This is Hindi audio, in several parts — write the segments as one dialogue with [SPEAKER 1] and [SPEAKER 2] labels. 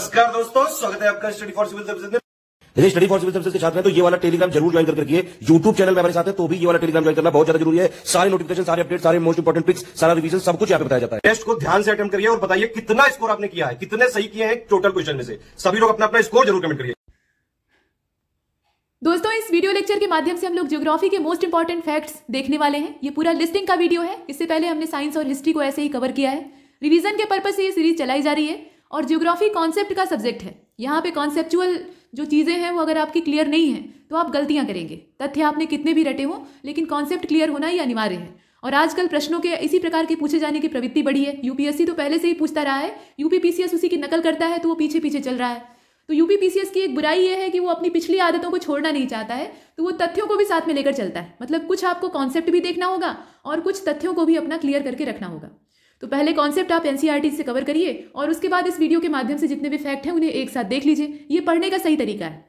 [SPEAKER 1] नमस्कार दोस्तों स्वागत है आपका स्टडी फॉर सिविल सर्विस में यदि स्टडी फॉर सिविल सर्विस के छात्र में तो ये वाला टेलीग्राम जरूर ज्वाइन करके रखिए यूट्यूब चैनल में हमारे साथ है तो भी ये वाला टेलीग्राम ज्वाइन करना बहुत ज्यादा जरूरी है सारे नोटिफिकेशन सारे अपडेट सारे मोस्ट इंपॉर्टेंट पिक्स सारा रिवीजन सब कुछ यहाँ पे बताया जाता है टेस्ट को ध्यान से अटेंड करिए और बताइए कितना स्कोर आपने किया है कितने सही किए हैं टोटल क्वेश्चन में से सभी लोग अपना अपना स्कोर जरूर कमेंट करिए दोस्तों इस वीडियो लेक्चर के माध्यम से हम लोग ज्योग्राफी के मोस्ट इंपॉर्टेंट फैक्ट्स देखने वाले हैं ये पूरा लिस्टिंग का वीडियो है इससे पहले हमने साइंस और हिस्ट्री को ऐसे ही कवर किया है रिवीजन के पर्पज से ये सीरीज चलाई जा रही है और जियोग्राफी कॉन्सेप्ट का सब्जेक्ट है यहाँ पे कॉन्सेप्चुअल जो चीज़ें हैं वो अगर आपकी क्लियर नहीं है तो आप गलतियाँ करेंगे तथ्य आपने कितने भी रटे हों लेकिन कॉन्सेप्ट क्लियर होना ही अनिवार्य है और आजकल प्रश्नों के इसी प्रकार के पूछे जाने की प्रवृत्ति बढ़ी है यूपीएससी तो पहले से ही पूछता रहा है यूपीपीसीएस उसी की नकल करता है तो वो पीछे पीछे चल रहा है तो यूपीपीसीएस की एक बुराई ये है कि वो अपनी पिछली आदतों को छोड़ना नहीं चाहता है तो वो तथ्यों को भी साथ में लेकर चलता है मतलब कुछ आपको कॉन्सेप्ट भी देखना होगा और कुछ तथ्यों को भी अपना क्लियर करके रखना होगा तो पहले कॉन्सेप्ट आप एन e से कवर करिए और उसके बाद इस वीडियो के माध्यम से जितने भी फैक्ट हैं उन्हें एक साथ देख लीजिए ये पढ़ने का सही तरीका है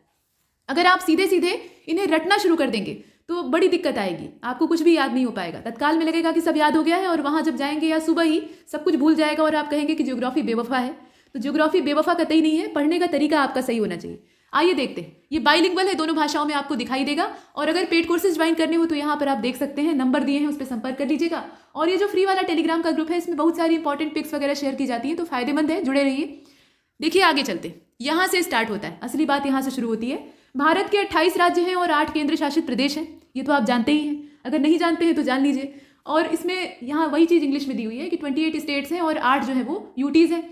[SPEAKER 1] अगर आप सीधे सीधे इन्हें रटना शुरू कर देंगे तो बड़ी दिक्कत आएगी आपको कुछ भी याद नहीं हो पाएगा तत्काल में लगेगा कि सब याद हो गया है और वहाँ जब जाएंगे या सुबह ही सब कुछ भूल जाएगा और आप कहेंगे कि ज्योग्राफी बेवफा है तो ज्योग्राफी बेवफा कतई नहीं है पढ़ने का तरीका आपका सही होना चाहिए आइए देखते हैं ये बाइलिंगुअल है दोनों भाषाओं में आपको दिखाई देगा और अगर पेड कोर्सेज ज्वाइन करने हो तो यहाँ पर आप देख सकते हैं नंबर दिए हैं उस पर संपर्क कर लीजिएगा और ये जो फ्री वाला टेलीग्राम का ग्रुप है इसमें बहुत सारी इंपॉर्टेंट पिक्स वगैरह शेयर की जाती है तो फायदेमंद है जुड़े रहिए देखिए आगे चलते यहाँ से स्टार्ट होता है असली बात यहाँ से शुरू होती है भारत के अट्ठाईस राज्य हैं और आठ केंद्र शासित प्रदेश हैं ये तो आप जानते ही हैं अगर नहीं जानते हैं तो जान लीजिए और इसमें यहाँ वही चीज़ इंग्लिश में दी हुई है कि ट्वेंटी एट स्टेट्स हैं और आठ जो है वो यूटीज़ हैं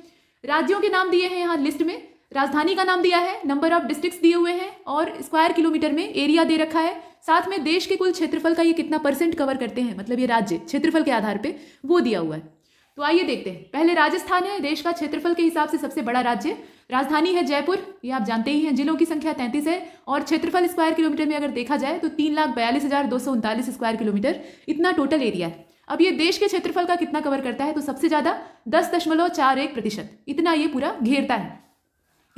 [SPEAKER 1] राज्यों के नाम दिए हैं यहाँ लिस्ट में राजधानी का नाम दिया है नंबर ऑफ डिस्ट्रिक्ट्स दिए हुए हैं और स्क्वायर किलोमीटर में एरिया दे रखा है साथ में देश के कुल क्षेत्रफल का ये कितना परसेंट कवर करते हैं मतलब ये राज्य क्षेत्रफल के आधार पे वो दिया हुआ है तो आइए देखते हैं पहले राजस्थान है देश का क्षेत्रफल के हिसाब से सबसे बड़ा राज्य राजधानी है जयपुर ये आप जानते ही हैं जिलों की संख्या तैंतीस है और क्षेत्रफल स्क्वायर किलोमीटर में अगर देखा जाए तो तीन लाख बयालीस हज़ार दो सौ उनतालीस स्क्वायर किलोमीटर इतना टोटल एरिया है अब ये देश के क्षेत्रफल का कितना कवर करता है तो सबसे ज़्यादा दस दशमलव चार एक प्रतिशत इतना ये पूरा घेरता है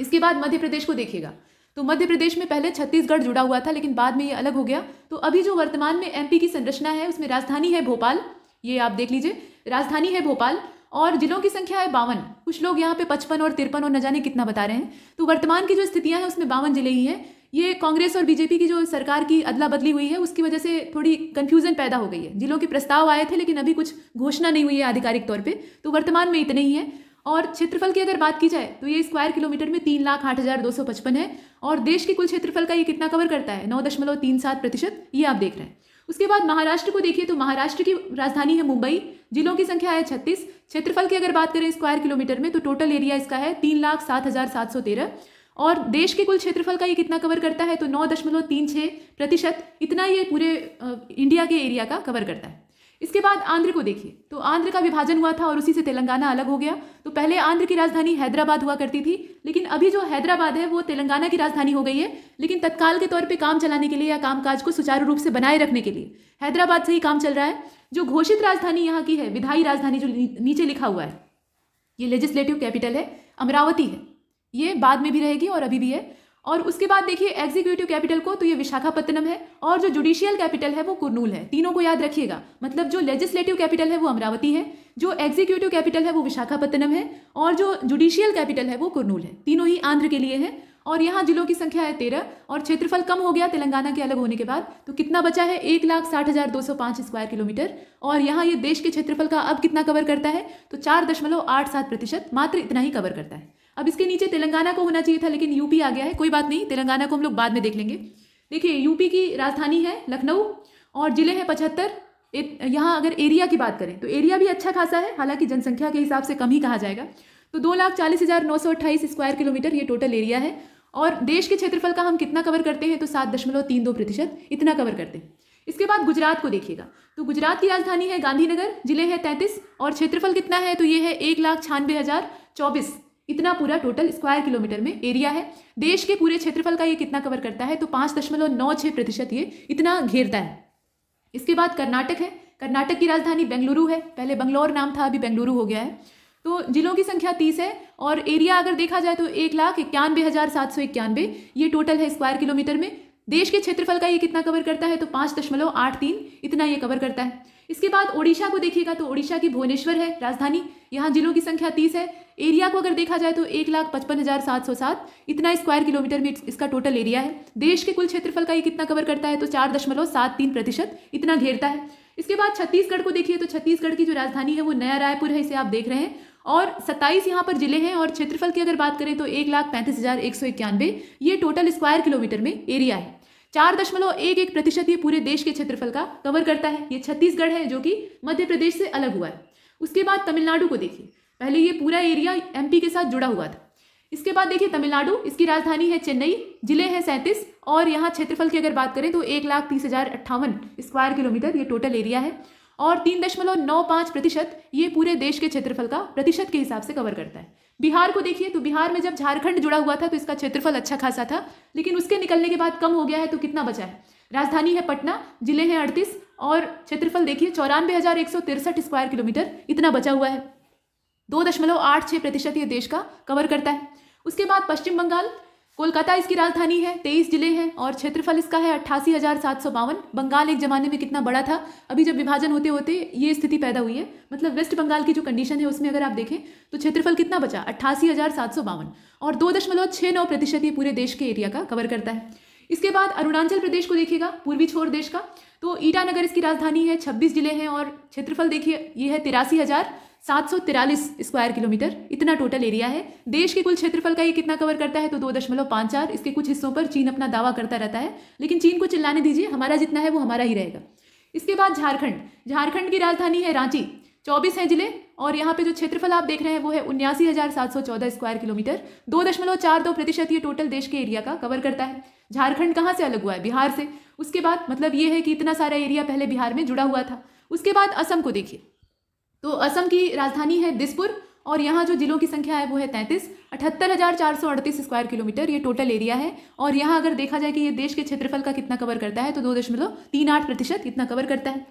[SPEAKER 1] इसके बाद मध्य प्रदेश को देखिएगा तो मध्य प्रदेश में पहले छत्तीसगढ़ जुड़ा हुआ था लेकिन बाद में ये अलग हो गया तो अभी जो वर्तमान में एमपी की संरचना है उसमें राजधानी है भोपाल ये आप देख लीजिए राजधानी है भोपाल और जिलों की संख्या है बावन कुछ लोग यहाँ पे पचपन और तिरपन और न जाने कितना बता रहे हैं तो वर्तमान की जो स्थितियाँ हैं उसमें बावन जिले ही हैं ये कांग्रेस और बीजेपी की जो सरकार की अदला बदली हुई है उसकी वजह से थोड़ी कन्फ्यूजन पैदा हो गई है जिलों के प्रस्ताव आए थे लेकिन अभी कुछ घोषणा नहीं हुई है आधिकारिक तौर पर तो वर्तमान में इतने ही है और क्षेत्रफल की अगर बात की जाए तो ये स्क्वायर किलोमीटर में तीन लाख आठ हज़ार दो सौ पचपन है और देश के कुल क्षेत्रफल का ये कितना कवर करता है नौ दशमलव तीन सात प्रतिशत ये आप देख रहे हैं उसके बाद महाराष्ट्र को देखिए तो महाराष्ट्र की राजधानी है मुंबई जिलों की संख्या है छत्तीस क्षेत्रफल की अगर बात करें स्क्वायर किलोमीटर में तो टोटल एरिया इसका है तीन लाख सात हज़ार सात सौ तेरह और देश के कुल क्षेत्रफल का ये कितना कवर करता है तो नौ दशमलव तीन छः प्रतिशत इतना ये पूरे इंडिया के एरिया का कवर करता है इसके बाद आंध्र को देखिए तो आंध्र का विभाजन हुआ था और उसी से तेलंगाना अलग हो गया तो पहले आंध्र की राजधानी हैदराबाद हुआ करती थी लेकिन अभी जो हैदराबाद है वो तेलंगाना की राजधानी हो गई है लेकिन तत्काल के तौर पर काम चलाने के लिए या कामकाज को सुचारू रूप से बनाए रखने के लिए हैदराबाद से ही काम चल रहा है जो घोषित राजधानी यहाँ की है विधायी राजधानी जो नीचे लिखा हुआ है ये लेजिस्लेटिव कैपिटल है अमरावती है ये बाद में भी रहेगी और अभी भी है और उसके बाद देखिए एग्जीक्यूटिव कैपिटल को तो ये विशाखापत्तनम है और जो जुडिशियल कैपिटल है वो कुरनूल है तीनों को याद रखिएगा मतलब जो लेजिस्लेटिव कैपिटल है वो अमरावती है जो एग्जीक्यूटिव कैपिटल है वो विशाखापत्तनम है और जो जुडिशियल कैपिटल है वो कुरनूल है तीनों ही आंध्र के लिए है और यहाँ जिलों की संख्या है तेरह और क्षेत्रफल कम हो गया तेलंगाना के अलग होने के बाद तो कितना बचा है एक लाख साठ हज़ार दो सौ पाँच स्क्वायर किलोमीटर और यहाँ ये देश के क्षेत्रफल का अब कितना कवर करता है तो चार दशमलव आठ सात प्रतिशत मात्र इतना ही कवर करता है अब इसके नीचे तेलंगाना को होना चाहिए था लेकिन यूपी आ गया है कोई बात नहीं तेलंगाना को हम लोग बाद में देख लेंगे देखिए यूपी की राजधानी है लखनऊ और ज़िले हैं पचहत्तर यहाँ अगर एरिया की बात करें तो एरिया भी अच्छा खासा है हालांकि जनसंख्या के हिसाब से कम ही कहा जाएगा तो दो लाख चालीस हज़ार नौ सौ अट्ठाईस स्क्वायर किलोमीटर ये टोटल एरिया है और देश के क्षेत्रफल का हम कितना कवर करते हैं तो सात दशमलव तीन दो प्रतिशत इतना कवर करते हैं इसके बाद गुजरात को देखिएगा तो गुजरात की राजधानी है गांधीनगर जिले हैं तैंतीस और क्षेत्रफल कितना है तो ये है एक लाख छियानवे हज़ार चौबीस इतना पूरा टोटल स्क्वायर किलोमीटर में एरिया है देश के पूरे क्षेत्रफल का ये कितना कवर करता है तो पाँच दशमलव नौ छः प्रतिशत ये इतना घेरता है इसके बाद कर्नाटक है कर्नाटक की राजधानी बेंगलुरु है पहले बंगलोर नाम था अभी बेंगलुरु हो गया है तो जिलों की संख्या तीस है और एरिया अगर देखा जाए तो एक लाख इक्यानवे हज़ार सात सौ इक्यानवे ये टोटल है स्क्वायर किलोमीटर में देश के क्षेत्रफल का ये कितना कवर करता है तो पाँच दशमलव आठ तीन इतना ये कवर करता है इसके बाद ओडिशा को देखिएगा तो ओडिशा की भुवनेश्वर है राजधानी यहाँ जिलों की संख्या तीस है एरिया को अगर देखा जाए तो एक लाख पचपन हज़ार सात सौ सात इतना स्क्वायर किलोमीटर में इसका टोटल एरिया है देश के कुल क्षेत्रफल का ये कितना कवर करता है तो चार दशमलव सात तीन प्रतिशत इतना घेरता है इसके बाद छत्तीसगढ़ को देखिए तो छत्तीसगढ़ की जो राजधानी है वो नया रायपुर है इसे आप देख रहे हैं और 27 यहाँ पर जिले हैं और क्षेत्रफल की अगर बात करें तो एक लाख पैंतीस हज़ार एक सौ इक्यानवे ये टोटल स्क्वायर किलोमीटर में एरिया है चार दशमलव एक एक प्रतिशत ये पूरे देश के क्षेत्रफल का कवर करता है ये छत्तीसगढ़ है जो कि मध्य प्रदेश से अलग हुआ है उसके बाद तमिलनाडु को देखिए पहले ये पूरा एरिया एमपी के साथ जुड़ा हुआ था इसके बाद देखिए तमिलनाडु इसकी राजधानी है चेन्नई जिले हैं सैंतीस और यहाँ क्षेत्रफल की अगर बात करें तो एक लाख तीस हज़ार अट्ठावन स्क्वायर किलोमीटर ये टोटल एरिया है और तीन दशमलव नौ पाँच प्रतिशत ये पूरे देश के क्षेत्रफल का प्रतिशत के हिसाब से कवर करता है बिहार को देखिए तो बिहार में जब झारखंड जुड़ा हुआ था तो इसका क्षेत्रफल अच्छा खासा था लेकिन उसके निकलने के बाद कम हो गया है तो कितना बचा है राजधानी है पटना जिले हैं अड़तीस और क्षेत्रफल देखिए चौरानवे हज़ार एक सौ तिरसठ स्क्वायर किलोमीटर इतना बचा हुआ है दो दशमलव आठ छः प्रतिशत ये देश का कवर करता है उसके बाद पश्चिम बंगाल कोलकाता इसकी राजधानी है तेईस जिले हैं और क्षेत्रफल इसका है अट्ठासी हज़ार सात सौ बावन बंगाल एक ज़माने में कितना बड़ा था अभी जब विभाजन होते होते ये स्थिति पैदा हुई है मतलब वेस्ट बंगाल की जो कंडीशन है उसमें अगर आप देखें तो क्षेत्रफल कितना बचा अट्ठासी हज़ार सात सौ बावन और दो दशमलव छः नौ प्रतिशत ये पूरे देश के एरिया का कवर करता है इसके बाद अरुणाचल प्रदेश को देखिएगा पूर्वी छोर देश का तो ईटानगर इसकी राजधानी है छब्बीस जिले हैं और क्षेत्रफल देखिए ये है तिरासी हज़ार सात स्क्वायर किलोमीटर इतना टोटल एरिया है देश के कुल क्षेत्रफल का ये कितना कवर करता है तो दो दशमलव पाँच चार इसके कुछ हिस्सों पर चीन अपना दावा करता रहता है लेकिन चीन को चिल्लाने दीजिए हमारा जितना है वो हमारा ही रहेगा इसके बाद झारखंड झारखंड की राजधानी है रांची चौबीस हैं जिले और यहाँ पे जो क्षेत्रफल आप देख रहे हैं वो है उन्यासी हज़ार सात सौ चौदह स्क्वायर किलोमीटर दो दशमलव चार दो प्रतिशत ये टोटल देश के एरिया का कवर करता है झारखंड कहाँ से अलग हुआ है बिहार से उसके बाद मतलब ये है कि इतना सारा एरिया पहले बिहार में जुड़ा हुआ था उसके बाद असम को देखिए तो असम की राजधानी है दिसपुर और यहाँ जो जिलों की संख्या है वो है तैंतीस अठहत्तर हज़ार चार सौ अड़तीस स्क्वायर किलोमीटर ये टोटल एरिया है और यहाँ अगर देखा जाए कि ये देश के क्षेत्रफल का कितना कवर करता है तो दो दशमलव तीन आठ प्रतिशत इतना कवर करता है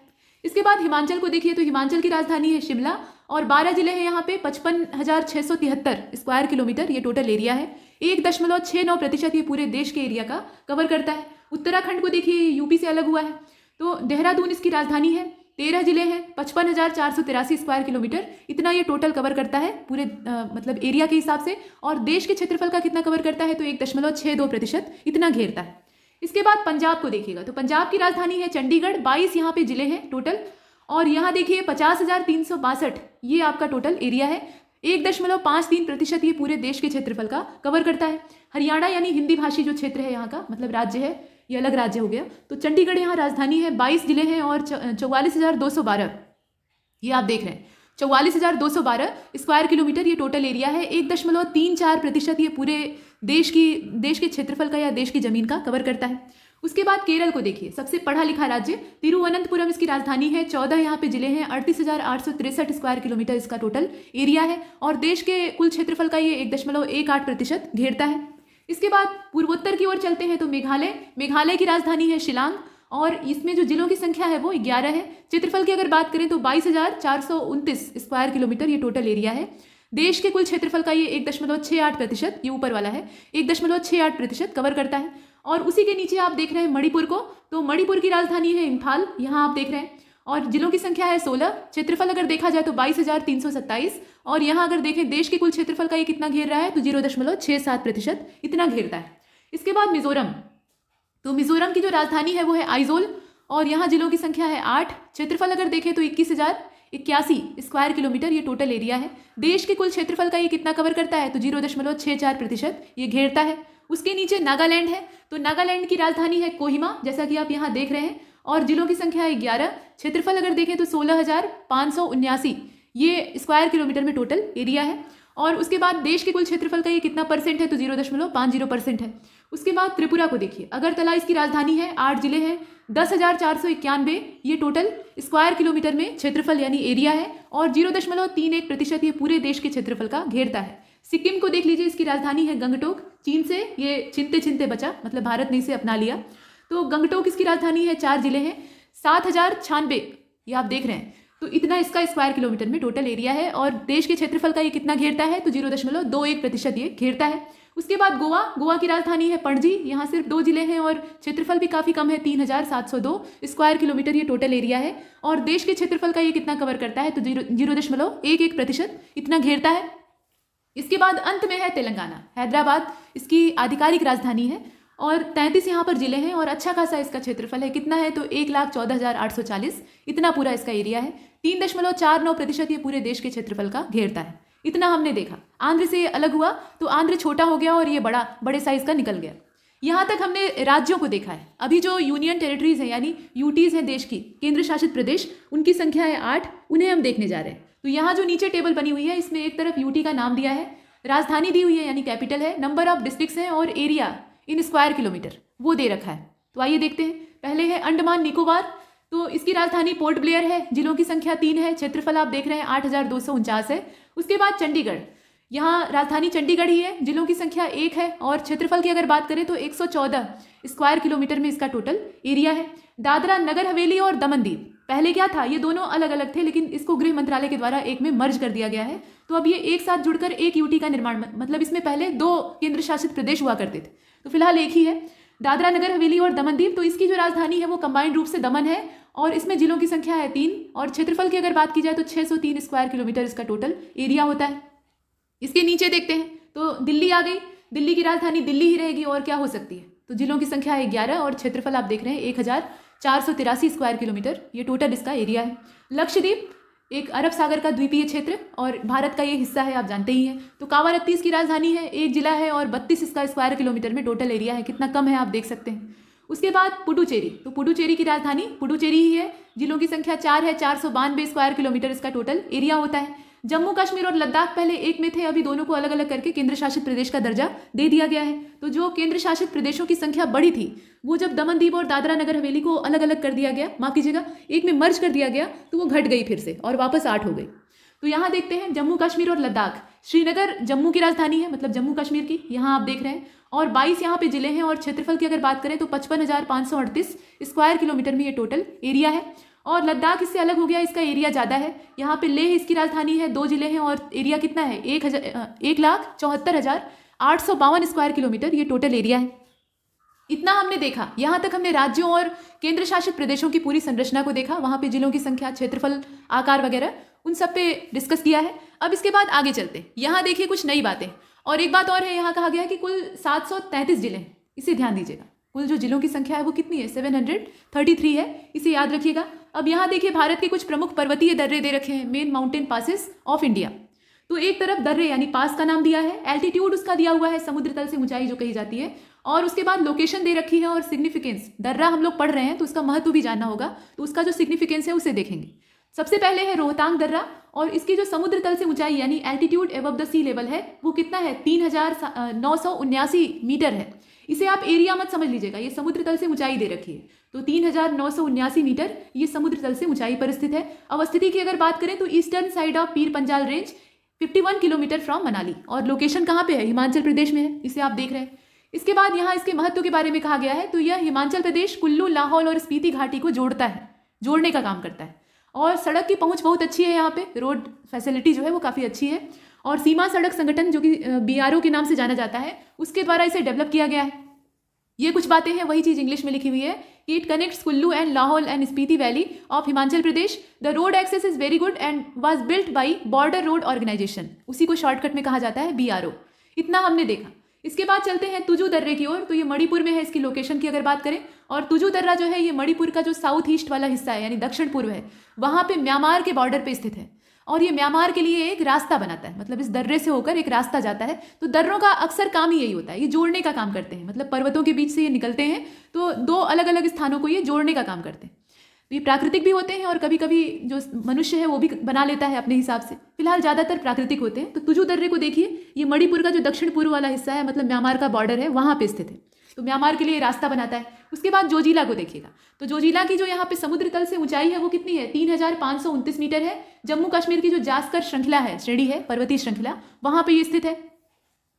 [SPEAKER 1] इसके बाद हिमाचल को देखिए तो हिमाचल की राजधानी है शिमला और बारह जिले हैं यहाँ पे पचपन हज़ार छः सौ तिहत्तर स्क्वायर किलोमीटर ये टोटल एरिया है एक दशमलव छः नौ प्रतिशत ये पूरे देश के एरिया का कवर करता है उत्तराखंड को देखिए यूपी से अलग हुआ है तो देहरादून इसकी राजधानी है तेरह जिले हैं पचपन हज़ार चार सौ तिरासी स्क्वायर किलोमीटर इतना ये टोटल कवर करता है पूरे आ, मतलब एरिया के हिसाब से और देश के क्षेत्रफल का कितना कवर करता है तो एक दशमलव छः दो प्रतिशत इतना घेरता है इसके बाद पंजाब को देखिएगा तो पंजाब की राजधानी है चंडीगढ़ बाईस यहाँ पे जिले हैं टोटल और यहाँ देखिए पचास हज़ार तीन सौ बासठ ये आपका टोटल एरिया है एक दशमलव पाँच तीन प्रतिशत ये पूरे देश के क्षेत्रफल का कवर करता है हरियाणा यानी हिंदी भाषी जो क्षेत्र है यहाँ का मतलब राज्य है ये अलग राज्य हो गया तो चंडीगढ़ यहाँ राजधानी है बाईस जिले हैं और चौवालीस हज़ार दो सौ बारह ये आप देख रहे हैं चौवालीस हज़ार दो सौ बारह स्क्वायर किलोमीटर ये टोटल एरिया है एक दशमलव तीन चार प्रतिशत ये पूरे देश की देश के क्षेत्रफल का या देश की ज़मीन का कवर करता है उसके बाद केरल को देखिए सबसे पढ़ा लिखा राज्य तिरुवनंतपुरम इसकी राजधानी है चौदह यहाँ पे जिले हैं अड़तीस हज़ार आठ सौ तिरसठ स्क्वायर किलोमीटर इसका टोटल एरिया है और देश के कुल क्षेत्रफल का ये एक दशमलव एक आठ प्रतिशत घेरता है इसके बाद पूर्वोत्तर की ओर चलते हैं तो मेघालय मेघालय की राजधानी है शिलांग और इसमें जो जिलों की संख्या है वो ग्यारह है क्षेत्रफल की अगर बात करें तो बाईस हजार चार सौ उनतीस स्क्वायर किलोमीटर ये टोटल एरिया है देश के कुल क्षेत्रफल का ये एक दशमलव छः आठ प्रतिशत ये ऊपर वाला है एक दशमलव छः आठ प्रतिशत कवर करता है और उसी के नीचे आप देख रहे हैं मणिपुर को तो मणिपुर की राजधानी है इम्फाल यहाँ आप देख रहे हैं और जिलों की संख्या है सोलह क्षेत्रफल अगर देखा जाए तो बाईस हजार तीन सौ सत्ताईस और यहाँ अगर देखें देश के कुल क्षेत्रफल का ये कितना घेर रहा है तो जीरो दशमलव छः सात प्रतिशत इतना घेरता है इसके बाद मिजोरम तो मिजोरम की जो राजधानी है वो है आइजोल और यहाँ जिलों की संख्या है आठ क्षेत्रफल अगर देखें तो इक्कीस हजार इक्यासी स्क्वायर किलोमीटर ये टोटल एरिया है देश के कुल क्षेत्रफल का ये कितना कवर करता है तो जीरो दशमलव छः चार प्रतिशत ये घेरता है उसके नीचे नागालैंड है तो नागालैंड की राजधानी है कोहिमा जैसा कि आप यहाँ देख रहे हैं और जिलों की संख्या है ग्यारह क्षेत्रफल अगर देखें तो सोलह हज़ार पाँच सौ उन्यासी ये स्क्वायर किलोमीटर में टोटल एरिया है और उसके बाद देश के कुल क्षेत्रफल का ये कितना परसेंट है तो जीरो दशमलव पाँच जीरो परसेंट है उसके बाद त्रिपुरा को देखिए अगरतला इसकी राजधानी है आठ जिले हैं दस हज़ार चार सौ इक्यानवे ये टोटल स्क्वायर किलोमीटर में क्षेत्रफल यानी एरिया है और जीरो दशमलव तीन एक प्रतिशत ये पूरे देश के क्षेत्रफल का घेरता है सिक्किम को देख लीजिए इसकी राजधानी है गंगटोक चीन से ये छिनते छिनते बचा मतलब भारत ने इसे अपना लिया तो गंगटोक इसकी राजधानी है चार जिले हैं सात हज़ार छानबे ये आप देख रहे हैं तो इतना इसका स्क्वायर किलोमीटर में टोटल एरिया है और देश के क्षेत्रफल का ये कितना घेरता है तो जीरो दशमलव दो एक प्रतिशत ये घेरता है उसके बाद गोवा गोवा की राजधानी है पणजी यहाँ सिर्फ दो जिले हैं और क्षेत्रफल भी काफ़ी कम है तीन हज़ार सात सौ दो स्क्वायर किलोमीटर ये टोटल एरिया है और देश के क्षेत्रफल का ये कितना कवर करता है तो जीरो जीरो दशमलव एक एक प्रतिशत इतना घेरता है इसके बाद अंत में है तेलंगाना हैदराबाद इसकी आधिकारिक राजधानी है और तैंतीस यहाँ पर ज़िले हैं और अच्छा खासा इसका क्षेत्रफल है कितना है तो एक लाख चौदह हज़ार आठ सौ चालीस इतना पूरा इसका एरिया है तीन दशमलव चार नौ प्रतिशत ये पूरे देश के क्षेत्रफल का घेरता है इतना हमने देखा आंध्र से ये अलग हुआ तो आंध्र छोटा हो गया और ये बड़ा बड़े साइज़ का निकल गया यहाँ तक हमने राज्यों को देखा है अभी जो यूनियन टेरिटरीज़ हैं यानी यूटीज़ हैं देश की केंद्र शासित प्रदेश उनकी संख्या है आठ उन्हें हम देखने जा रहे हैं तो यहाँ जो नीचे टेबल बनी हुई है इसमें एक तरफ यूटी का नाम दिया है राजधानी दी हुई है यानी कैपिटल है नंबर ऑफ डिस्ट्रिक्ट्स हैं और एरिया इन स्क्वायर किलोमीटर वो दे रखा है तो आइए देखते हैं पहले है अंडमान निकोबार तो इसकी राजधानी पोर्ट ब्लेयर है जिलों की संख्या तीन है क्षेत्रफल आप देख रहे हैं आठ हज़ार दो सौ उनचास है उसके बाद चंडीगढ़ यहाँ राजधानी चंडीगढ़ ही है जिलों की संख्या एक है और क्षेत्रफल की अगर बात करें तो 114 स्क्वायर किलोमीटर में इसका टोटल एरिया है दादरा नगर हवेली और दमनदीप पहले क्या था ये दोनों अलग अलग थे लेकिन इसको गृह मंत्रालय के द्वारा एक में मर्ज कर दिया गया है तो अब ये एक साथ जुड़कर एक यूटी का निर्माण मतलब इसमें पहले दो केंद्र शासित प्रदेश हुआ करते थे तो फिलहाल एक ही है दादरा नगर हवेली और दमनदीप तो इसकी जो राजधानी है वो कंबाइंड रूप से दमन है और इसमें जिलों की संख्या है तीन और क्षेत्रफल की अगर बात की जाए तो 603 स्क्वायर किलोमीटर इसका टोटल एरिया होता है इसके नीचे देखते हैं तो दिल्ली आ गई दिल्ली की राजधानी दिल्ली ही रहेगी और क्या हो सकती है तो जिलों की संख्या है ग्यारह और क्षेत्रफल आप देख रहे हैं एक हज़ार चार सौ तिरासी स्क्वायर किलोमीटर ये टोटल इसका एरिया है लक्षद्वीप एक अरब सागर का द्वीपीय क्षेत्र और भारत का ये हिस्सा है आप जानते ही हैं तो कांवड़ अत्तीस की राजधानी है एक जिला है और बत्तीस इसका स्क्वायर किलोमीटर में टोटल एरिया है कितना कम है आप देख सकते हैं उसके बाद पुडुचेरी तो पुडुचेरी की राजधानी पुडुचेरी ही है जिलों की संख्या चार है चार स्क्वायर किलोमीटर इसका टोटल एरिया होता है जम्मू कश्मीर और लद्दाख पहले एक में थे अभी दोनों को अलग अलग करके केंद्र शासित प्रदेश का दर्जा दे दिया गया है तो जो केंद्र शासित प्रदेशों की संख्या बड़ी थी वो जब दमनदीप और दादरा नगर हवेली को अलग अलग कर दिया गया माफ कीजिएगा एक में मर्ज कर दिया गया तो वो घट गई फिर से और वापस आठ हो गई तो यहाँ देखते हैं जम्मू कश्मीर और लद्दाख श्रीनगर जम्मू की राजधानी है मतलब जम्मू कश्मीर की यहाँ आप देख रहे हैं और 22 यहाँ पे जिले हैं और क्षेत्रफल की अगर बात करें तो पचपन स्क्वायर किलोमीटर में ये टोटल एरिया है और लद्दाख इससे अलग हो गया इसका एरिया ज़्यादा है यहाँ पे लेह इसकी राजधानी है दो जिले हैं और एरिया कितना है एक हज़ार एक लाख चौहत्तर हज़ार आठ सौ बावन स्क्वायर किलोमीटर ये टोटल एरिया है इतना हमने देखा यहाँ तक हमने राज्यों और केंद्र शासित प्रदेशों की पूरी संरचना को देखा वहाँ पे जिलों की संख्या क्षेत्रफल आकार वगैरह उन सब पे डिस्कस किया है अब इसके बाद आगे चलते यहाँ देखिए कुछ नई बातें और एक बात और है यहाँ कहा गया है कि कुल सात सौ तैंतीस जिले हैं इसे ध्यान दीजिएगा कुल जो जिलों की संख्या है वो कितनी है सेवन हंड्रेड थर्टी थ्री है इसे याद रखिएगा अब यहाँ देखिए भारत के कुछ प्रमुख पर्वतीय दर्रे दे रखे हैं main mountain passes of India तो एक तरफ दर्रे यानी पास का नाम दिया है एल्टीट्यूड उसका दिया हुआ है समुद्र तल से ऊंचाई जो कही जाती है और उसके बाद लोकेशन दे रखी है और सिग्निफिकेंस दर्रा हम लोग पढ़ रहे हैं तो उसका महत्व भी जानना होगा तो उसका जो सिग्निफिकेंस है उसे देखेंगे सबसे पहले है रोहतांग दर्रा और इसकी जो समुद्र तल से ऊंचाई यानी altitude above the sea level है वो कितना है तीन हजार नौ सौ उन्यासी मीटर है इसे आप एरिया मत समझ लीजिएगा ये समुद्र तल से ऊंचाई दे रखी है तो तीन मीटर ये समुद्र तल से ऊंचाई पर स्थित है अवस्थिति की अगर बात करें तो eastern side of Pir Panjal range 51 kilometre from Manali और लोकेशन कहाँ पे है हिमाचल प्रदेश में है इसे आप देख रहे हैं इसके बाद यहाँ इसके महत्व के बारे में कहा गया है तो यह हिमाचल प्रदेश कुल्लू लाहौल और स्पीति घाटी को जोड़ता है जोड़ने का काम करता है और सड़क की पहुंच बहुत अच्छी है यहाँ पे रोड फैसिलिटी जो है वो काफ़ी अच्छी है और सीमा सड़क संगठन जो कि बी के नाम से जाना जाता है उसके द्वारा इसे डेवलप किया गया है ये कुछ बातें हैं वही चीज़ इंग्लिश में लिखी हुई है कि it connects Kullu and Lahaul and Spiti valley of Himachal Pradesh the road access is very good and was built by border road organisation उसी को शॉर्टकट में कहा जाता है बी इतना हमने देखा इसके बाद चलते हैं तुजू दर्रे की ओर तो ये मणिपुर में है इसकी लोकेशन की अगर बात करें और तुजू दर्रा जो है ये मणिपुर का जो साउथ ईस्ट वाला हिस्सा है यानी दक्षिण पूर्व है वहाँ पे म्यांमार के बॉर्डर पे स्थित है और ये म्यांमार के लिए एक रास्ता बनाता है मतलब इस दर्रे से होकर एक रास्ता जाता है तो दर्रों का अक्सर काम ही यही होता है ये जोड़ने का काम करते हैं मतलब पर्वतों के बीच से ये निकलते हैं तो दो अलग अलग स्थानों को ये जोड़ने का काम करते हैं तो ये प्राकृतिक भी होते हैं और कभी कभी जो मनुष्य है वो भी बना लेता है अपने हिसाब से फिलहाल ज़्यादातर प्राकृतिक होते हैं तो तुजू दर्रे को देखिए ये मणिपुर का जो दक्षिण पूर्व वाला हिस्सा है मतलब म्यांमार का बॉर्डर है वहाँ पर स्थित है तो म्यांमार के लिए रास्ता बनाता है उसके बाद जोजिला को देखिएगा तो जोजिला की जो यहाँ पे समुद्र तल से ऊंचाई है वो कितनी है तीन हज़ार पाँच सौ उनतीस मीटर है जम्मू कश्मीर की जो जास्कर श्रृंखला है श्रेणी है पर्वतीय श्रृंखला वहाँ पर ये स्थित है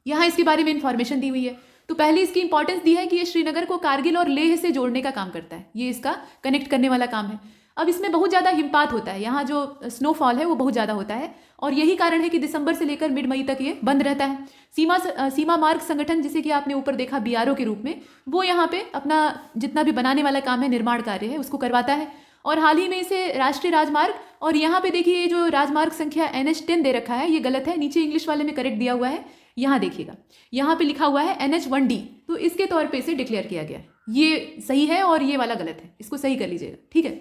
[SPEAKER 1] यहाँ इसके बारे में इन्फॉर्मेशन दी हुई है तो पहले इसकी इंपॉर्टेंस दी है कि ये श्रीनगर को कारगिल और लेह से जोड़ने का काम करता है ये इसका कनेक्ट करने वाला काम है अब इसमें बहुत ज़्यादा हिमपात होता है यहाँ जो स्नोफॉल है वो बहुत ज़्यादा होता है और यही कारण है कि दिसंबर से लेकर मिड मई तक ये बंद रहता है सीमा सीमा मार्ग संगठन जिसे कि आपने ऊपर देखा बी के रूप में वो यहाँ पे अपना जितना भी बनाने वाला काम है निर्माण कार्य है उसको करवाता है और हाल ही में इसे राष्ट्रीय राजमार्ग और यहाँ पर देखिए ये जो राजमार्ग संख्या एन एच टेन दे रखा है ये गलत है नीचे इंग्लिश वाले में करेक्ट दिया हुआ है यहाँ देखिएगा यहाँ पे लिखा हुआ है एन एच वन डी तो इसके तौर पे इसे डिक्लेयर किया गया है ये सही है और ये वाला गलत है इसको सही कर लीजिएगा ठीक है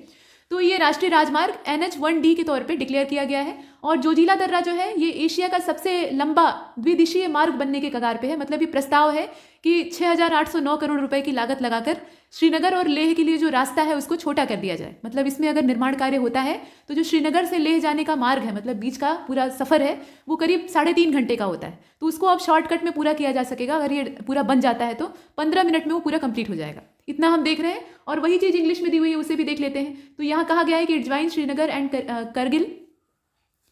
[SPEAKER 1] तो ये राष्ट्रीय राजमार्ग एन एच वन डी के तौर पर डिक्लेयर किया गया है और जोजीला दर्रा जो है ये एशिया का सबसे लंबा द्विदिशीय मार्ग बनने के कगार पे है मतलब ये प्रस्ताव है कि 6,809 करोड़ रुपए की लागत लगाकर श्रीनगर और लेह के लिए जो रास्ता है उसको छोटा कर दिया जाए मतलब इसमें अगर निर्माण कार्य होता है तो जो श्रीनगर से लेह जाने का मार्ग है मतलब बीच का पूरा सफ़र है वो करीब साढ़े तीन घंटे का होता है तो उसको अब शॉर्टकट में पूरा किया जा सकेगा अगर ये पूरा बन जाता है तो पंद्रह मिनट में वो पूरा कंप्लीट हो जाएगा इतना हम देख रहे हैं और वही चीज़ इंग्लिश में दी हुई है उसे भी देख लेते हैं तो यहाँ कहा गया है कि it join Srinagar and Kargil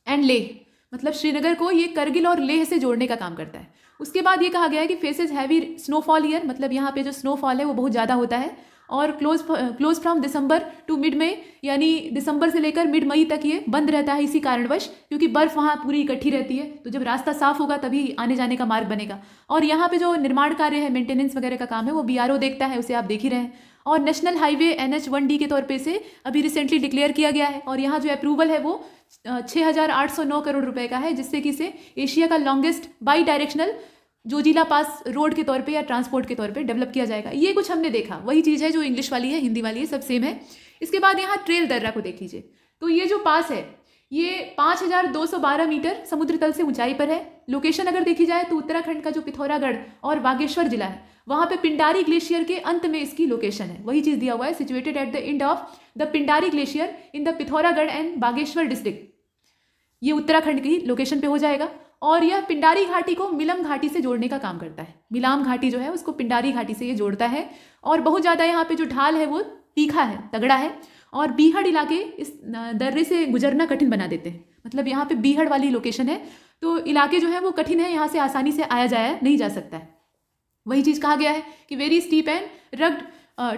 [SPEAKER 1] and Leh मतलब श्रीनगर को ये करगिल और लेह से जोड़ने का काम करता है उसके बाद ये कहा गया है कि फेसेज हैवी स्नोफॉल ईयर मतलब यहाँ पे जो स्नोफॉल है वो बहुत ज़्यादा होता है और close close from December to mid May यानी दिसंबर से लेकर मिड मई तक ये बंद रहता है इसी कारणवश क्योंकि बर्फ़ वहाँ पूरी इकट्ठी रहती है तो जब रास्ता साफ होगा तभी आने जाने का मार्ग बनेगा और यहाँ पे जो निर्माण कार्य है मेंटेनेंस वगैरह का काम है वो बी देखता है उसे आप देख ही रहे हैं और national highway N H one D के तौर पे से अभी रिसेंटली डिक्लेयर किया गया है और यहाँ जो अप्रूवल है वो छः हज़ार आठ सौ नौ करोड़ रुपए का है जिससे कि इसे एशिया का longest bidirectional Zojila pass road के तौर पे या ट्रांसपोर्ट के तौर पे डेवलप किया जाएगा ये कुछ हमने देखा वही चीज़ है जो इंग्लिश वाली है हिंदी वाली है सब सेम है इसके बाद यहाँ ट्रेल दर्रा को देख लीजिए तो ये जो पास है ये 5,212 मीटर समुद्र तल से ऊंचाई पर है लोकेशन अगर देखी जाए तो उत्तराखंड का जो पिथौरागढ़ और बागेश्वर जिला है वहाँ पे पिंडारी ग्लेशियर के अंत में इसकी लोकेशन है वही चीज़ दिया हुआ है situated at the end of the Pindari glacier in the Pithoragarh and Bageshwar district ये उत्तराखंड की लोकेशन पे हो जाएगा और यह पिंडारी घाटी को मिलम घाटी से जोड़ने का काम करता है मिलाम घाटी जो है उसको पिंडारी घाटी से ये जोड़ता है और बहुत ज़्यादा यहाँ पे जो ढाल है वो तीखा है तगड़ा है और बीहड़ इलाके इस दर्रे से गुजरना कठिन बना देते हैं मतलब यहाँ पे बीहड़ वाली लोकेशन है तो इलाके जो है वो कठिन है यहाँ से आसानी से आया जाया नहीं जा सकता है वही चीज़ कहा गया है कि very steep and rugged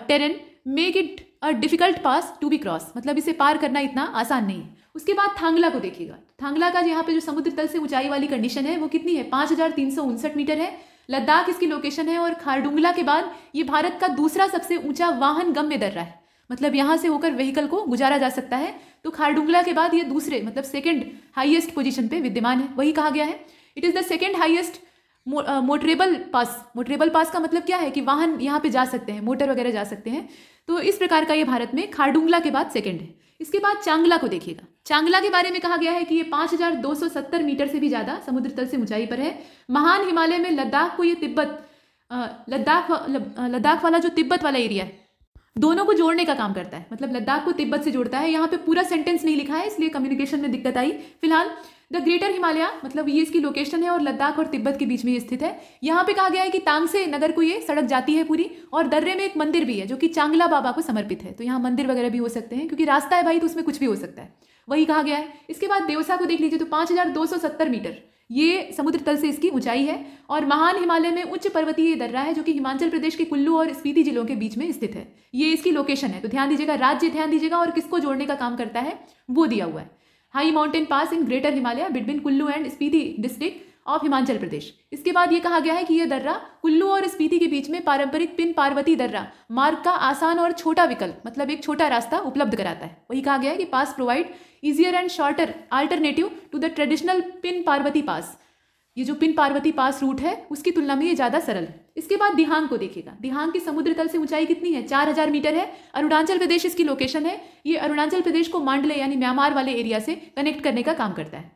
[SPEAKER 1] terrain make it a difficult pass to be cross मतलब इसे पार करना इतना आसान नहीं है उसके बाद थांगला को देखिएगा थांगला का यहाँ पे जो समुद्र तल से ऊंचाई वाली कंडीशन है वो कितनी है पांच हज़ार तीन सौ उनसठ मीटर है लद्दाख इसकी लोकेशन है और खारडुंगला के बाद ये भारत का दूसरा सबसे ऊंचा वाहन गम्य दर्रा है मतलब यहां से होकर व्हीकल को गुजारा जा सकता है तो खारडुंगला के बाद ये दूसरे मतलब सेकेंड हाइएस्ट पोजिशन पे विद्यमान है वही कहा गया है it is the second highest motorable pass motorable pass का मतलब क्या है कि वाहन यहाँ पे जा सकते हैं मोटर वगैरह जा सकते हैं तो इस प्रकार का ये भारत में खारडुंगला के बाद सेकंड है इसके बाद चांगला को देखिएगा चांगला के बारे में कहा गया है कि ये 5,270 मीटर से भी ज़्यादा समुद्र तल से ऊंचाई पर है महान हिमालय में लद्दाख को ये तिब्बत लद्दाख लद्दाख वाला जो तिब्बत वाला एरिया है दोनों को जोड़ने का काम करता है मतलब लद्दाख को तिब्बत से जोड़ता है यहाँ पे पूरा सेंटेंस नहीं लिखा है इसलिए कम्युनिकेशन में दिक्कत आई फिलहाल द ग्रेटर हिमालय मतलब ये इसकी लोकेशन है और लद्दाख और तिब्बत के बीच में ये स्थित है यहाँ पे कहा गया है कि तांगसे नगर को ये सड़क जाती है पूरी और दर्रे में एक मंदिर भी है जो कि चांगला बाबा को समर्पित है तो यहाँ मंदिर वगैरह भी हो सकते हैं क्योंकि रास्ता है भाई तो उसमें कुछ भी हो सकता है वही कहा गया है इसके बाद देवसा को देख लीजिए तो पाँच मीटर ये समुद्र तल से इसकी ऊंचाई है और महान हिमालय में उच्च पर्वतीय दर्रा है जो कि हिमाचल प्रदेश के कुल्लू और स्पीति जिलों के बीच में स्थित है ये इसकी लोकेशन है तो ध्यान दीजिएगा राज्य ध्यान दीजिएगा और किसको जोड़ने का काम करता है वो दिया हुआ है high mountain pass in greater Himalaya between Kullu and Spiti district of Himachal Pradesh इसके बाद ये कहा गया है कि यह दर्रा कुल्लू और स्पीति के बीच में पारंपरिक पिन पार्वती दर्रा मार्ग का आसान और छोटा विकल्प मतलब एक छोटा रास्ता उपलब्ध कराता है वही कहा गया है कि pass provide easier and shorter alternative to the traditional Pin Parvati pass ये जो पिन पार्वती पास रूट है उसकी तुलना में ये ज़्यादा सरल है इसके बाद दिहांग को देखिएगा दिहांग की समुद्र तल से ऊंचाई कितनी है चार हजार मीटर है अरुणाचल प्रदेश इसकी लोकेशन है ये अरुणाचल प्रदेश को मांडले यानी म्यांमार वाले एरिया से कनेक्ट करने का काम करता है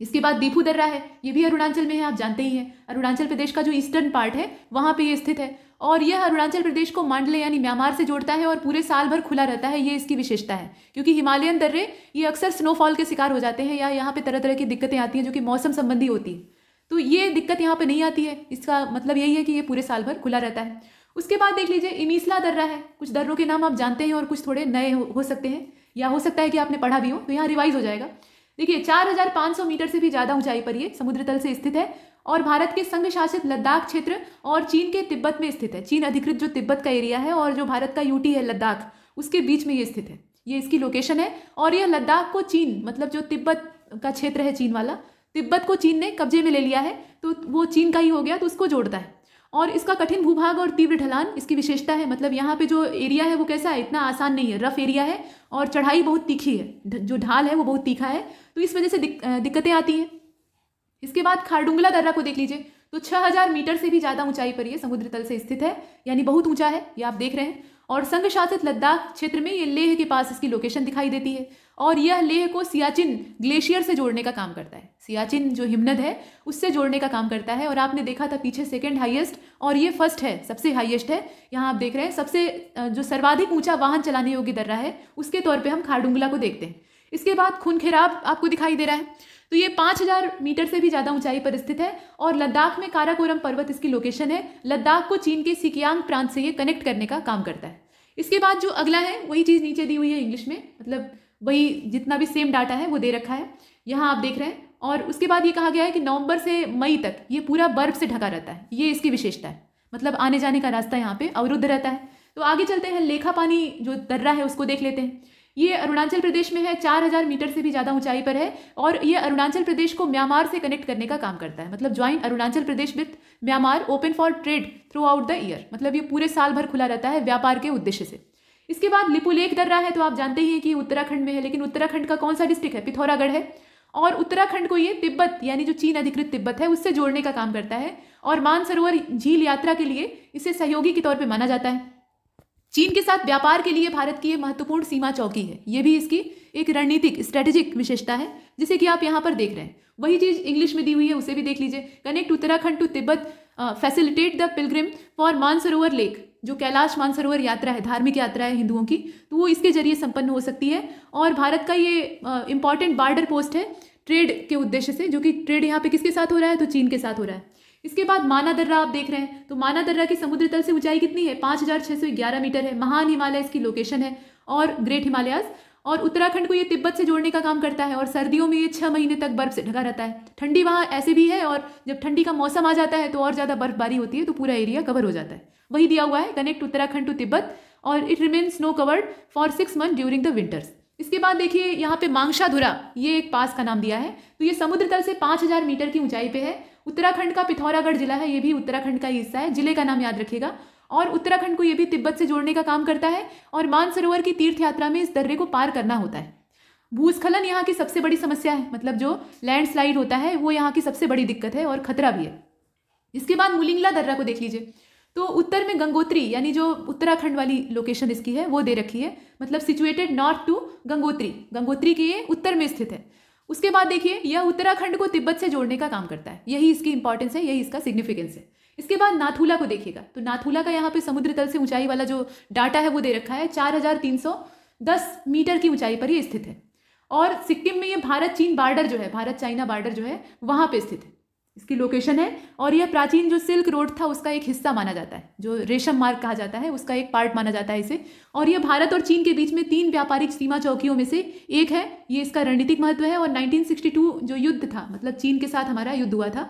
[SPEAKER 1] इसके बाद दीपू दर्रा है ये भी अरुणाचल में है आप जानते ही हैं अरुणाचल प्रदेश का जो ईस्टर्न पार्ट है वहां पर ये स्थित है और यह अरुणाचल प्रदेश को मांडले यानी म्यांमार से जोड़ता है और पूरे साल भर खुला रहता है ये इसकी विशेषता है क्योंकि हिमालयन दर्रे ये अक्सर स्नोफॉल के शिकार हो जाते हैं या यहाँ पे तरह तरह की दिक्कतें आती हैं जो कि मौसम संबंधी होती है तो ये दिक्कत यहाँ पर नहीं आती है इसका मतलब यही है कि ये पूरे साल भर खुला रहता है उसके बाद देख लीजिए इमीसला दर्रा है कुछ दर्रों के नाम आप जानते हैं और कुछ थोड़े नए हो सकते हैं या हो सकता है कि आपने पढ़ा भी हो तो यहाँ रिवाइज हो जाएगा देखिए 4,500 मीटर से भी ज़्यादा ऊंचाई पर ये समुद्र तल से स्थित है और भारत के संघ शासित लद्दाख क्षेत्र और चीन के तिब्बत में स्थित है चीन अधिकृत जो तिब्बत का एरिया है और जो भारत का यूटी है लद्दाख उसके बीच में ये स्थित है ये इसकी लोकेशन है और यह लद्दाख को चीन मतलब जो तिब्बत का क्षेत्र है चीन वाला तिब्बत को चीन ने कब्जे में ले लिया है तो वो चीन का ही हो गया तो उसको जोड़ता है और इसका कठिन भूभाग और तीव्र ढलान इसकी विशेषता है मतलब यहाँ पे जो एरिया है वो कैसा है इतना आसान नहीं है रफ एरिया है और चढ़ाई बहुत तीखी है जो ढाल है वो बहुत तीखा है तो इस वजह से दिक, दिक्कतें आती हैं इसके बाद खारडुंगला दर्रा को देख लीजिए तो छः मीटर से भी ज़्यादा ऊंचाई पर यह समुद्र तल से स्थित है यानी बहुत ऊंचा है ये आप देख रहे हैं और संघ शासित लद्दाख क्षेत्र में ये लेह के पास इसकी लोकेशन दिखाई देती है और यह लेह को सियाचिन ग्लेशियर से जोड़ने का काम करता है सियाचिन जो हिमनद है उससे जोड़ने का काम करता है और आपने देखा था पीछे सेकेंड हाइएस्ट और ये फर्स्ट है सबसे हाइएस्ट है यहाँ आप देख रहे हैं सबसे जो सर्वाधिक ऊंचा वाहन चलाने योग्य दर्रा है उसके तौर पर हम खारडुंगला को देखते हैं इसके बाद खून खेराब आपको दिखाई दे रहा है तो ये 5000 मीटर से भी ज़्यादा ऊंचाई पर स्थित है और लद्दाख में काराकोरम पर्वत इसकी लोकेशन है लद्दाख को चीन के सिकियांग प्रांत से ये कनेक्ट करने का काम करता है इसके बाद जो अगला है वही चीज़ नीचे दी हुई है इंग्लिश में मतलब वही जितना भी सेम डाटा है वो दे रखा है यहाँ आप देख रहे हैं और उसके बाद ये कहा गया है कि नवंबर से मई तक ये पूरा बर्फ से ढका रहता है ये इसकी विशेषता है मतलब आने जाने का रास्ता यहाँ पे अवरुद्ध रहता है तो आगे चलते हैं लेखा पानी जो दर्रा है उसको देख लेते हैं ये अरुणाचल प्रदेश में है 4000 मीटर से भी ज़्यादा ऊंचाई पर है और ये अरुणाचल प्रदेश को म्यांमार से कनेक्ट करने का काम करता है मतलब join Arunachal Pradesh with Myanmar open for trade throughout the year मतलब ये पूरे साल भर खुला रहता है व्यापार के उद्देश्य से इसके बाद लिपुलेख दर्रा है तो आप जानते ही हैं कि उत्तराखंड में है लेकिन उत्तराखंड का कौन सा डिस्ट्रिक्ट है पिथौरागढ़ है और उत्तराखंड को ये तिब्बत यानी जो चीन अधिकृत तिब्बत है उससे जोड़ने का काम करता है और मानसरोवर झील यात्रा के लिए इसे सहयोगी के तौर पर माना जाता है चीन के साथ व्यापार के लिए भारत की ये महत्वपूर्ण सीमा चौकी है ये भी इसकी एक रणनीतिक स्ट्रेटेजिक विशेषता है जिसे कि आप यहाँ पर देख रहे हैं वही चीज़ इंग्लिश में दी हुई है उसे भी देख लीजिए connect Uttarakhand to Tibet facilitate the pilgrim for Mansarovar lake जो कैलाश मानसरोवर यात्रा है धार्मिक यात्रा है हिंदुओं की तो वो इसके जरिए संपन्न हो सकती है और भारत का ये इंपॉर्टेंट बार्डर पोस्ट है ट्रेड के उद्देश्य से जो कि ट्रेड यहाँ पे किसके साथ हो रहा है तो चीन के साथ हो रहा है इसके बाद माना दर्रा आप देख रहे हैं तो माना दर्रा की समुद्र तल से ऊंचाई कितनी है पाँच हज़ार छः सौ ग्यारह मीटर है महान हिमालय इसकी लोकेशन है और ग्रेट हिमालयस और उत्तराखंड को ये तिब्बत से जोड़ने का काम करता है और सर्दियों में ये छह महीने तक बर्फ़ से ढका रहता है ठंडी वहाँ ऐसे भी है और जब ठंडी का मौसम आ जाता है तो और ज़्यादा बर्फबारी होती है तो पूरा एरिया कवर हो जाता है वही दिया हुआ है कनेक्ट उत्तराखंड टू तिब्बत और it remain snow covered for six month during the winters इसके बाद देखिए यहाँ पे मांगशाधुरा ये एक पास का नाम दिया है तो ये समुद्र तल से हज़ार मीटर की ऊंचाई पे है उत्तराखंड का पिथौरागढ़ जिला है ये भी उत्तराखंड का हिस्सा है जिले का नाम याद रखिएगा और उत्तराखंड को ये भी तिब्बत से जोड़ने का काम करता है और मानसरोवर की तीर्थ यात्रा में इस दर्रे को पार करना होता है भूस्खलन यहाँ की सबसे बड़ी समस्या है मतलब जो लैंडस्लाइड होता है वो यहाँ की सबसे बड़ी दिक्कत है और खतरा भी है इसके बाद मुलिंगला दर्रा को देख लीजिए तो उत्तर में गंगोत्री यानी जो उत्तराखंड वाली लोकेशन इसकी है वो दे रखी है मतलब situated north to Gangotri Gangotri के ये उत्तर में स्थित है उसके बाद देखिए यह उत्तराखंड को तिब्बत से जोड़ने का काम करता है यही इसकी इंपॉर्टेंस है यही इसका सिग्निफिकेंस है इसके बाद नाथुला को देखिएगा तो नाथुला का यहाँ पे समुद्र तल से ऊंचाई वाला जो डाटा है वो दे रखा है दस मीटर की ऊंचाई पर ये स्थित है और सिक्किम में ये भारत चीन बार्डर जो है भारत चाइना बार्डर जो है वहाँ पे स्थित है इसकी लोकेशन है और यह प्राचीन जो सिल्क रोड था उसका एक हिस्सा माना जाता है जो रेशम मार्ग कहा जाता है उसका एक पार्ट माना जाता है इसे और यह भारत और चीन के बीच में तीन व्यापारिक सीमा चौकियों में से एक है ये इसका रणनीतिक महत्व है और 1962 जो युद्ध था मतलब चीन के साथ हमारा युद्ध हुआ था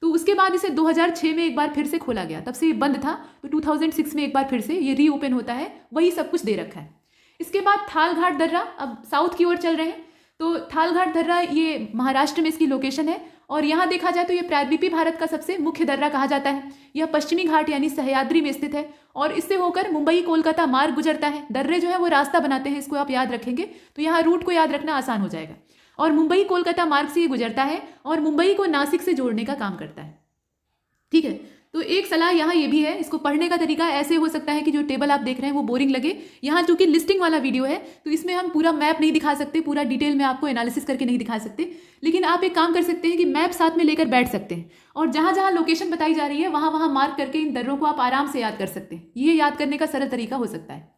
[SPEAKER 1] तो उसके बाद इसे 2006 में एक बार फिर से खोला गया तब से ये बंद था तो 2006 में एक बार फिर से ये रीओपन होता है वही सब कुछ दे रखा है इसके बाद थालघाट दर्रा अब साउथ की ओर चल रहे हैं तो थालघाट दर्रा ये महाराष्ट्र में इसकी लोकेशन है और यहाँ देखा जाए तो यह प्रायद्वीपी भारत का सबसे मुख्य दर्रा कहा जाता है यह पश्चिमी घाट यानी सहयाद्री में स्थित है और इससे होकर मुंबई कोलकाता मार्ग गुजरता है दर्रे जो है वो रास्ता बनाते हैं इसको आप याद रखेंगे तो यहाँ रूट को याद रखना आसान हो जाएगा और मुंबई कोलकाता मार्ग से ये गुजरता है और मुंबई को नासिक से जोड़ने का काम करता है ठीक है तो एक सलाह यहाँ ये भी है इसको पढ़ने का तरीका ऐसे हो सकता है कि जो टेबल आप देख रहे हैं वो बोरिंग लगे यहाँ चूंकि लिस्टिंग वाला वीडियो है तो इसमें हम पूरा मैप नहीं दिखा सकते पूरा डिटेल में आपको एनालिसिस करके नहीं दिखा सकते लेकिन आप एक काम कर सकते हैं कि मैप साथ में लेकर बैठ सकते हैं और जहाँ जहाँ लोकेशन बताई जा रही है वहाँ वहाँ मार्क करके इन दर्रों को आप आराम से याद कर सकते हैं ये याद करने का सरल तरीका हो सकता है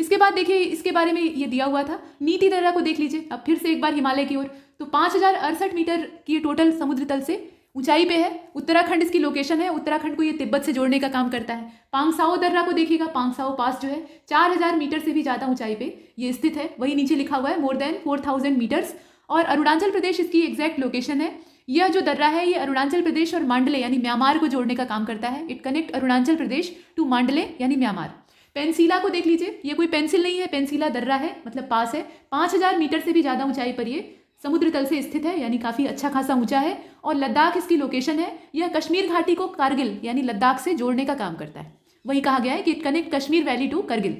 [SPEAKER 1] इसके बाद देखिए इसके बारे में ये दिया हुआ था नीति दर्रा को देख लीजिए अब फिर से एक बार हिमालय की ओर तो पाँच मीटर की टोटल समुद्र तल से ऊंचाई पे है उत्तराखंड इसकी लोकेशन है उत्तराखंड को ये तिब्बत से जोड़ने का काम करता है पांगसाओ दर्रा को देखिएगा पांगसाओ पास जो है 4000 मीटर से भी ज़्यादा ऊंचाई पे ये स्थित है वही नीचे लिखा हुआ है मोर देन 4000 मीटर्स और अरुणाचल प्रदेश इसकी एग्जैक्ट लोकेशन है यह जो दर्रा है ये अरुणाचल प्रदेश और मांडले यानी म्यांमार को जोड़ने का काम करता है it connect Arunachal Pradesh to Mandalay यानी म्यांमार पेंसिला को देख लीजिए ये कोई पेंसिल नहीं है पेंसिला दर्रा है मतलब पास है हजार मीटर से भी ज़्यादा ऊंचाई पर ये समुद्र तल से स्थित है यानी काफ़ी अच्छा खासा ऊंचा है और लद्दाख इसकी लोकेशन है यह कश्मीर घाटी को कारगिल यानी लद्दाख से जोड़ने का काम करता है वही कहा गया है कि it connect Kashmir valley to Kargil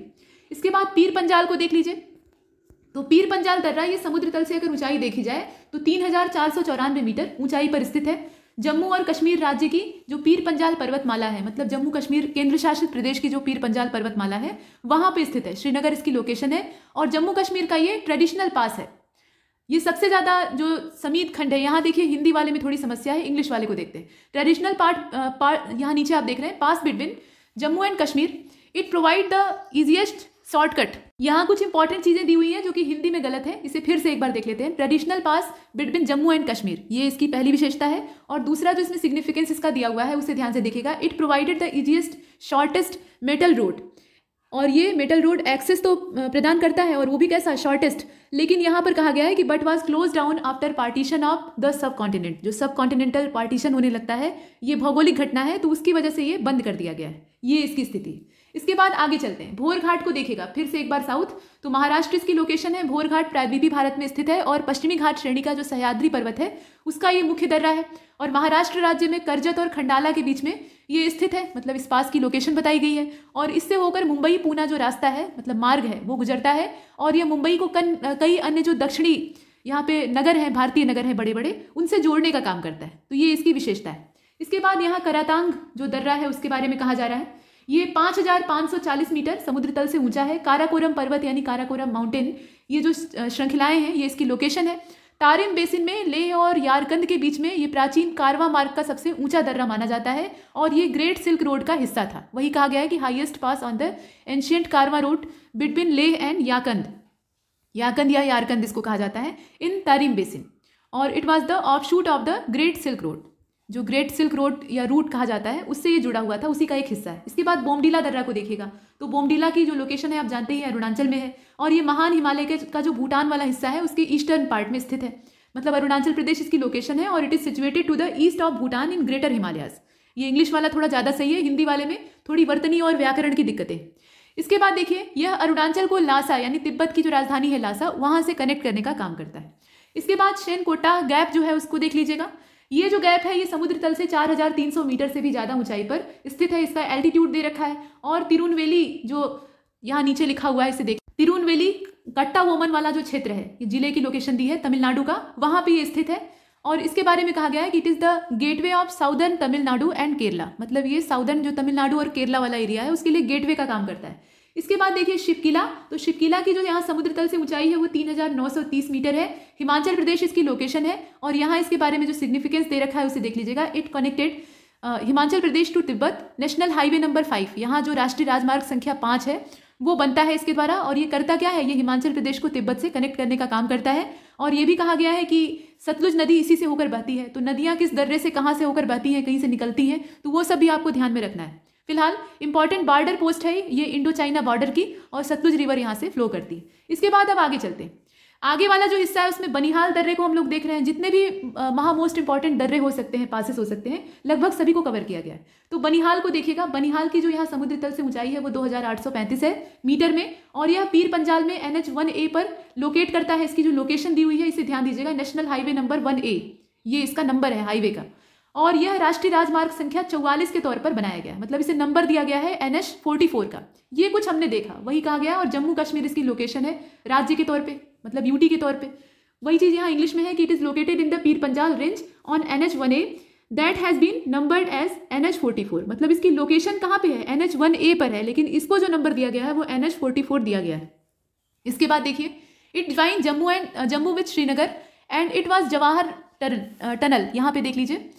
[SPEAKER 1] इसके बाद पीर पंजाल को देख लीजिए तो पीर पंजाल दर्रा ये समुद्र तल से अगर ऊंचाई देखी जाए तो तीन हजार चार सौ चौरानवे मीटर ऊंचाई पर स्थित है जम्मू और कश्मीर राज्य की जो पीर पंजाल पर्वतमाला है मतलब जम्मू कश्मीर केंद्र शासित प्रदेश की जो पीर पंजाल पर्वतमाला है वहाँ पे स्थित है श्रीनगर इसकी लोकेशन है और जम्मू कश्मीर का ये ट्रेडिशनल पास है ये सबसे ज़्यादा जो समीत खंड है यहाँ देखिए हिंदी वाले में थोड़ी समस्या है इंग्लिश वाले को देखते हैं ट्रेडिशनल पार्ट पार्ट यहाँ नीचे आप देख रहे हैं pass between Jammu and Kashmir it provide the easiest shortcut यहाँ कुछ इंपॉर्टेंट चीज़ें दी हुई हैं जो कि हिंदी में गलत है इसे फिर से एक बार देख लेते हैं traditional pass between Jammu and Kashmir ये इसकी पहली विशेषता है और दूसरा जो इसमें सिग्निफिकेंस इसका दिया हुआ है उसे ध्यान से देखेगा it provided the easiest shortest metal route और ये मेटल रोड एक्सेस तो प्रदान करता है और वो भी कैसा शॉर्टेस्ट लेकिन यहाँ पर कहा गया है कि but was close down after partition of the subcontinent जो सब कॉन्टिनेंटल पार्टीशन होने लगता है ये भौगोलिक घटना है तो उसकी वजह से ये बंद कर दिया गया है ये इसकी स्थिति इसके बाद आगे चलते हैं भोर घाट को देखेगा फिर से एक बार साउथ तो महाराष्ट्र इसकी लोकेशन है भोर घाट प्रायद्वीपी भारत में स्थित है और पश्चिमी घाट श्रेणी का जो सह्याद्री पर्वत है उसका ये मुख्य दर्रा है और महाराष्ट्र राज्य में करजत और खंडाला के बीच में ये स्थित है मतलब इस पास की लोकेशन बताई गई है और इससे होकर मुंबई पूना जो रास्ता है मतलब मार्ग है वो गुजरता है और ये मुंबई को कई अन्य जो दक्षिणी यहाँ पे नगर हैं भारतीय नगर हैं बड़े बड़े उनसे जोड़ने का काम करता है तो ये इसकी विशेषता है इसके बाद यहाँ करातांग जो दर्रा है उसके बारे में कहा जा रहा है ये 5,540 मीटर समुद्र तल से ऊंचा है काराकोरम पर्वत यानी काराकोरम माउंटेन ये जो श्रृंखलाएं हैं ये इसकी लोकेशन है तारिम बेसिन में लेह और यारकंद के बीच में ये प्राचीन कारवा मार्ग का सबसे ऊंचा दर्रा माना जाता है और ये ग्रेट सिल्क रोड का हिस्सा था वही कहा गया है कि highest pass on the ancient caravan route between Leh and Yarkand Yarkand या यारकंद इसको कहा जाता है इन तारिम बेसिन और it was the offshoot of the great silk road जो ग्रेट सिल्क रोड या रूट कहा जाता है उससे ये जुड़ा हुआ था उसी का एक हिस्सा है इसके बाद बोमडीला दर्रा को देखिएगा तो बोमडीला की जो लोकेशन है आप जानते ही अरुणाचल में है और ये महान हिमालय के का जो भूटान वाला हिस्सा है उसके ईस्टर्न पार्ट में स्थित है मतलब अरुणाचल प्रदेश इसकी लोकेशन है और it is situated to the east of Bhutan in greater Himalayas ये इंग्लिश वाला थोड़ा ज़्यादा सही है हिंदी वाले में थोड़ी वर्तनी और व्याकरण की दिक्कतें इसके बाद देखिए यह अरुणाचल को लासा यानी तिब्बत की जो राजधानी है लासा वहाँ से कनेक्ट करने का काम करता है इसके बाद शेनकोटा गैप जो है उसको देख लीजिएगा ये जो गैप है ये समुद्र तल से 4,300 मीटर से भी ज़्यादा ऊंचाई पर स्थित है इसका एल्टीट्यूड दे रखा है और तिरुनवेली जो यहाँ नीचे लिखा हुआ है इसे देख तिरुनवेली कट्टा वोमन वाला जो क्षेत्र है ये जिले की लोकेशन दी है तमिलनाडु का वहाँ पर ये स्थित है और इसके बारे में कहा गया है कि it is the gateway of southern Tamil Nadu and Kerala मतलब ये साउदर्न जो तमिलनाडु और केरला वाला एरिया है उसके लिए गेटवे का काम करता है इसके बाद देखिए शिपकिला तो शिवकिला की जो यहाँ समुद्र तल से ऊंचाई है वो 3,930 मीटर है हिमाचल प्रदेश इसकी लोकेशन है और यहाँ इसके बारे में जो सिग्निफिकेंस दे रखा है उसे देख लीजिएगा it connected Himachal Pradesh to Tibet national highway number five यहाँ जो राष्ट्रीय राजमार्ग संख्या पाँच है वो बनता है इसके द्वारा और ये करता क्या है ये हिमाचल प्रदेश को तिब्बत से कनेक्ट करने का काम करता है और ये भी कहा गया है कि सतलुज नदी इसी से होकर बहती है तो नदियाँ किस दर्रे से कहाँ से होकर बहती हैं कहीं से निकलती हैं तो वो सब भी आपको ध्यान में रखना है फिलहाल इंपॉर्टेंट बॉर्डर पोस्ट है ये इंडो चाइना बॉर्डर की और सतलुज रिवर यहाँ से फ्लो करती है इसके बाद अब आगे चलते हैं आगे वाला जो हिस्सा है उसमें बनिहाल दर्रे को हम लोग देख रहे हैं जितने भी महा मोस्ट इंपॉर्टेंट दर्रे हो सकते हैं पासिस हो सकते हैं लगभग सभी को कवर किया गया है तो बनिहाल को देखिएगा बनिहाल की जो यहाँ समुद्र तल से ऊंचाई है वो 2835 है मीटर में और यह पीर पंजाल में एन एच वन ए पर लोकेट करता है इसकी जो लोकेशन दी हुई है इसे ध्यान दीजिएगा national highway number one A ये इसका नंबर है हाईवे का और यह राष्ट्रीय राजमार्ग संख्या चौवालीस के तौर पर बनाया गया मतलब इसे नंबर दिया गया है एन एच का ये कुछ हमने देखा वही कहा गया और जम्मू कश्मीर इसकी लोकेशन है राज्य के तौर पर मतलब यूटी के तौर पर वही चीज़ यहाँ इंग्लिश में है कि it is located in the Pir Panjal range on N H one A that has been numbered as N H forty four मतलब इसकी लोकेशन कहाँ पे है एन एच वन ए पर है लेकिन इसको जो नंबर दिया गया है वो एन एच फोर्टी फोर दिया गया है इसके बाद देखिए it divine Jammu and Jammu with Srinagar and it was Jawahar tunnel यहाँ पे देख लीजिए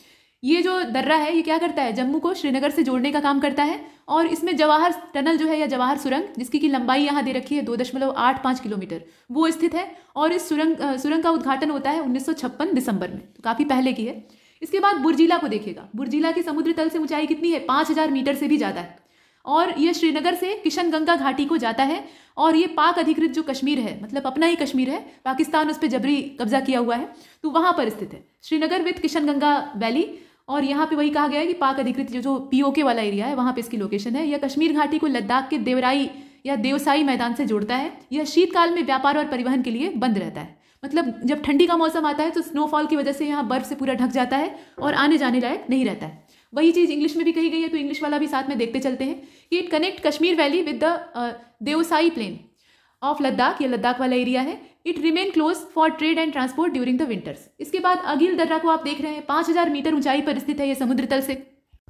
[SPEAKER 1] ये जो दर्रा है ये क्या करता है जम्मू को श्रीनगर से जोड़ने का काम करता है और इसमें जवाहर टनल जो है या जवाहर सुरंग जिसकी की लंबाई यहाँ दे रखी है दो दशमलव आठ पाँच किलोमीटर वो स्थित है और इस सुरंग सुरंग का उद्घाटन होता है उन्नीस दिसंबर में तो काफ़ी पहले की है इसके बाद बुरजिला को देखेगा बुरजिला के समुद्र तल से ऊंचाई कितनी है पाँच हज़ार मीटर से भी ज़्यादा है और ये श्रीनगर से किशनगंगा घाटी को जाता है और ये पाक अधिकृत जो कश्मीर है मतलब अपना ही कश्मीर है पाकिस्तान उस पर जबरी कब्जा किया हुआ है तो वहाँ पर स्थित है श्रीनगर विथ किशनगंगा वैली और यहाँ पे वही कहा गया है कि पाक अधिकृत जो जो पीओके वाला एरिया है वहाँ पे इसकी लोकेशन है यह कश्मीर घाटी को लद्दाख के देवराई या देवसाई मैदान से जोड़ता है यह शीतकाल में व्यापार और परिवहन के लिए बंद रहता है मतलब जब ठंडी का मौसम आता है तो स्नोफॉल की वजह से यहाँ बर्फ से पूरा ढक जाता है और आने जाने लायक नहीं रहता है वही चीज़ इंग्लिश में भी कही गई है तो इंग्लिश वाला भी साथ में देखते चलते हैं कि it connect Kashmir valley with the Deosai plain of Ladakh या लद्दाख वाला एरिया है it remain close for trade and transport during the winters इसके बाद अगिल दर्रा को आप देख रहे हैं पाँच हज़ार मीटर ऊंचाई पर स्थित है ये समुद्र तल से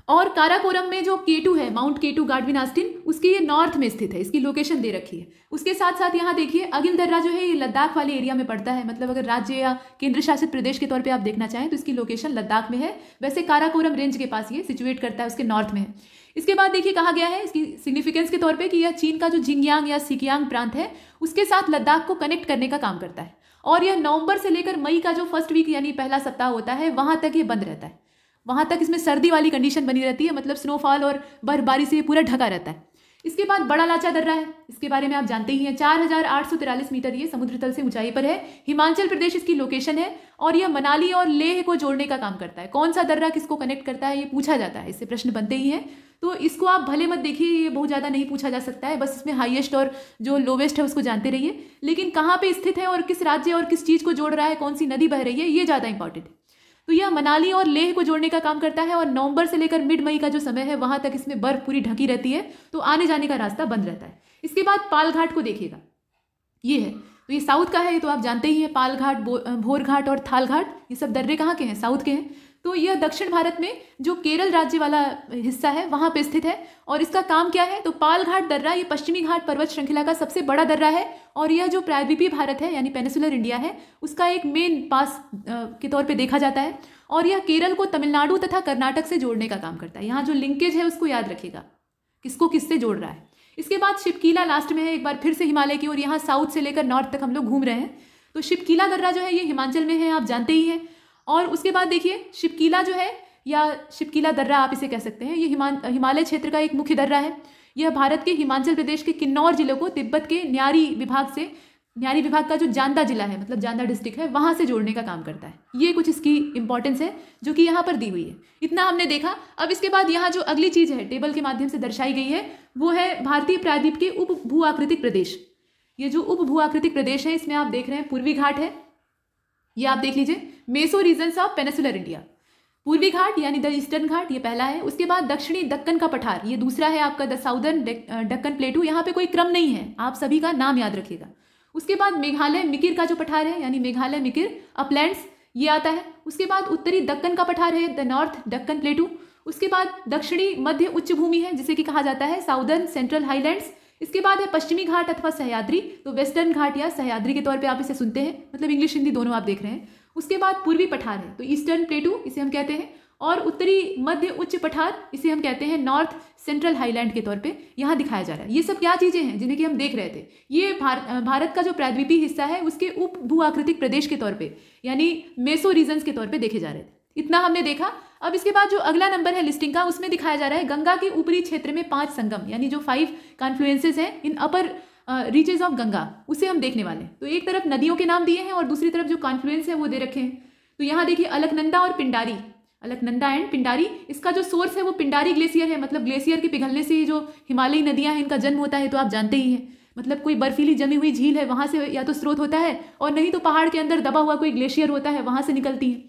[SPEAKER 1] और काराकोरम में जो केटू है माउंट केटू गाडविन आस्टिन उसकी ये नॉर्थ में स्थित है इसकी लोकेशन दे रखी है उसके साथ साथ यहाँ देखिए अगिल दर्रा जो है ये लद्दाख वाले एरिया में पड़ता है मतलब अगर राज्य या केंद्र शासित प्रदेश के तौर पे आप देखना चाहें तो इसकी लोकेशन लद्दाख में है वैसे काराकोरम रेंज के पास ये सिचुएट करता है उसके नॉर्थ में है इसके बाद देखिए कहा गया है इसकी सिग्निफिकेंस के तौर पे कि यह चीन का जो जिंगयांग या सिकियांग प्रांत है उसके साथ लद्दाख को कनेक्ट करने का काम करता है और यह नवंबर से लेकर मई का जो फर्स्ट वीक यानी पहला सप्ताह होता है वहां तक ये बंद रहता है वहां तक इसमें सर्दी वाली कंडीशन बनी रहती है मतलब स्नोफॉल और बर्फबारी से पूरा ढका रहता है इसके बाद बड़ा लाचा दर्रा है इसके बारे में आप जानते ही हैं चार मीटर ये समुद्र तल से ऊंचाई पर है हिमाचल प्रदेश इसकी लोकेशन है और यह मनाली और लेह को जोड़ने का काम करता है कौन सा दर्रा किसको कनेक्ट करता है ये पूछा जाता है इससे प्रश्न बनते ही हैं तो इसको आप भले मत देखिए ये बहुत ज़्यादा नहीं पूछा जा सकता है बस इसमें हाइएस्ट और जो लोवेस्ट है उसको जानते रहिए लेकिन कहाँ पर स्थित है और किस राज्य और किस चीज़ को जोड़ रहा है कौन सी नदी बह रही है ये ज़्यादा इंपॉर्टेंट है तो यह मनाली और लेह को जोड़ने का काम करता है और नवंबर से लेकर मिड मई का जो समय है वहां तक इसमें बर्फ पूरी ढकी रहती है तो आने जाने का रास्ता बंद रहता है इसके बाद पालघाट को देखिएगा ये है तो ये साउथ का है ये तो आप जानते ही हैं पालघाट भोरघाट और थालघाट ये सब दर्रे कहाँ के हैं साउथ के हैं तो यह दक्षिण भारत में जो केरल राज्य वाला हिस्सा है वहाँ पे स्थित है और इसका काम क्या है तो पालघाट दर्रा ये पश्चिमी घाट पर्वत श्रृंखला का सबसे बड़ा दर्रा है और यह जो प्रायद्वीपीय भारत है यानी पेनिसुलर इंडिया है उसका एक मेन पास के तौर पर देखा जाता है और यह केरल को तमिलनाडु तथा कर्नाटक से जोड़ने का काम करता है यहाँ जो लिंकेज है उसको याद रखेगा किसको किससे जोड़ रहा है इसके बाद शिपकीला लास्ट में है एक बार फिर से हिमालय की और यहाँ साउथ से लेकर नॉर्थ तक हम लोग घूम रहे हैं तो शिपकीला दर्रा जो है ये हिमाचल में है आप जानते ही हैं और उसके बाद देखिए शिपकीला जो है या शिपकीला दर्रा आप इसे कह सकते हैं ये हिमान हिमालय क्षेत्र का एक मुख्य दर्रा है यह भारत के हिमाचल प्रदेश के किन्नौर जिले को तिब्बत के न्यारी विभाग से न्यारी विभाग का जो जांदा जिला है मतलब जांदा डिस्ट्रिक्ट है वहाँ से जोड़ने का काम करता है ये कुछ इसकी इंपॉर्टेंस है जो कि यहाँ पर दी हुई है इतना हमने देखा अब इसके बाद यहाँ जो अगली चीज़ है टेबल के माध्यम से दर्शाई गई है वो है भारतीय प्रायद्वीप के उप भू आकृतिक प्रदेश ये जो उप भू आकृतिक प्रदेश है इसमें आप देख रहे हैं पूर्वी घाट है ये आप देख लीजिए meso region of peninsular India पूर्वी घाट यानी द ईस्टर्न घाट ये पहला है उसके बाद दक्षिणी दक्कन का पठार ये दूसरा है आपका द साउदर्न दक्कन प्लेटू यहाँ पे कोई क्रम नहीं है आप सभी का नाम याद रखिएगा उसके बाद मेघालय मिकिर का जो पठार है यानी मेघालय मिकिर अपलैंड्स ये आता है उसके बाद उत्तरी दक्कन का पठार है द नॉर्थ दक्कन प्लेटू उसके बाद दक्षिणी मध्य उच्च भूमि है जिसे कि कहा जाता है साउदर्न सेंट्रल हाईलैंड्स इसके बाद है पश्चिमी घाट अथवा सहयाद्री तो वेस्टर्न घाट या सहयाद्री के तौर पर आप इसे सुनते हैं मतलब इंग्लिश हिंदी दोनों आप देख रहे हैं उसके बाद पूर्वी पठार है तो ईस्टर्न प्लेटू इसे हम कहते हैं और उत्तरी मध्य उच्च पठार इसे हम कहते हैं नॉर्थ सेंट्रल हाईलैंड के तौर पे यहाँ दिखाया जा रहा है ये सब क्या चीज़ें हैं जिन्हें कि हम देख रहे थे ये भार, भारत का जो प्रायद्वीपीय हिस्सा है उसके उप भू आकृतिक प्रदेश के तौर पे यानी मेसो रीजन्स के तौर पे देखे जा रहे थे इतना हमने देखा अब इसके बाद जो अगला नंबर है लिस्टिंग का उसमें दिखाया जा रहा है गंगा के ऊपरी क्षेत्र में पांच संगम यानी जो फाइव कॉन्फ्लुएंसेज हैं in upper reaches of Ganga उसे हम देखने वाले हैं तो एक तरफ नदियों के नाम दिए हैं और दूसरी तरफ जो कॉन्फ्लुएंस है वो दे रखे हैं तो यहाँ देखिए अलकनंदा और पिंडारी अलकनंदा एंड पिंडारी इसका जो सोर्स है वो पिंडारी ग्लेशियर है मतलब ग्लेशियर के पिघलने से जो हिमालयी नदियाँ हैं इनका जन्म होता है तो आप जानते ही हैं मतलब कोई बर्फीली जमी हुई झील है वहाँ से या तो स्रोत होता है और नहीं तो पहाड़ के अंदर दबा हुआ कोई ग्लेशियर होता है वहाँ से निकलती है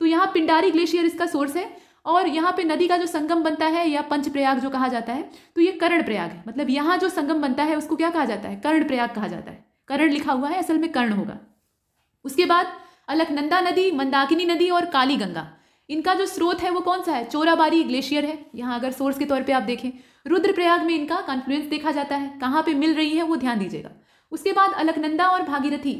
[SPEAKER 1] तो यहाँ पिंडारी ग्लेशियर इसका सोर्स है और यहाँ पे नदी का जो संगम बनता है या पंचप्रयाग जो कहा जाता है तो ये कर्ण प्रयाग है मतलब यहाँ जो संगम बनता है उसको क्या कहा जाता है कर्ण प्रयाग कहा जाता है करण लिखा हुआ है असल में कर्ण होगा उसके बाद अलकनंदा नदी मंदाकिनी नदी और काली गंगा इनका जो स्रोत है वो कौन सा है चोराबारी ग्लेशियर है यहाँ अगर सोर्स के तौर पर आप देखें रुद्रप्रयाग में इनका कॉन्फ्लुएंस देखा जाता है कहाँ पर मिल रही है वो ध्यान दीजिएगा उसके बाद अलकनंदा और भागीरथी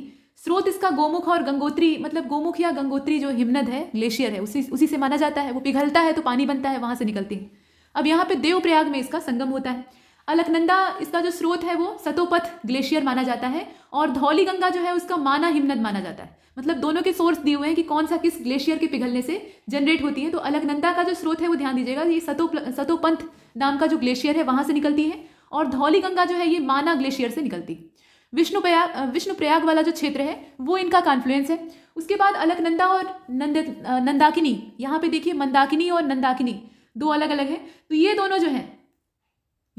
[SPEAKER 1] स्रोत इसका गोमुख और गंगोत्री मतलब गोमुख या गंगोत्री जो हिमनद है ग्लेशियर है उसी उसी से माना जाता है वो पिघलता है तो पानी बनता है वहां से निकलती है अब यहाँ पे देवप्रयाग में इसका संगम होता है अलकनंदा इसका जो स्रोत है वो सतोपथ ग्लेशियर माना जाता है और धौली गंगा जो है उसका माना हिमनद माना जाता है मतलब दोनों के सोर्स दिए हुए हैं कि कौन सा किस ग्लेशियर के पिघलने से जनरेट होती है तो अलकनंदा का जो स्रोत है वो ध्यान दीजिएगा ये सतो सतोपंथ नाम का जो ग्लेशियर है वहाँ से निकलती है और धौली गंगा जो है ये माना ग्लेशियर से निकलती है विष्णु प्रयाग विष्णु प्रयाग वाला जो क्षेत्र है वो इनका कॉन्फ्लुएंस है उसके बाद अलकनंदा और नंद नंदाकिनी यहाँ पे देखिए मंदाकिनी और नंदाकिनी दो अलग अलग है तो ये दोनों जो हैं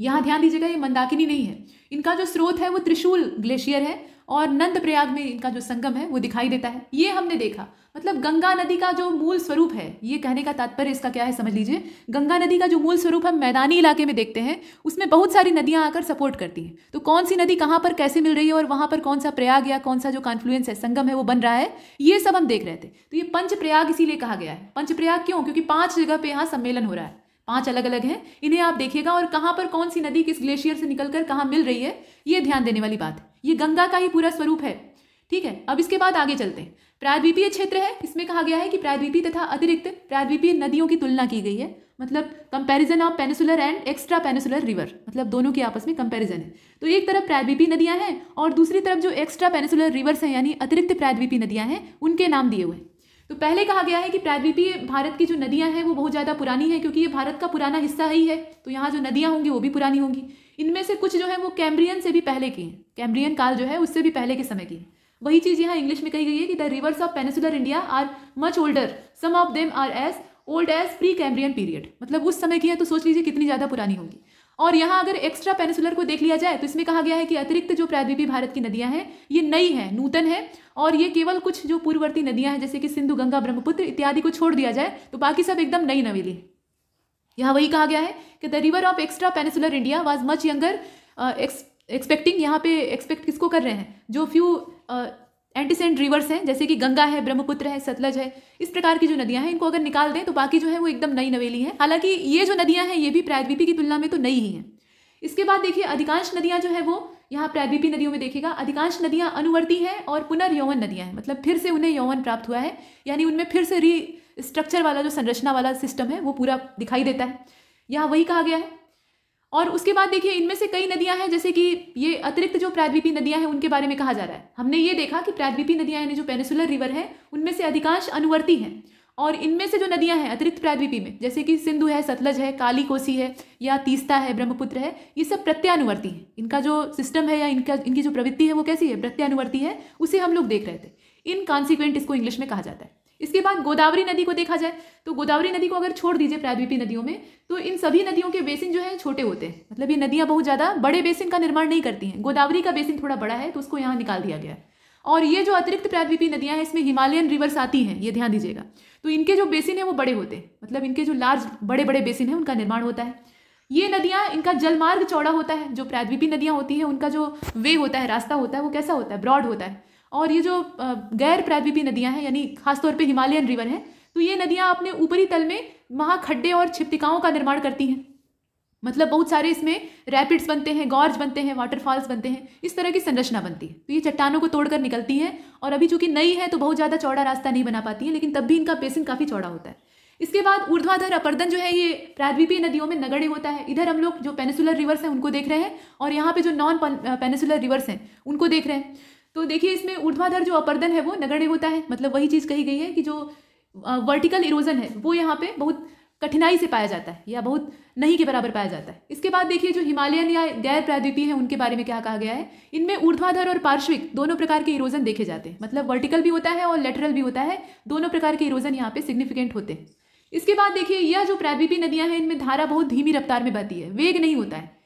[SPEAKER 1] यहाँ ध्यान दीजिएगा ये मंदाकिनी नहीं है इनका जो स्रोत है वो त्रिशूल ग्लेशियर है और प्रयाग में इनका जो संगम है वो दिखाई देता है ये हमने देखा मतलब गंगा नदी का जो मूल स्वरूप है ये कहने का तात्पर्य इसका क्या है समझ लीजिए गंगा नदी का जो मूल स्वरूप हम मैदानी इलाके में देखते हैं उसमें बहुत सारी नदियाँ आकर सपोर्ट करती हैं तो कौन सी नदी कहाँ पर कैसे मिल रही है और वहाँ पर कौन सा प्रयाग या कौन सा जो कॉन्फ्लुएंस है संगम है वो बन रहा है ये सब हम देख रहे थे तो ये पंचप्रयाग इसीलिए कहा गया है पंचप्रयाग क्यों क्योंकि पाँच जगह पर यहाँ सम्मेलन हो रहा है पांच अलग अलग हैं इन्हें आप देखिएगा और कहाँ पर कौन सी नदी किस ग्लेशियर से निकलकर कहाँ मिल रही है ये ध्यान देने वाली बात है ये गंगा का ही पूरा स्वरूप है ठीक है अब इसके बाद आगे चलते हैं प्रायद्वीपीय क्षेत्र है इसमें कहा गया है कि प्रायद्वीपीय तथा अतिरिक्त प्रायद्वीपीय नदियों की तुलना की गई है मतलब comparison of peninsular and extra peninsular river मतलब दोनों के आपस में कंपैरिजन है तो एक तरफ प्रायद्वीपीय नदियां हैं और दूसरी तरफ जो एक्स्ट्रा पेनिसुलर रिवर्स हैं यानी अतिरिक्त प्रायद्वीपीय नदियां हैं उनके नाम दिए हुए हैं तो पहले कहा गया है कि प्रायद्वीपीय भारत की जो नदियां हैं वो बहुत ज़्यादा पुरानी हैं क्योंकि ये भारत का पुराना हिस्सा ही है तो यहाँ जो नदियाँ होंगी वो भी पुरानी होंगी इनमें से कुछ जो है वो कैम्ब्रियन से भी पहले की हैं कैम्ब्रियन काल जो है उससे भी पहले के समय की है वही चीज़ यहाँ इंग्लिश में कही गई है कि the rivers of peninsular India are much older some of them are as old as pre Cambrian period मतलब उस समय की है तो सोच लीजिए कितनी ज़्यादा पुरानी होंगी और यहाँ अगर एक्स्ट्रा पेनिसुलर को देख लिया जाए तो इसमें कहा गया है कि अतिरिक्त जो प्रायद्वीपी भारत की नदियाँ हैं ये नई हैं नूतन है और ये केवल कुछ जो पूर्ववर्ती नदियाँ हैं जैसे कि सिंधु गंगा ब्रह्मपुत्र इत्यादि को छोड़ दिया जाए तो बाकी सब एकदम नई नवेली यहाँ वही कहा गया है कि the river of extra peninsular India was much younger expecting यहाँ पे एक्सपेक्ट किसको कर रहे हैं जो फ्यू एंटीसेंट रिवर्स हैं जैसे कि गंगा है ब्रह्मपुत्र है सतलज है इस प्रकार की जो नदियां हैं इनको अगर निकाल दें तो बाकी जो है वो एकदम नई नवेली हैं हालांकि ये जो नदियां हैं ये भी प्रायद्वीपी की तुलना में तो नई ही हैं इसके बाद देखिए अधिकांश नदियां जो है वो यहाँ प्रायद्वीपी नदियों में देखेगा अधिकांश नदियाँ अनुवर्ती हैं और पुनर्यौवन नदियाँ हैं मतलब फिर से उन्हें यौवन प्राप्त हुआ है यानी उनमें फिर से री स्ट्रक्चर वाला जो संरचना वाला सिस्टम है वो पूरा दिखाई देता है यहाँ वही कहा गया है और उसके बाद देखिए इनमें से कई नदियां हैं जैसे कि ये अतिरिक्त जो प्राद्वीपी नदियां हैं उनके बारे में कहा जा रहा है हमने ये देखा कि प्रायद्वीपी नदियां यानी जो पेनिसुलर रिवर है उनमें से अधिकांश अनुवर्ती हैं और इनमें से जो नदियां हैं अतिरिक्त प्राद्वीपी में जैसे कि सिंधु है सतलज है काली कोसी है या तीस्ता है ब्रह्मपुत्र है ये सब प्रत्यानुवर्ती हैं इनका जो सिस्टम है या इनका इनकी जो प्रवृत्ति है वो कैसी है प्रत्यानुवर्ती है उसे हम लोग देख रहे थे इन कॉन्सिक्वेंट इसको इंग्लिश में कहा जाता है इसके बाद गोदावरी नदी को देखा जाए तो गोदावरी नदी को अगर छोड़ दीजिए प्रायद्वीपी नदियों में तो इन सभी नदियों के बेसिन जो है छोटे होते हैं मतलब ये नदियाँ बहुत ज़्यादा बड़े बेसिन का निर्माण नहीं करती हैं गोदावरी का बेसिन थोड़ा बड़ा है तो उसको यहाँ निकाल दिया गया और ये जो अतिरिक्त प्रायद्वीपीय नदियाँ हैं इसमें हिमालयन रिवर्स आती हैं ये ध्यान दीजिएगा तो इनके जो बेसिन है वो बड़े होते हैं मतलब इनके जो लार्ज बड़े बड़े बेसिन हैं उनका निर्माण होता है ये नदियाँ इनका जलमार्ग चौड़ा होता है जो प्रायद्वीपी नदियाँ होती हैं उनका जो वे होता है रास्ता होता है वो कैसा होता है ब्रॉड होता है और ये जो गैर प्रायद्वीपी नदियाँ हैं यानी खासतौर पर हिमालयन रिवर हैं तो ये नदियाँ अपने ऊपरी तल में वहाँ खड्डे और छिपतिकाओं का निर्माण करती हैं मतलब बहुत सारे इसमें रैपिड्स बनते हैं गॉर्ज बनते हैं वाटरफॉल्स बनते हैं इस तरह की संरचना बनती है तो ये चट्टानों को तोड़कर निकलती हैं और अभी चूंकि नई है तो बहुत ज़्यादा चौड़ा रास्ता नहीं बना पाती है लेकिन तब भी इनका बेसिन काफ़ी चौड़ा होता है इसके बाद ऊर्ध्वाधर अपर्दन जो है ये प्राद्वीपीय नदियों में नगड़े होता है इधर हम लोग जो पेनिसुलर रिवर्स हैं उनको देख रहे हैं और यहाँ पे जो नॉन पेनिसुलर रिवर्स हैं उनको देख रहे हैं तो देखिए इसमें ऊर्ध्वाधर जो अपर्दन है वो नगण्य होता है मतलब वही चीज़ कही गई है कि जो वर्टिकल इरोजन है वो यहाँ पे बहुत कठिनाई से पाया जाता है या बहुत नहीं के बराबर पाया जाता है इसके बाद देखिए जो हिमालयन या गैर प्रायद्वीपीय हैं उनके बारे में क्या कहा गया है इनमें ऊर्ध्वाधर और पार्श्विक दोनों प्रकार के इरोजन देखे जाते हैं मतलब वर्टिकल भी होता है और लेटरल भी होता है दोनों प्रकार के इरोजन यहाँ पे सिग्निफिकेंट होते हैं इसके बाद देखिए यह जो प्रायद्वीपीय नदियाँ हैं इनमें धारा बहुत धीमी रफ्तार में बहती है वेग नहीं होता है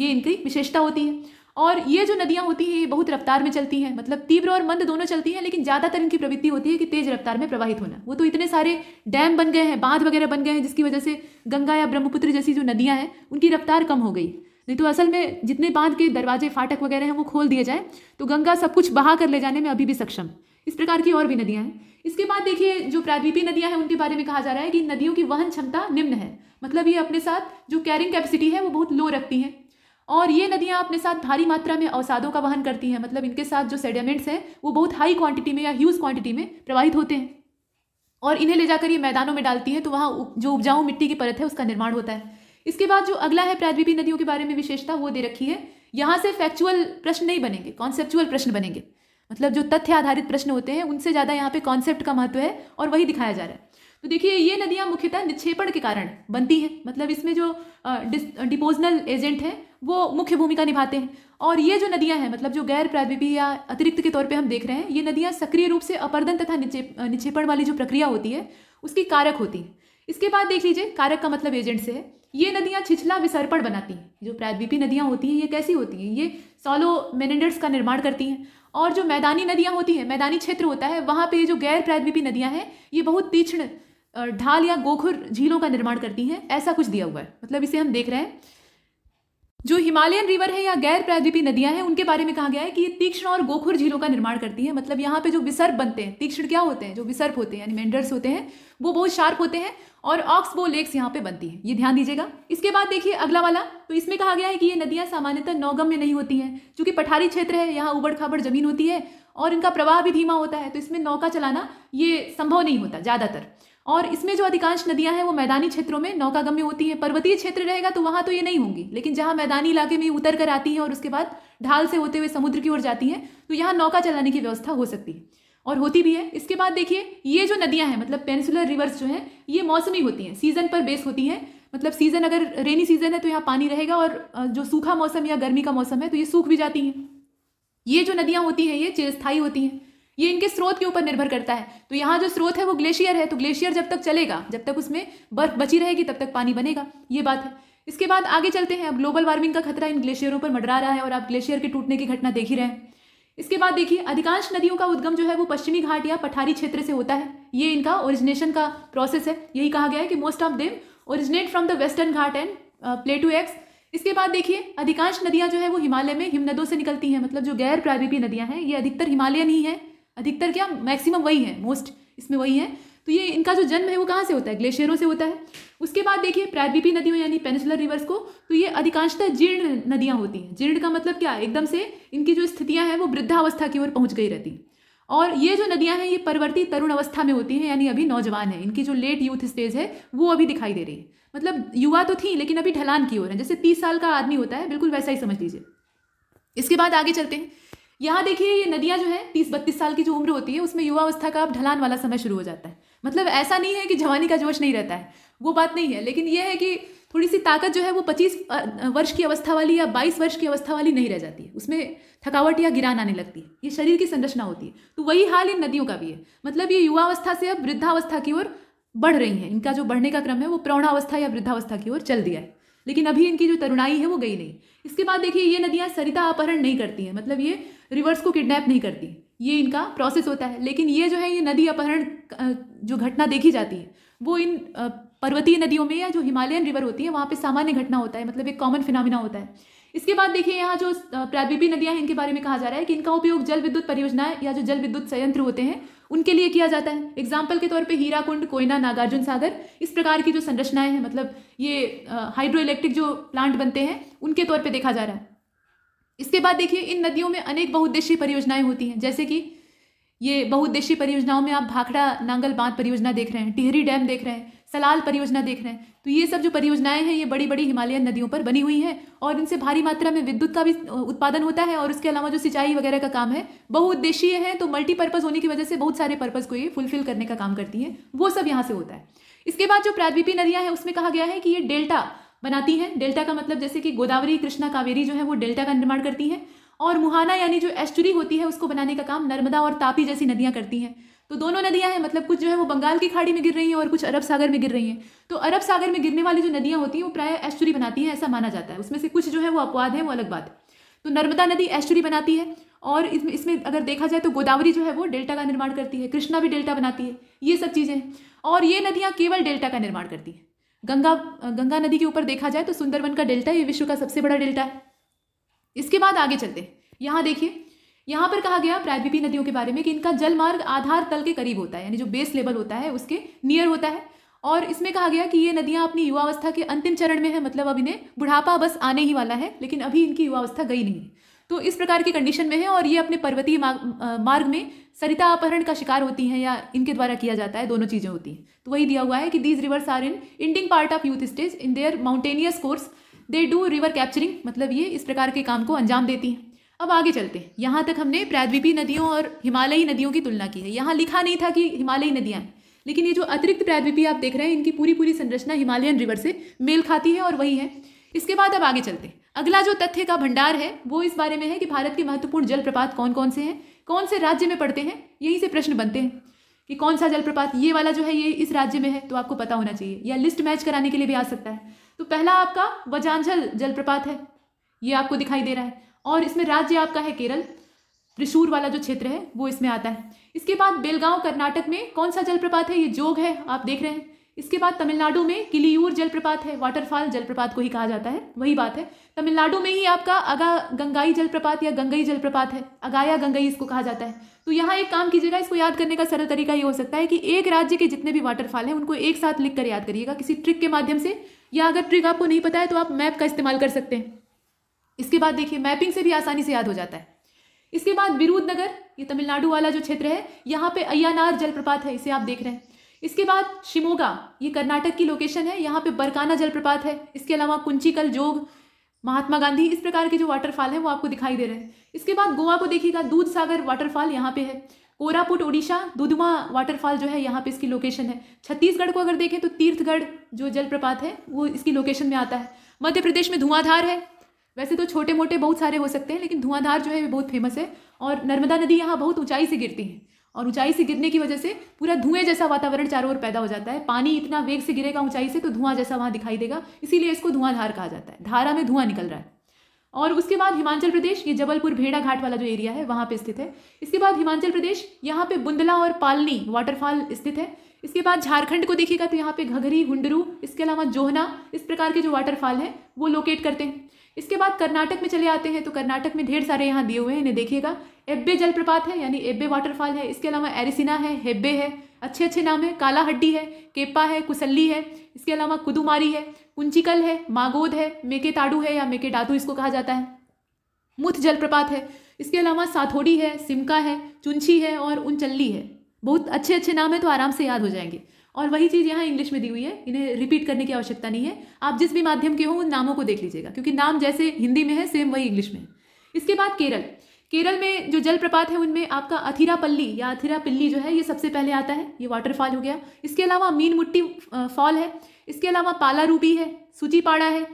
[SPEAKER 1] ये इनकी विशेषता होती है और ये जो नदियाँ होती हैं ये बहुत रफ्तार में चलती हैं मतलब तीव्र और मंद दोनों चलती हैं लेकिन ज़्यादातर इनकी प्रवृत्ति होती है कि तेज रफ्तार में प्रवाहित होना वो तो इतने सारे डैम बन गए हैं बांध वगैरह बन गए हैं जिसकी वजह से गंगा या ब्रह्मपुत्र जैसी जो नदियाँ हैं उनकी रफ्तार कम हो गई नहीं तो असल में जितने बांध के दरवाजे फाटक वगैरह हैं वो खोल दिए जाए तो गंगा सब कुछ बहा कर ले जाने में अभी भी सक्षम इस प्रकार की और भी नदियाँ हैं इसके बाद देखिए जो प्राद्वीपी नदियाँ हैं उनके बारे में कहा जा रहा है कि नदियों की वहन क्षमता निम्न है मतलब ये अपने साथ जो कैरिंग कैपेसिटी है वो बहुत लो रखती हैं और ये नदियाँ अपने साथ भारी मात्रा में अवसादों का वहन करती हैं मतलब इनके साथ जो सेडिमेंट्स हैं वो बहुत हाई क्वांटिटी में या ह्यूज क्वांटिटी में प्रवाहित होते हैं और इन्हें ले जाकर ये मैदानों में डालती हैं तो वहाँ जो उपजाऊ मिट्टी की परत है उसका निर्माण होता है इसके बाद जो अगला है प्राद्वीपी नदियों के बारे में विशेषता वो दे रखी है यहाँ से फैक्चुअल प्रश्न नहीं बनेंगे कॉन्सेप्चुअल प्रश्न बनेंगे मतलब जो तथ्य आधारित प्रश्न होते हैं उनसे ज़्यादा यहाँ पे कॉन्सेप्ट का महत्व है और वही दिखाया जा रहा है तो देखिए ये नदियाँ मुख्यतः निक्षेपण के कारण बनती हैं मतलब इसमें जो डिपोजनल एजेंट हैं वो मुख्य भूमिका निभाते हैं और ये जो नदियाँ हैं मतलब जो गैर प्रादीपी या अतिरिक्त के तौर पे हम देख रहे हैं ये नदियाँ सक्रिय रूप से अपर्दन तथा निक्षेपण वाली जो प्रक्रिया होती है उसकी कारक होती है इसके बाद देख लीजिए कारक का मतलब एजेंट से है ये नदियाँ छिछला विसर्पण बनाती हैं जो प्रायद्वीपी नदियाँ होती हैं ये कैसी होती हैं ये सोलो मेनेंडर्स का निर्माण करती हैं और जो मैदानी नदियाँ होती हैं मैदानी क्षेत्र होता है वहाँ पे जो गैर प्रायद्वीपी नदियाँ हैं ये बहुत तीक्ष्ण ढाल या गोखुर झीलों का निर्माण करती हैं ऐसा कुछ दिया हुआ है मतलब इसे हम देख रहे हैं जो हिमालयन रिवर है या गैर प्रायद्वीपी नदियां हैं उनके बारे में कहा गया है कि ये तीक्ष्ण और गोखुर झीलों का निर्माण करती है मतलब यहाँ पे जो विसर्प बनते हैं तीक्ष्ण क्या होते हैं जो विसर्प होते हैं यानी मेंडर्स होते हैं वो बहुत शार्प होते हैं और ऑक्स बो लेक्स यहाँ पे बनती है ये ध्यान दीजिएगा इसके बाद देखिए अगला वाला तो इसमें कहा गया है कि ये नदियां सामान्यतः नौगम में नहीं होती हैं चूंकि पठारी क्षेत्र है यहाँ उबड़ खाबड़ जमीन होती है और इनका प्रवाह भी धीमा होता है तो इसमें नौका चलाना ये संभव नहीं होता ज़्यादातर और इसमें जो अधिकांश नदियां हैं वो मैदानी क्षेत्रों में नौकागम्य होती हैं पर्वतीय क्षेत्र रहेगा तो वहाँ तो ये नहीं होंगी लेकिन जहाँ मैदानी इलाके में उतर कर आती हैं और उसके बाद ढाल से होते हुए समुद्र की ओर जाती हैं तो यहाँ नौका चलाने की व्यवस्था हो सकती है और होती भी है इसके बाद देखिए ये जो नदियाँ हैं मतलब पेनिसुलर रिवर्स जो हैं ये मौसमी होती हैं सीजन पर बेस होती हैं मतलब सीजन अगर रेनी सीजन है तो यहाँ पानी रहेगा और जो सूखा मौसम या गर्मी का मौसम है तो ये सूख भी जाती हैं ये जो नदियाँ होती हैं ये चिरस्थाई होती हैं ये इनके स्रोत के ऊपर निर्भर करता है तो यहाँ जो स्रोत है वो ग्लेशियर है तो ग्लेशियर जब तक चलेगा जब तक उसमें बर्फ बची रहेगी तब तक पानी बनेगा ये बात है इसके बाद आगे चलते हैं अब ग्लोबल वार्मिंग का खतरा इन ग्लेशियरों पर मडरा रहा है और आप ग्लेशियर के टूटने की घटना देख ही रहे हैं इसके बाद देखिए अधिकांश नदियों का उद्गम जो है वो पश्चिमी घाट या पठारी क्षेत्र से होता है ये इनका ओरिजिनेशन का प्रोसेस है यही कहा गया है कि most of them originate from the western Ghat and plateau एक्स इसके बाद देखिए अधिकांश नदियां जो है वो हिमालय में हिमनदों से निकलती हैं मतलब जो गैर प्रायद्वीपीय नदियां हैं ये अधिकतर हिमालयन ही हैं अधिकतर क्या मैक्सिमम वही है मोस्ट इसमें वही है तो ये इनका जो जन्म है वो कहाँ से होता है ग्लेशियरों से होता है उसके बाद देखिए प्रायद्वीपी नदियों यानी पेनिसुलर रिवर्स को तो ये अधिकांशतः जीर्ण नदियाँ होती हैं जीर्ण का मतलब क्या एकदम से इनकी जो स्थितियाँ हैं वो वृद्धावस्था की ओर पहुँच गई रहती हैं और ये जो नदियाँ हैं ये परवर्ती तरुण अवस्था में होती हैं यानी अभी नौजवान है इनकी जो लेट यूथ स्टेज है वो अभी दिखाई दे रही है मतलब युवा तो थी लेकिन अभी ढलान की ओर है जैसे तीस साल का आदमी होता है बिल्कुल वैसा ही समझ लीजिए इसके बाद आगे चलते हैं यहाँ देखिए ये नदियाँ जो है तीस बत्तीस साल की जो उम्र होती है उसमें युवावस्था का अब ढलान वाला समय शुरू हो जाता है मतलब ऐसा नहीं है कि जवानी का जोश नहीं रहता है वो बात नहीं है लेकिन ये है कि थोड़ी सी ताकत जो है वो पच्चीस वर्ष की अवस्था वाली या बाईस वर्ष की अवस्था वाली नहीं रह जाती है उसमें थकावट या गिरान आने लगती है ये शरीर की संरचना होती है तो वही हाल इन नदियों का भी है मतलब ये युवावस्था से अब वृद्धावस्था की ओर बढ़ रही हैं इनका जो बढ़ने का क्रम है वो प्रौणावस्था या वृद्धावस्था की ओर चल दिया है लेकिन अभी इनकी जो तरुणाई है वो गई नहीं इसके बाद देखिए ये नदियाँ सरिता अपहरण नहीं करती हैं मतलब ये रिवर्स को किडनैप नहीं करती ये इनका प्रोसेस होता है लेकिन ये जो है ये नदी अपहरण जो घटना देखी जाती है वो इन पर्वतीय नदियों में या जो हिमालयन रिवर होती है वहाँ पर सामान्य घटना होता है मतलब एक कॉमन फिनोमिना होता है इसके बाद देखिए यहाँ जो प्रादीपी नदियाँ हैं इनके बारे में कहा जा रहा है कि इनका उपयोग जल विद्युत परियोजनाएं या जो जल विद्युत संयंत्र होते हैं उनके लिए किया जाता है एग्जाम्पल के तौर पे हीरा कुंड कोयना नागार्जुन सागर इस प्रकार की जो संरचनाएं हैं मतलब ये हाइड्रो इलेक्ट्रिक जो प्लांट बनते हैं उनके तौर पर देखा जा रहा है इसके बाद देखिए इन नदियों में अनेक बहुउद्देशीय परियोजनाएं होती हैं जैसे कि ये बहुउद्देशीय परियोजनाओं में आप भाखड़ा नांगल बांध परियोजना देख रहे हैं टिहरी डैम देख रहे हैं सलाल परियोजना देख रहे हैं तो ये सब जो परियोजनाएं हैं ये बड़ी बड़ी हिमालयन नदियों पर बनी हुई हैं और इनसे भारी मात्रा में विद्युत का भी उत्पादन होता है और उसके अलावा जो सिंचाई वगैरह का काम है बहुउद्देशीय है तो मल्टीपर्पज़ होने की वजह से बहुत सारे पर्पज़ को ये फुलफिल करने का काम करती है वो सब यहाँ से होता है इसके बाद जो प्राद्वीपी नदियां हैं उसमें कहा गया है कि ये डेल्टा बनाती हैं डेल्टा का मतलब जैसे कि गोदावरी कृष्णा कावेरी जो है वो डेल्टा का निर्माण करती हैं और मुहाना यानी जो एस्टुरी होती है उसको बनाने का काम नर्मदा और तापी जैसी नदियाँ करती हैं तो दोनों नदियां हैं मतलब कुछ जो है वो बंगाल की खाड़ी में गिर रही हैं और कुछ अरब सागर में गिर रही हैं तो अरब सागर में गिरने वाली जो नदियां होती हैं वो प्राय एस्टुरी बनाती हैं ऐसा माना जाता है उसमें से कुछ जो है वो अपवाद है वो अलग बात है तो नर्मदा नदी एस्टुरी बनाती है और इसमें इसमें अगर देखा जाए तो गोदावरी जो है वो डेल्टा का निर्माण करती है कृष्णा भी डेल्टा बनाती है ये सब चीज़ें हैं और ये नदियाँ केवल डेल्टा का निर्माण करती हैं गंगा गंगा नदी के ऊपर देखा जाए तो सुंदरवन का डेल्टा ये विश्व का सबसे बड़ा डेल्टा है इसके बाद आगे चलते यहाँ देखिए यहाँ पर कहा गया प्रायद्वीपीय नदियों के बारे में कि इनका जलमार्ग आधार तल के करीब होता है यानी जो बेस लेवल होता है उसके नियर होता है और इसमें कहा गया कि ये नदियाँ अपनी युवावस्था के अंतिम चरण में है मतलब अब इन्हें बुढ़ापा बस आने ही वाला है लेकिन अभी इनकी युवावस्था गई नहीं तो इस प्रकार की कंडीशन में है और ये अपने पर्वतीय मार्ग में सरिता अपहरण का शिकार होती हैं या इनके द्वारा किया जाता है दोनों चीज़ें होती हैं तो वही दिया हुआ है कि these rivers are in ending part of youth stage in their mountainous course they do river capturing मतलब ये इस प्रकार के काम को अंजाम देती हैं अब आगे चलते हैं यहाँ तक हमने प्रायद्वीपी नदियों और हिमालयी नदियों की तुलना की है यहाँ लिखा नहीं था कि हिमालयी नदियाँ लेकिन ये जो अतिरिक्त प्रायद्वीपी आप देख रहे हैं इनकी पूरी पूरी संरचना हिमालयन रिवर से मेल खाती है और वही है इसके बाद अब आगे चलते हैं अगला जो तथ्य का भंडार है वो इस बारे में है कि भारत के महत्वपूर्ण जलप्रपात कौन कौन से हैं कौन से राज्य में पड़ते हैं यहीं से प्रश्न बनते हैं कि कौन सा जलप्रपात ये वाला जो है ये इस राज्य में है तो आपको पता होना चाहिए या लिस्ट मैच कराने के लिए भी आ सकता है तो पहला आपका वजांझल जलप्रपात है ये आपको दिखाई दे रहा है और इसमें राज्य आपका है केरल त्रिशूर वाला जो क्षेत्र है वो इसमें आता है इसके बाद बेलगांव कर्नाटक में कौन सा जलप्रपात है ये जोग है आप देख रहे हैं इसके बाद तमिलनाडु में किलियूर जलप्रपात है वाटरफॉल जलप्रपात को ही कहा जाता है वही बात है तमिलनाडु में ही आपका अगा गंगाई जलप्रपात या गंगई जलप्रपात है अगाया गंगई इसको कहा जाता है तो यहाँ एक काम कीजिएगा इसको याद करने का सरल तरीका ये हो सकता है कि एक राज्य के जितने भी वाटरफॉल हैं उनको एक साथ लिख कर याद करिएगा किसी ट्रिक के माध्यम से या अगर ट्रिक आपको नहीं पता है तो आप मैप का इस्तेमाल कर सकते हैं इसके बाद देखिए मैपिंग से भी आसानी से याद हो जाता है इसके बाद विरुदनगर ये तमिलनाडु वाला जो क्षेत्र है यहाँ पे अयानार जलप्रपात है इसे आप देख रहे हैं इसके बाद शिमोगा ये कर्नाटक की लोकेशन है यहाँ पे बरकाना जलप्रपात है इसके अलावा कुंचीकल जोग महात्मा गांधी इस प्रकार के जो वाटरफॉल हैं वो आपको दिखाई दे रहे हैं इसके बाद गोवा को देखिएगा दूध सागर वाटरफॉल यहाँ पे है कोरापुट उड़ीसा दुदमा वाटरफॉल जो है यहाँ पे इसकी लोकेशन है छत्तीसगढ़ को अगर देखें तो तीर्थगढ़ जो जलप्रपात है वो इसकी लोकेशन में आता है मध्य प्रदेश में धुआंधार है वैसे तो छोटे मोटे बहुत सारे हो सकते हैं लेकिन धुआंधार जो है बहुत फेमस है और नर्मदा नदी यहाँ बहुत ऊंचाई से गिरती है और ऊंचाई से गिरने की वजह से पूरा धुएं जैसा वातावरण चारों ओर पैदा हो जाता है पानी इतना वेग से गिरेगा ऊंचाई से तो धुआं जैसा वहाँ दिखाई देगा इसीलिए इसको धुआंधार कहा जाता है धारा में धुआं निकल रहा है और उसके बाद हिमाचल प्रदेश ये जबलपुर भेड़ा घाट वाला जो एरिया है वहाँ पे स्थित है इसके बाद हिमाचल प्रदेश यहाँ पे बुंदला और पालनी वाटरफॉल स्थित है इसके बाद झारखंड को देखिएगा तो यहाँ पे घघरी हुंडरू इसके अलावा जोहना इस प्रकार के जो वाटरफॉल हैं वो लोकेट करते हैं इसके बाद कर्नाटक में चले आते हैं तो कर्नाटक में ढेर सारे यहाँ दिए हुए हैं इन्हें देखिएगा एब्बे जलप्रपात है यानी एब्बे वाटरफॉल है इसके अलावा एरिसिना है हेब्बे है अच्छे अच्छे नाम है काला हड्डी है केप्पा है कुसल्ली है इसके अलावा कुदुमारी है कुंचिकल है मागोद है मेके ताडू है या मेके डादू इसको कहा जाता है मुथ जलप्रपात है इसके अलावा साथोड़ी है सिमका है चुनछी है और उनचल्ली है बहुत अच्छे अच्छे नाम है तो आराम से याद हो जाएंगे और वही चीज़ यहाँ इंग्लिश में दी हुई है इन्हें रिपीट करने की आवश्यकता नहीं है आप जिस भी माध्यम के हो उन नामों को देख लीजिएगा क्योंकि नाम जैसे हिंदी में है सेम वही इंग्लिश में है इसके बाद केरल केरल में जो जलप्रपात है उनमें आपका अथिरापल्ली या अथिरापिल्ली जो है ये सबसे पहले आता है ये वाटरफॉल हो गया इसके अलावा मीन मुट्टी फॉल है इसके अलावा पाला रूबी है सूचीपाड़ा है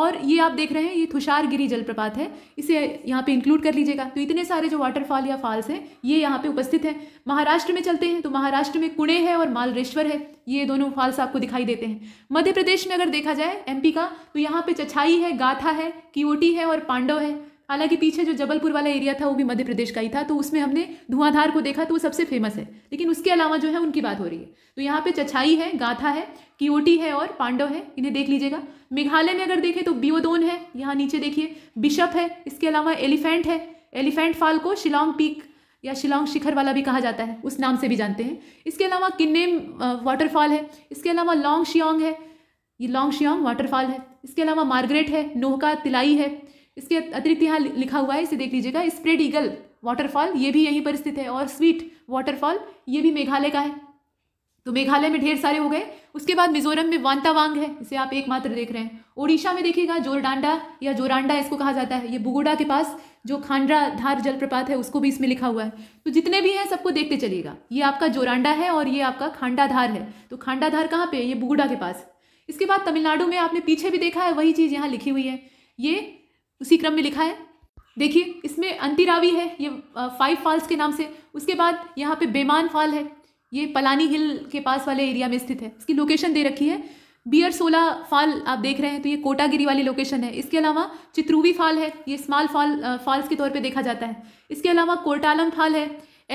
[SPEAKER 1] और ये आप देख रहे हैं ये गिरी जलप्रपात है इसे यहाँ पे इंक्लूड कर लीजिएगा तो इतने सारे जो वाटरफॉल या फॉल्स हैं ये यहाँ पे उपस्थित हैं महाराष्ट्र में चलते हैं तो महाराष्ट्र में कुणे है और मालरेश्वर है ये दोनों फॉल्स आपको दिखाई देते हैं मध्य प्रदेश में अगर देखा जाए एमपी का तो यहाँ पे चछाई है गाथा है कीवोटी है और पांडव है हालांकि पीछे जो जबलपुर वाला एरिया था वो भी मध्य प्रदेश का ही था तो उसमें हमने धुआंधार को देखा तो वो सबसे फेमस है लेकिन उसके अलावा जो है उनकी बात हो रही है तो यहाँ पे चछाई है गाथा है कियोटी है और पांडव है इन्हें देख लीजिएगा मेघालय में अगर देखें तो बियोदोन है यहाँ नीचे देखिए बिशप है इसके अलावा एलिफेंट है एलिफेंट फॉल को शिलोंग पीक या शिलोंग शिखर वाला भी कहा जाता है उस नाम से भी जानते हैं इसके अलावा किन्नेम वाटरफॉल है इसके अलावा लॉन्ग शियोंग है ये लॉन्ग शियोंग वाटरफॉल है इसके अलावा मार्गरेट है नोहका तिलाई है इसके अतिरिक्त यहाँ लिखा हुआ है इसे देख लीजिएगा स्प्रेड ईगल वाटरफॉल ये भी यहीं पर स्थित है और स्वीट वाटरफॉल ये भी मेघालय का है तो मेघालय में ढेर सारे हो गए उसके बाद मिजोरम में वांतावांग है इसे आप एकमात्र देख रहे हैं ओडिशा में देखिएगा जोरडांडा या जोरांडा इसको कहा जाता है ये बुगुड़ा के पास जो खांडरा धार जलप्रपात है उसको भी इसमें लिखा हुआ है तो जितने भी हैं सबको देखते चलिएगा ये आपका जोरांडा है और ये आपका खांडाधार है तो खांडाधार कहाँ पे है ये बुगुडा के पास इसके बाद तमिलनाडु में आपने पीछे भी देखा है वही चीज़ यहाँ लिखी हुई है ये उसी क्रम में लिखा है देखिए इसमें अंतिरावी है ये फाइव फॉल्स के नाम से उसके बाद यहाँ पे बेमान फॉल है ये पलानी हिल के पास वाले एरिया में स्थित है इसकी लोकेशन दे रखी है बियर सोला फॉल आप देख रहे हैं तो ये कोटागिरी वाली लोकेशन है इसके अलावा चित्रूवी फॉल है ये स्मॉल फॉल फॉल्स के तौर पे देखा जाता है इसके अलावा कोटालम फॉल है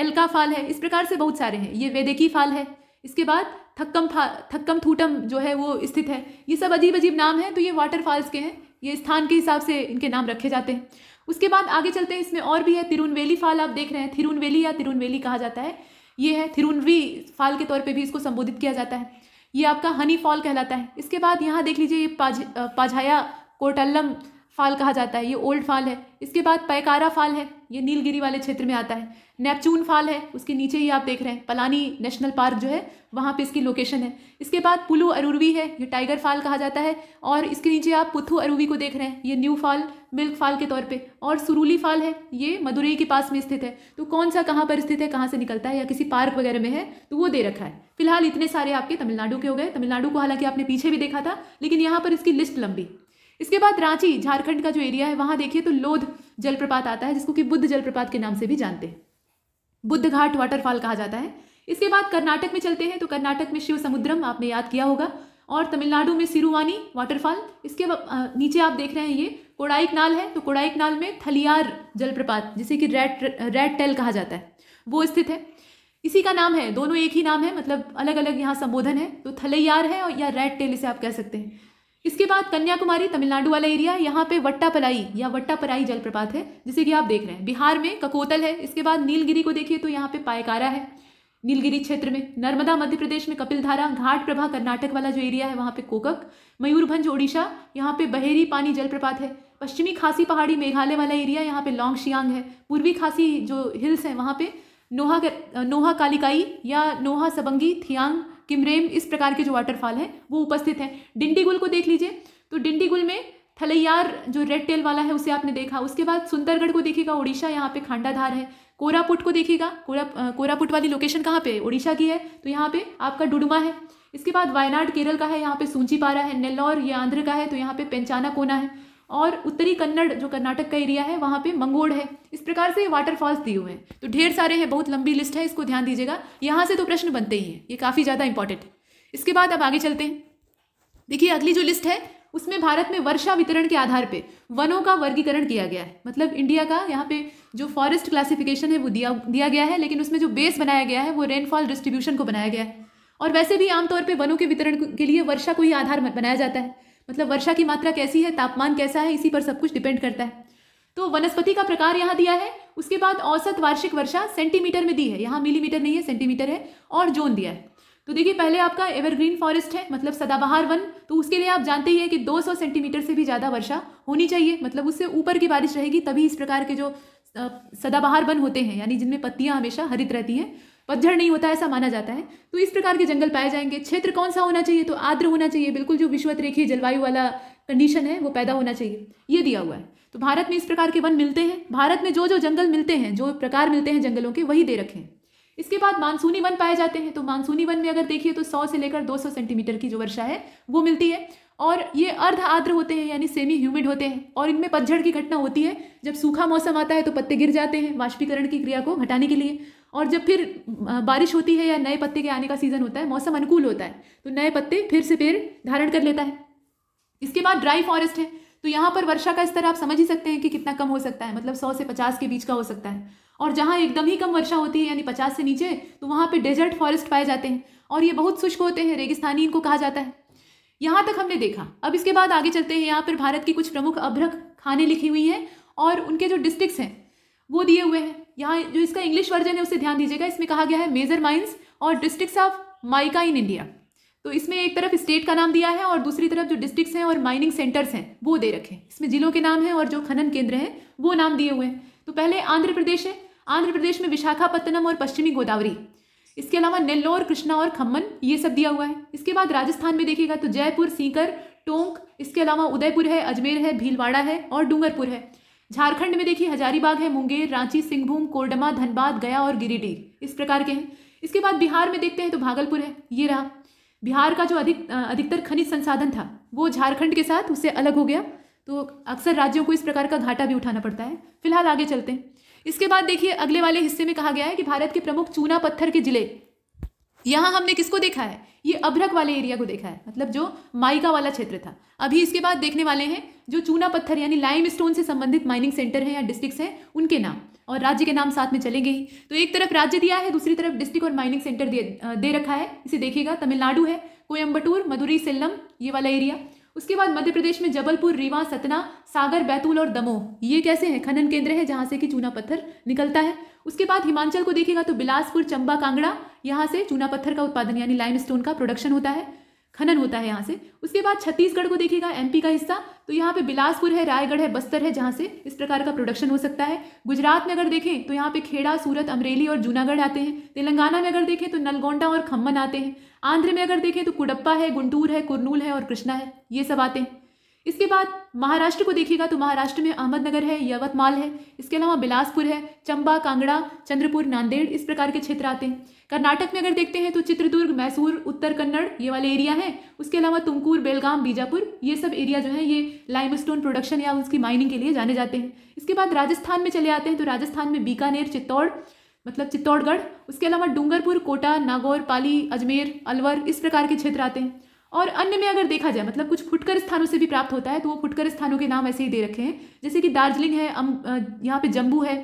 [SPEAKER 1] एल्का फॉल है इस प्रकार से बहुत सारे हैं ये वेदेकी फॉल है इसके बाद थक्कम थक्कम थूटम जो है वो स्थित है ये सब अजीब अजीब नाम है तो ये वाटर फॉल्स के हैं ये स्थान के हिसाब से इनके नाम रखे जाते हैं उसके बाद आगे चलते हैं इसमें और भी है तिरुनवेली फाल आप देख रहे हैं थिरुनवेली या तिरुनवेली कहा जाता है ये है थिरुनवी फाल के तौर पे भी इसको संबोधित किया जाता है ये आपका हनी फॉल कहलाता है इसके बाद यहाँ देख लीजिए ये पाज पाझाया कोटल्लम फाल कहा जाता है ये ओल्ड फाल है इसके बाद पैकारा फाल है ये नीलगिरी वाले क्षेत्र में आता है नेपचून फाल है उसके नीचे ही आप देख रहे हैं पलानी नेशनल पार्क जो है वहाँ पे इसकी लोकेशन है इसके बाद पुलू अरूरवी है ये टाइगर फाल कहा जाता है और इसके नीचे आप पुथू अरूवी को देख रहे हैं ये न्यू फाल मिल्क फाल के तौर पर और सुरूली फाल है ये मदुरई के पास में स्थित है तो कौन सा कहाँ पर स्थित है कहाँ से निकलता है या किसी पार्क वगैरह में है तो वो दे रखा है फिलहाल इतने सारे आपके तमिलनाडु के हो गए तमिलनाडु को हालांकि आपने पीछे भी देखा था लेकिन यहाँ पर इसकी लिस्ट लंबी इसके बाद रांची झारखंड का जो एरिया है वहां देखिए तो लोध जलप्रपात आता है जिसको कि बुद्ध जलप्रपात के नाम से भी जानते हैं बुद्ध घाट वाटरफॉल कहा जाता है इसके बाद कर्नाटक में चलते हैं तो कर्नाटक में शिव समुद्रम आपने याद किया होगा और तमिलनाडु में सिरुवानी वाटरफॉल इसके नीचे आप देख रहे हैं ये कोडाइक नाल है तो कोडाइक नाल में थलियार जलप्रपात जिसे कि रेड रेड टेल कहा जाता है वो स्थित है इसी का नाम है दोनों एक ही नाम है मतलब अलग अलग यहाँ संबोधन है तो थलैयार है और या रेड टेल इसे आप कह सकते हैं इसके बाद कन्याकुमारी तमिलनाडु वाला एरिया यहाँ पे वट्टापलाई या वट्टापराई जलप्रपात है जिसे कि आप देख रहे हैं बिहार में ककोतल है इसके बाद नीलगिरी को देखिए तो यहाँ पे पायकारा है नीलगिरी क्षेत्र में नर्मदा मध्य प्रदेश में कपिलधारा घाट प्रभा कर्नाटक वाला जो एरिया है वहाँ पे कोकक मयूरभंज ओडिशा यहाँ पे बहेरी पानी जलप्रपात है पश्चिमी खासी पहाड़ी मेघालय वाला एरिया यहाँ पे लॉन्ग शियांग है पूर्वी खासी जो हिल्स हैं वहाँ पे नोहा नोहा कालिकाई या नोहा सबंगी थियांग किमरेम इस प्रकार के जो वाटरफॉल हैं वो उपस्थित हैं डिंडीगुल को देख लीजिए तो डिंडीगुल में थलैयार जो रेड टेल वाला है उसे आपने देखा उसके बाद सुंदरगढ़ को देखिएगा उड़ीसा यहाँ पे खांडाधार है कोरापुट को देखिएगा कोरा कोरापुट वाली लोकेशन कहाँ पे ओडिशा की है तो यहाँ पे आपका डुडुमा है इसके बाद वायनाड केरल का है यहाँ पे सूंजीपारा है नेल्लौर ये आंध्र का है तो यहाँ पे पेंचाना कोना है और उत्तरी कन्नड़ जो कर्नाटक का एरिया है वहाँ पे मंगोड़ है इस प्रकार से वाटरफॉल्स दिए हुए हैं तो ढेर सारे हैं बहुत लंबी लिस्ट है इसको ध्यान दीजिएगा यहाँ से तो प्रश्न बनते ही हैं ये काफ़ी ज़्यादा इंपॉर्टेंट है इसके बाद अब आगे चलते हैं देखिए अगली जो लिस्ट है उसमें भारत में वर्षा वितरण के आधार पर वनों का वर्गीकरण किया गया है मतलब इंडिया का यहाँ पे जो फॉरेस्ट क्लासिफिकेशन है वो दिया दिया गया है लेकिन उसमें जो बेस बनाया गया है वो रेनफॉल डिस्ट्रीब्यूशन को बनाया गया है और वैसे भी आमतौर पर वनों के वितरण के लिए वर्षा को ही आधार बनाया जाता है मतलब वर्षा की मात्रा कैसी है तापमान कैसा है इसी पर सब कुछ डिपेंड करता है तो वनस्पति का प्रकार यहाँ दिया है उसके बाद औसत वार्षिक वर्षा सेंटीमीटर में दी है यहाँ मिलीमीटर नहीं है सेंटीमीटर है और जोन दिया है तो देखिए पहले आपका एवरग्रीन फॉरेस्ट है मतलब सदाबहार वन तो उसके लिए आप जानते ही हैं कि 200 सेंटीमीटर से भी ज़्यादा वर्षा होनी चाहिए मतलब उससे ऊपर की बारिश रहेगी तभी इस प्रकार के जो सदाबहार वन होते हैं यानी जिनमें पत्तियाँ हमेशा हरित रहती हैं पतझड़ नहीं होता ऐसा माना जाता है तो इस प्रकार के जंगल पाए जाएंगे क्षेत्र कौन सा होना चाहिए तो आर्द्र होना चाहिए बिल्कुल जो विश्वत रेखीय जलवायु वाला कंडीशन है वो पैदा होना चाहिए ये दिया हुआ है तो भारत में इस प्रकार के वन मिलते हैं भारत में जो जो जंगल मिलते हैं जो प्रकार मिलते हैं जंगलों के वही दे रखे हैं इसके बाद मानसूनी वन पाए जाते हैं तो मानसूनी वन में अगर देखिए तो 100 से लेकर 200 सेंटीमीटर की जो वर्षा है वो मिलती है और ये अर्ध आर्द्र होते हैं यानी सेमी ह्यूमिड होते हैं और इनमें पतझड़ की घटना होती है जब सूखा मौसम आता है तो पत्ते गिर जाते हैं वाष्पीकरण की क्रिया को घटाने के लिए और जब फिर बारिश होती है या नए पत्ते के आने का सीज़न होता है मौसम अनुकूल होता है तो नए पत्ते फिर से पेड़ धारण कर लेता है इसके बाद ड्राई फॉरेस्ट है तो यहाँ पर वर्षा का स्तर आप समझ ही सकते हैं कि कितना कम हो सकता है मतलब सौ से पचास के बीच का हो सकता है और जहाँ एकदम ही कम वर्षा होती है यानी पचास से नीचे तो वहाँ पर डेजर्ट फॉरेस्ट पाए जाते हैं और ये बहुत शुष्क होते हैं रेगिस्तानी इनको कहा जाता है यहाँ तक हमने देखा अब इसके बाद आगे चलते हैं यहाँ पर भारत की कुछ प्रमुख अभ्रक खाने लिखी हुई हैं और उनके जो डिस्ट्रिक्ट हैं वो दिए हुए हैं यहाँ जो इसका इंग्लिश वर्जन है उसे ध्यान दीजिएगा इसमें कहा गया है मेजर माइंस और districts of mica in India तो इसमें एक तरफ स्टेट का नाम दिया है और दूसरी तरफ जो डिस्ट्रिक्ट्स हैं और माइनिंग सेंटर्स हैं वो दे रखे हैं इसमें जिलों के नाम हैं और जो खनन केंद्र हैं वो नाम दिए हुए हैं तो पहले आंध्र प्रदेश है आंध्र प्रदेश में विशाखापत्तनम और पश्चिमी गोदावरी इसके अलावा नेल्लोर कृष्णा और खम्मन ये सब दिया हुआ है इसके बाद राजस्थान में देखिएगा तो जयपुर सीकर टोंक इसके अलावा उदयपुर है अजमेर है भीलवाड़ा है और डूंगरपुर है झारखंड में देखिए हजारीबाग है मुंगेर रांची सिंहभूम कोडमा धनबाद गया और गिरिडीह इस प्रकार के हैं इसके बाद बिहार में देखते हैं तो भागलपुर है ये रहा बिहार का जो अधिक अधिकतर खनिज संसाधन था वो झारखंड के साथ उससे अलग हो गया तो अक्सर राज्यों को इस प्रकार का घाटा भी उठाना पड़ता है फिलहाल आगे चलते हैं इसके बाद देखिए अगले वाले हिस्से में कहा गया है कि भारत के प्रमुख चूना पत्थर के जिले यहाँ हमने किसको देखा है ये अभ्रक वाले एरिया को देखा है मतलब जो माइका वाला क्षेत्र था अभी इसके बाद देखने वाले हैं जो चूना पत्थर यानी लाइम स्टोन से संबंधित माइनिंग सेंटर हैं या डिस्ट्रिक्ट हैं उनके नाम और राज्य के नाम साथ में चलेंगे ही तो एक तरफ राज्य दिया है दूसरी तरफ डिस्ट्रिक्ट और माइनिंग सेंटर दे, दे रखा है इसे देखिएगा तमिलनाडु है कोयम्बटूर मधुरी सेल्लम ये वाला एरिया उसके बाद मध्य प्रदेश में जबलपुर रीवा सतना सागर बैतूल और दमोह ये कैसे हैं खनन केंद्र है जहाँ से कि चूना पत्थर निकलता है उसके बाद हिमाचल को देखेगा तो बिलासपुर चंबा कांगड़ा यहाँ से चूना पत्थर का उत्पादन यानी लाइम स्टोन का प्रोडक्शन होता है खनन होता है यहाँ से उसके बाद छत्तीसगढ़ को देखिएगा एमपी का हिस्सा तो यहाँ पे बिलासपुर है रायगढ़ है बस्तर है जहाँ से इस प्रकार का प्रोडक्शन हो सकता है गुजरात में अगर देखें तो यहाँ पे खेड़ा सूरत अमरेली और जूनागढ़ आते हैं तेलंगाना में अगर देखें तो नलगोंडा और खम्मन आते हैं आंध्र में अगर देखें तो कुडप्पा है गुंटूर है कुरनूल है और कृष्णा है ये सब आते हैं इसके बाद महाराष्ट्र को देखिएगा तो महाराष्ट्र में अहमदनगर है यवतमाल है इसके अलावा बिलासपुर है चंबा कांगड़ा चंद्रपुर नांदेड़ इस प्रकार के क्षेत्र आते हैं कर्नाटक में अगर देखते हैं तो चित्रदुर्ग मैसूर उत्तर कन्नड़ ये वाले एरिया हैं उसके अलावा तुमकूर बेलगाम बीजापुर ये सब एरिया जो है ये लाइम प्रोडक्शन या उसकी माइनिंग के लिए जाने जाते हैं इसके बाद राजस्थान में चले आते हैं तो राजस्थान में बीकानेर चित्तौड़ मतलब चित्तौड़गढ़ उसके अलावा डूंगरपुर कोटा नागौर पाली अजमेर अलवर इस प्रकार के क्षेत्र आते हैं और अन्य में अगर देखा जाए मतलब कुछ फुटकर स्थानों से भी प्राप्त होता है तो वो फुटकर स्थानों के नाम ऐसे ही दे रखे हैं जैसे कि दार्जिलिंग है यहाँ पे जम्बू है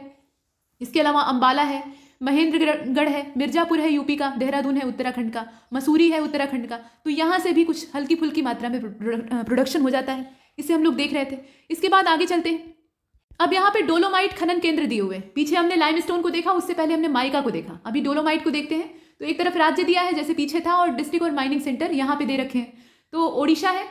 [SPEAKER 1] इसके अलावा अम्बाला है महेंद्रगढ़ है मिर्जापुर है यूपी का देहरादून है उत्तराखंड का मसूरी है उत्तराखंड का तो यहाँ से भी कुछ हल्की फुल्की मात्रा में प्रोडक्शन हो जाता है इसे हम लोग देख रहे थे इसके बाद आगे चलते हैं अब यहाँ पे डोलोमाइट खनन केंद्र दिए हुए हैं पीछे हमने लाइमस्टोन को देखा उससे पहले हमने माइका को देखा अभी डोलोमाइट को देखते हैं तो एक तरफ राज्य दिया है जैसे पीछे था और डिस्ट्रिक्ट और माइनिंग सेंटर यहाँ पे दे रखे हैं तो ओडिशा है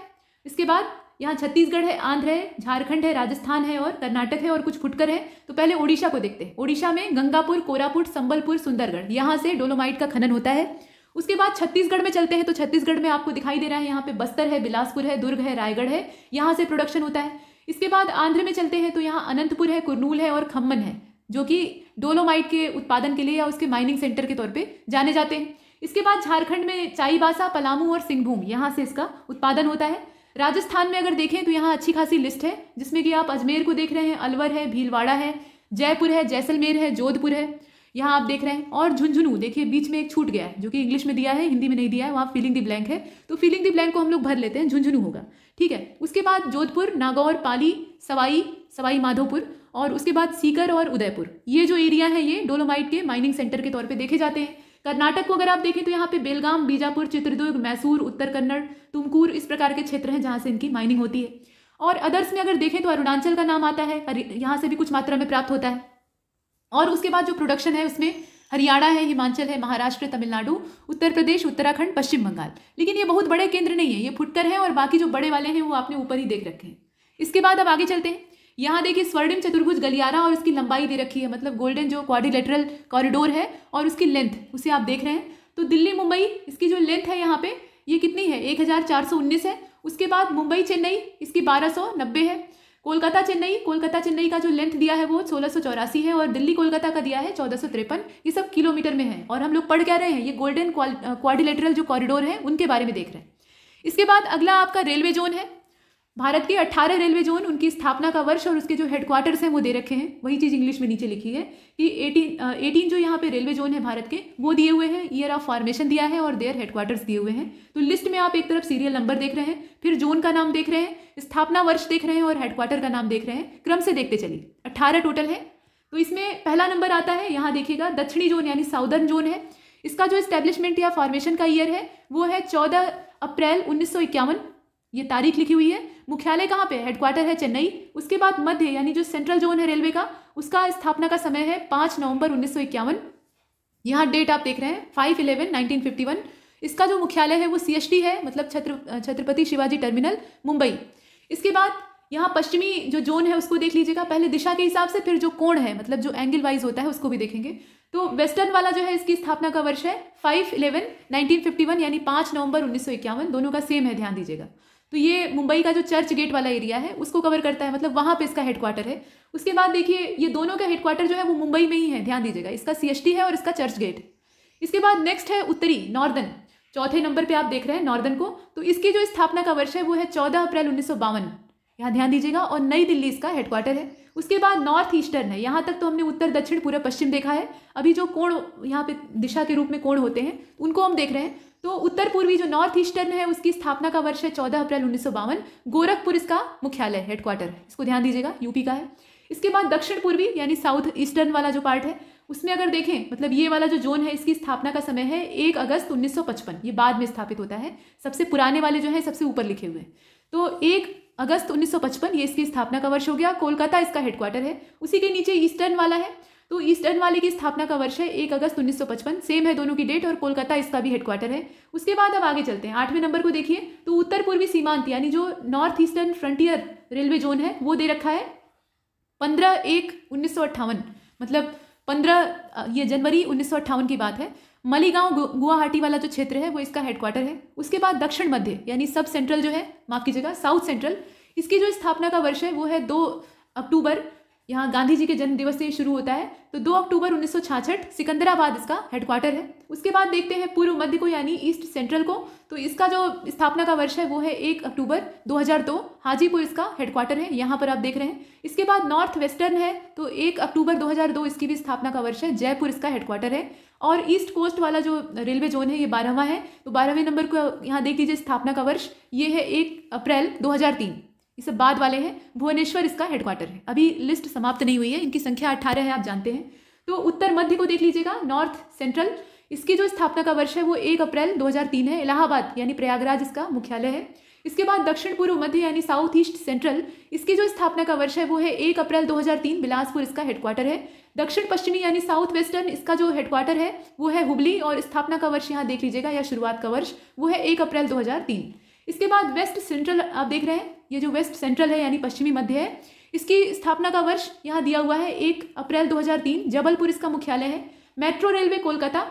[SPEAKER 1] इसके बाद यहाँ छत्तीसगढ़ है आंध्र है झारखंड है राजस्थान है और कर्नाटक है और कुछ फुटकर है तो पहले ओडिशा को देखते हैं ओडिशा में गंगापुर कोरापुट संबलपुर सुंदरगढ़ यहाँ से डोलोमाइट का खनन होता है उसके बाद छत्तीसगढ़ में चलते हैं तो छत्तीसगढ़ में आपको दिखाई दे रहा है यहाँ पे बस्तर है बिलासपुर है दुर्ग है रायगढ़ है यहाँ से प्रोडक्शन होता है इसके बाद आंध्र में चलते हैं तो यहाँ अनंतपुर है कुरनूल है और खम्मन है जो कि डोलोमाइट के उत्पादन के लिए या उसके माइनिंग सेंटर के तौर पे जाने जाते हैं इसके बाद झारखंड में चाईबासा पलामू और सिंहभूम यहाँ से इसका उत्पादन होता है राजस्थान में अगर देखें तो यहाँ अच्छी खासी लिस्ट है जिसमें कि आप अजमेर को देख रहे हैं अलवर है भीलवाड़ा है जयपुर है जैसलमेर है जोधपुर है यहाँ आप देख रहे हैं और झुंझुनू देखिए बीच में एक छूट गया है जो कि इंग्लिश में दिया है हिंदी में नहीं दिया है वहाँ फीलिंग दी ब्लैंक है तो फीलिंग दी ब्लैंक को हम लोग भर लेते हैं झुंझुनू होगा ठीक है उसके बाद जोधपुर नागौर पाली सवाई सवाई माधोपुर और उसके बाद सीकर और उदयपुर ये जो एरिया है ये डोलोमाइट के माइनिंग सेंटर के तौर पे देखे जाते हैं कर्नाटक को अगर आप देखें तो यहाँ पे बेलगाम बीजापुर चित्रदुर्ग मैसूर उत्तर कन्नड़ तुमकूर इस प्रकार के क्षेत्र हैं जहाँ से इनकी माइनिंग होती है और अदर्स में अगर देखें तो अरुणाचल का नाम आता है यहाँ से भी कुछ मात्रा में प्राप्त होता है और उसके बाद जो प्रोडक्शन है उसमें हरियाणा है हिमाचल है महाराष्ट्र तमिलनाडु उत्तर प्रदेश उत्तराखंड पश्चिम बंगाल लेकिन ये बहुत बड़े केंद्र नहीं है ये फुटकर है और बाकी जो बड़े वाले हैं वो आपने ऊपर ही देख रखे हैं इसके बाद अब आगे चलते हैं यहाँ देखिए स्वर्णिम चतुर्भुज गलियारा और इसकी लंबाई दे रखी है मतलब गोल्डन जो क्वारिलेटरल कॉरिडोर है और उसकी लेंथ उसे आप देख रहे हैं तो दिल्ली मुंबई इसकी जो लेंथ है यहाँ पे ये कितनी है एक हज़ार चार सौ उन्नीस है उसके बाद मुंबई चेन्नई इसकी बारह सौ नब्बे है कोलकाता चेन्नई कोलकाता चेन्नई का जो लेंथ दिया है वो सोलह सौ चौरासी है और दिल्ली कोलकाता का दिया है चौदह सौ तिरपन ये सब किलोमीटर में है और हम लोग पढ़ क्या रहे हैं ये गोल्डन क्वारिलेटरल जो कॉरिडोर है उनके बारे में देख रहे हैं इसके बाद अगला आपका रेलवे जोन है भारत के 18 रेलवे जोन उनकी स्थापना का वर्ष और उसके जो हेडक्वार्टर्स हैं वो दे रखे हैं वही चीज़ इंग्लिश में नीचे लिखी है कि 18 एटीन uh, जो यहाँ पे रेलवे जोन है भारत के वो दिए हुए हैं ईयर ऑफ फॉर्मेशन दिया है और देयर हेडक्वार्टर्स दिए हुए हैं तो लिस्ट में आप एक तरफ सीरियल नंबर देख रहे हैं फिर जोन का नाम देख रहे हैं स्थापना वर्ष देख रहे हैं और हेडक्वार्टर का नाम देख रहे हैं क्रम से देखते चलिए अट्ठारह टोटल है तो इसमें पहला नंबर आता है यहाँ देखिएगा दक्षिणी जोन यानी साउदर्न जोन है इसका जो इस्टेब्लिशमेंट या फॉर्मेशन का ईयर है वो है चौदह अप्रैल उन्नीस ये तारीख लिखी हुई है मुख्यालय कहाँ पे हेडक्वार्टर है चेन्नई उसके बाद मध्य यानी जो सेंट्रल जोन है रेलवे का उसका स्थापना का समय है पाँच नवंबर उन्नीस सौ इक्यावन यहाँ डेट आप देख रहे हैं five eleven nineteen fifty one इसका जो मुख्यालय है वो टी है मतलब छत्र छत्रपति शिवाजी टर्मिनल मुंबई इसके बाद यहाँ पश्चिमी जो जोन है उसको देख लीजिएगा पहले दिशा के हिसाब से फिर जो कोण है मतलब जो एंगल वाइज होता है उसको भी देखेंगे तो वेस्टर्न वाला जो है इसकी स्थापना का वर्ष है five eleven nineteen fifty one यानी पाँच नवंबर उन्नीस सौ इक्यावन दोनों का सेम है ध्यान दीजिएगा तो ये मुंबई का जो चर्च गेट वाला एरिया है उसको कवर करता है मतलब वहाँ पे इसका हेडक्वार्टर है उसके बाद देखिए ये दोनों का हेडक्वार्टर जो है वो मुंबई में ही है ध्यान दीजिएगा इसका सी है और इसका चर्च गेट इसके बाद नेक्स्ट है उत्तरी नॉर्दर्न चौथे नंबर पर आप देख रहे हैं नॉर्दर्न को तो इसकी जो स्थापना का वर्ष है वो है चौदह अप्रैल उन्नीस यहाँ ध्यान दीजिएगा और नई दिल्ली इसका हेडक्वार्टर है उसके बाद नॉर्थ ईस्टर्न है यहाँ तक तो हमने उत्तर दक्षिण पूरा पश्चिम देखा है अभी जो कोण यहाँ पे दिशा के रूप में कोण होते हैं उनको हम देख रहे हैं तो उत्तर पूर्वी जो नॉर्थ ईस्टर्न है उसकी स्थापना का वर्ष है चौदह अप्रैल उन्नीस गोरखपुर इसका मुख्यालय हेडक्वार्टर है इसको ध्यान दीजिएगा यूपी का है इसके बाद दक्षिण पूर्वी यानी साउथ ईस्टर्न वाला जो पार्ट है उसमें अगर देखें मतलब ये वाला जो जोन है इसकी स्थापना का समय है एक अगस्त 1955 ये बाद में स्थापित होता है सबसे पुराने वाले जो है सबसे ऊपर लिखे हुए हैं तो एक अगस्त 1955 ये इसकी स्थापना का वर्ष हो गया कोलकाता इसका हेडक्वार्टर है उसी के नीचे ईस्टर्न वाला है तो ईस्टर्न वाले की स्थापना का वर्ष है एक अगस्त 1955 सेम है दोनों की डेट और कोलकाता इसका भी हेडक्वार्टर है उसके बाद अब आगे चलते हैं आठवें नंबर को देखिए तो उत्तर पूर्वी सीमांत यानी जो north eastern frontier railway zone है वो दे रखा है पंद्रह एक उन्नीस मतलब पंद्रह ये जनवरी उन्नीस की बात है मलीगांव गुवाहाटी वाला जो क्षेत्र है वो इसका हेडक्वार्टर है उसके बाद दक्षिण मध्य यानी सब सेंट्रल जो है माफ कीजिएगा साउथ सेंट्रल इसकी जो स्थापना का वर्ष है वो है दो अक्टूबर यहाँ गांधी जी के जन्म दिवस से शुरू होता है तो 2 अक्टूबर 1966 सिकंदराबाद इसका हेडक्वार्टर है उसके बाद देखते हैं पूर्व मध्य को यानी ईस्ट सेंट्रल को तो इसका जो स्थापना का वर्ष है वो है 1 अक्टूबर 2002 हाजीपुर इसका हेडक्वार्टर है यहाँ पर आप देख रहे हैं इसके बाद नॉर्थ वेस्टर्न है तो एक अक्टूबर दो इसकी भी स्थापना का वर्ष है जयपुर इसका हेडक्वार्टर है और ईस्ट कोस्ट वाला जो रेलवे जोन है ये बारहवा है तो बारहवें नंबर को यहाँ देख लीजिए स्थापना का वर्ष ये है एक अप्रैल दो ये सब बाद वाले हैं भुवनेश्वर इसका हेडक्वार्टर है अभी लिस्ट समाप्त नहीं हुई है इनकी संख्या अट्ठारह है आप जानते हैं तो उत्तर मध्य को देख लीजिएगा नॉर्थ सेंट्रल इसकी जो स्थापना का वर्ष है वो एक अप्रैल 2003 है इलाहाबाद यानी प्रयागराज इसका मुख्यालय है इसके बाद दक्षिण पूर्व मध्य यानी साउथ ईस्ट सेंट्रल इसकी जो स्थापना का वर्ष है वो है एक अप्रैल 2003 बिलासपुर इसका हेडक्वार्टर है दक्षिण पश्चिमी यानी साउथ वेस्टर्न इसका जो हेडक्वार्टर है वो है हुबली और स्थापना का वर्ष यहाँ देख लीजिएगा या शुरुआत का वर्ष वो है एक अप्रैल 2003 इसके बाद वेस्ट सेंट्रल आप देख रहे हैं ये जो वेस्ट सेंट्रल है यानी पश्चिमी मध्य है इसकी स्थापना का वर्ष यहाँ दिया हुआ है एक अप्रैल 2003 जबलपुर इसका मुख्यालय है मेट्रो रेलवे कोलकाता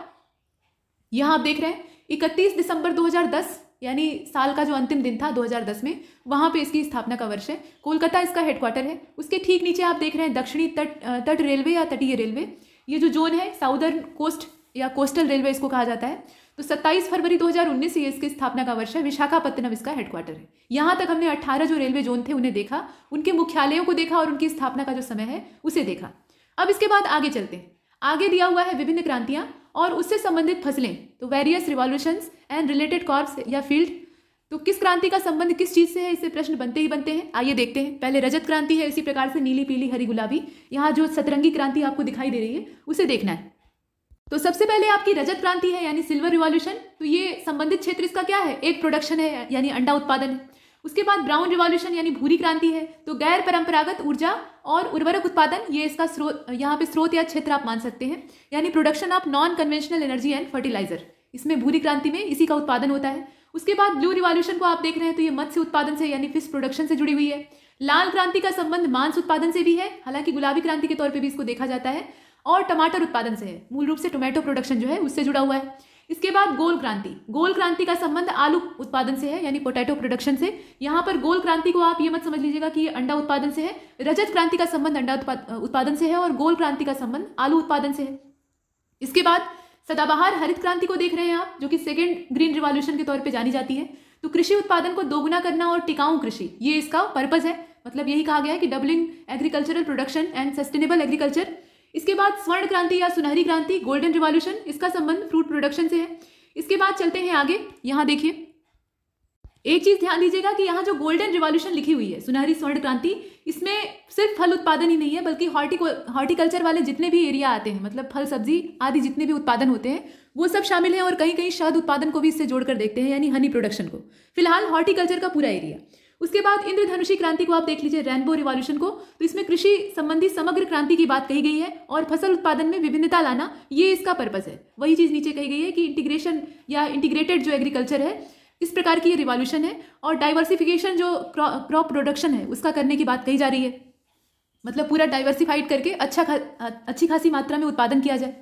[SPEAKER 1] यहाँ आप देख रहे हैं इकतीस दिसंबर 2010 यानी साल का जो अंतिम दिन था 2010 में वहाँ पे इसकी स्थापना का वर्ष है कोलकाता इसका हेडक्वार्टर है उसके ठीक नीचे आप देख रहे हैं दक्षिणी तट तट रेलवे या तटीय रेलवे ये जो जोन है साउदर्न कोस्ट या कोस्टल रेलवे इसको कहा जाता है तो 27 फरवरी 2019 से इसकी स्थापना का वर्ष है विशाखापत्तनम इसका हेडक्वार्टर है यहां तक हमने 18 जो रेलवे जोन थे उन्हें देखा उनके मुख्यालयों को देखा और उनकी स्थापना का जो समय है उसे देखा अब इसके बाद आगे चलते हैं आगे दिया हुआ है विभिन्न क्रांतियां और उससे संबंधित फसलें तो various revolution and related crops या फील्ड तो किस क्रांति का संबंध किस चीज़ से है इससे प्रश्न बनते ही बनते हैं आइए देखते हैं पहले रजत क्रांति है इसी प्रकार से नीली पीली हरी गुलाबी यहाँ जो सतरंगी क्रांति आपको दिखाई दे रही है उसे देखना है तो सबसे पहले आपकी रजत क्रांति है यानी सिल्वर रिवॉल्यूशन तो ये संबंधित क्षेत्र इसका क्या है एक प्रोडक्शन है यानी अंडा उत्पादन है उसके बाद ब्राउन रिवॉल्यूशन यानी भूरी क्रांति है तो गैर परंपरागत ऊर्जा और उर्वरक उत्पादन ये इसका स्रोत यहाँ पे स्रोत या क्षेत्र आप मान सकते हैं यानी production of non conventional energy and fertiliser इसमें भूरी क्रांति में इसी का उत्पादन होता है उसके बाद ब्लू रिवॉल्यूशन को आप देख रहे हैं तो ये मत्स्य उत्पादन से यानी फिश प्रोडक्शन से जुड़ी हुई है लाल क्रांति का संबंध मांस उत्पादन से भी है हालांकि गुलाबी क्रांति के तौर पर भी इसको देखा जाता है और टमाटर उत्पादन से है मूल रूप से टोमेटो प्रोडक्शन जो है उससे जुड़ा हुआ है इसके बाद गोल क्रांति गोल क्रांति का संबंध आलू उत्पादन से है यानी पोटैटो प्रोडक्शन से यहाँ पर गोल क्रांति को आप ये मत समझ लीजिएगा कि अंडा उत्पादन से है रजत क्रांति का संबंध अंडा उत्पादन से है और गोल क्रांति का संबंध आलू उत्पादन से है इसके बाद सदाबहार हरित क्रांति को देख रहे हैं आप जो कि सेकेंड ग्रीन रिवॉल्यूशन के तौर पर जानी जाती है तो कृषि उत्पादन को दोगुना करना और टिकाऊ कृषि ये इसका पर्पज है मतलब यही कहा गया है कि doubling agricultural production and sustainable agriculture इसके बाद स्वर्ण क्रांति या सुनहरी क्रांति गोल्डन रिवॉल्यूशन इसका संबंध फ्रूट प्रोडक्शन से है इसके बाद चलते हैं आगे यहाँ देखिए एक चीज ध्यान दीजिएगा कि यहाँ जो गोल्डन रिवॉल्यूशन लिखी हुई है सुनहरी स्वर्ण क्रांति इसमें सिर्फ फल उत्पादन ही नहीं है बल्कि हॉर्टी हॉर्टिकल्चर वाले जितने भी एरिया आते हैं मतलब फल सब्जी आदि जितने भी उत्पादन होते हैं वो सब शामिल हैं और कहीं कहीं शहद उत्पादन को भी इससे जोड़कर देखते हैं यानी हनी प्रोडक्शन को फिलहाल हॉर्टिकल्चर का पूरा एरिया उसके बाद इंद्रधनुषी क्रांति को आप देख लीजिए रेनबो रिवॉल्यूशन को तो इसमें कृषि संबंधी समग्र क्रांति की बात कही गई है और फसल उत्पादन में विभिन्नता लाना ये इसका पर्पज है वही चीज़ नीचे कही गई है कि इंटीग्रेशन या इंटीग्रेटेड जो एग्रीकल्चर है इस प्रकार की ये रिवॉल्यूशन है और डाइवर्सिफिकेशन जो क्रॉप प्रोडक्शन है उसका करने की बात कही जा रही है मतलब पूरा डाइवर्सिफाइड करके अच्छा खा अच्छी खासी मात्रा में उत्पादन किया जाए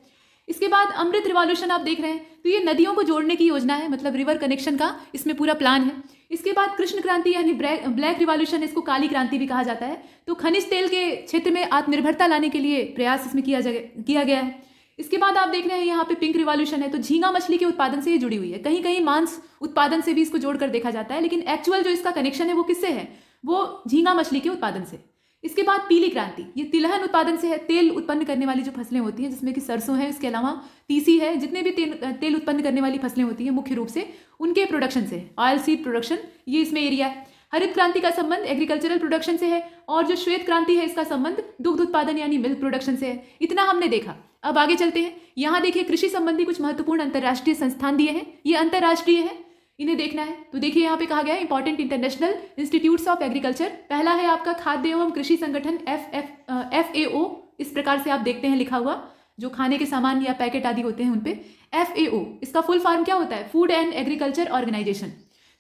[SPEAKER 1] इसके बाद अमृत रिवॉल्यूशन आप देख रहे हैं तो ये नदियों को जोड़ने की योजना है मतलब रिवर कनेक्शन का इसमें पूरा प्लान है इसके बाद कृष्ण क्रांति यानी ब्लैक रिवॉल्यूशन इसको काली क्रांति भी कहा जाता है तो खनिज तेल के क्षेत्र में आत्मनिर्भरता लाने के लिए प्रयास इसमें किया किया गया है इसके बाद आप देख रहे हैं यहाँ पे पिंक रिवॉल्यूशन है तो झींगा मछली के उत्पादन से ये जुड़ी हुई है कहीं कहीं मांस उत्पादन से भी इसको जोड़कर देखा जाता है लेकिन एक्चुअल जो इसका कनेक्शन है वो किससे है वो झींगा मछली के उत्पादन से इसके बाद पीली क्रांति ये तिलहन उत्पादन से है तेल उत्पन्न करने वाली जो फसलें होती हैं जिसमें कि सरसों है इसके अलावा तीसी है जितने भी तेल तेल उत्पन्न करने वाली फसलें होती हैं मुख्य रूप से उनके प्रोडक्शन से ऑयल सीड प्रोडक्शन ये इसमें एरिया है हरित क्रांति का संबंध एग्रीकल्चरल प्रोडक्शन से है और जो श्वेत क्रांति है इसका संबंध दुग्ध उत्पादन यानी मिल्क प्रोडक्शन से है इतना हमने देखा अब आगे चलते हैं यहाँ देखिए कृषि संबंधी कुछ महत्वपूर्ण अंतर्राष्ट्रीय संस्थान दिए हैं ये अंतर्राष्ट्रीय है इन्हें देखना है तो देखिए यहाँ पे कहा गया है important international institutes of agriculture पहला है आपका खाद्य एवं कृषि संगठन F F F A O इस प्रकार से आप देखते हैं लिखा हुआ जो खाने के सामान या पैकेट आदि होते हैं उनपे एफ ए ओ इसका फुल फॉर्म क्या होता है फूड एंड एग्रीकल्चर ऑर्गेनाइजेशन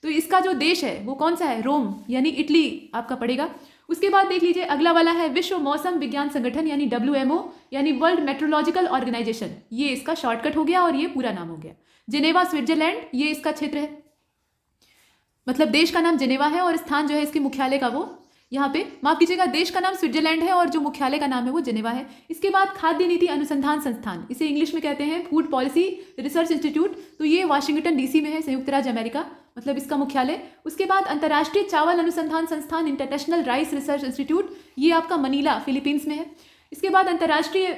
[SPEAKER 1] तो इसका जो देश है वो कौन सा है रोम यानी इटली आपका पड़ेगा उसके बाद देख लीजिए अगला वाला है विश्व मौसम विज्ञान संगठन यानी डब्ल्यू यानी वर्ल्ड मेट्रोलॉजिकल ऑर्गेनाइजेशन ये इसका शॉर्टकट हो गया और ये पूरा नाम हो गया जिनेवा स्विट्जरलैंड ये इसका क्षेत्र है मतलब देश का नाम जिनेवा है और स्थान जो है इसके मुख्यालय का वो यहाँ पे माफ कीजिएगा देश का नाम स्विट्जरलैंड है और जो मुख्यालय का नाम है वो जिनेवा है इसके बाद खाद्य नीति अनुसंधान संस्थान इसे इंग्लिश में कहते हैं फूड पॉलिसी रिसर्च इंस्टीट्यूट तो ये वाशिंगटन डीसी में है संयुक्त राज्य अमेरिका मतलब इसका मुख्यालय उसके बाद अंतर्राष्ट्रीय चावल अनुसंधान संस्थान इंटरनेशनल राइस रिसर्च इंस्टीट्यूट ये आपका मनीला फिलीपींस में है इसके बाद अंतर्राष्ट्रीय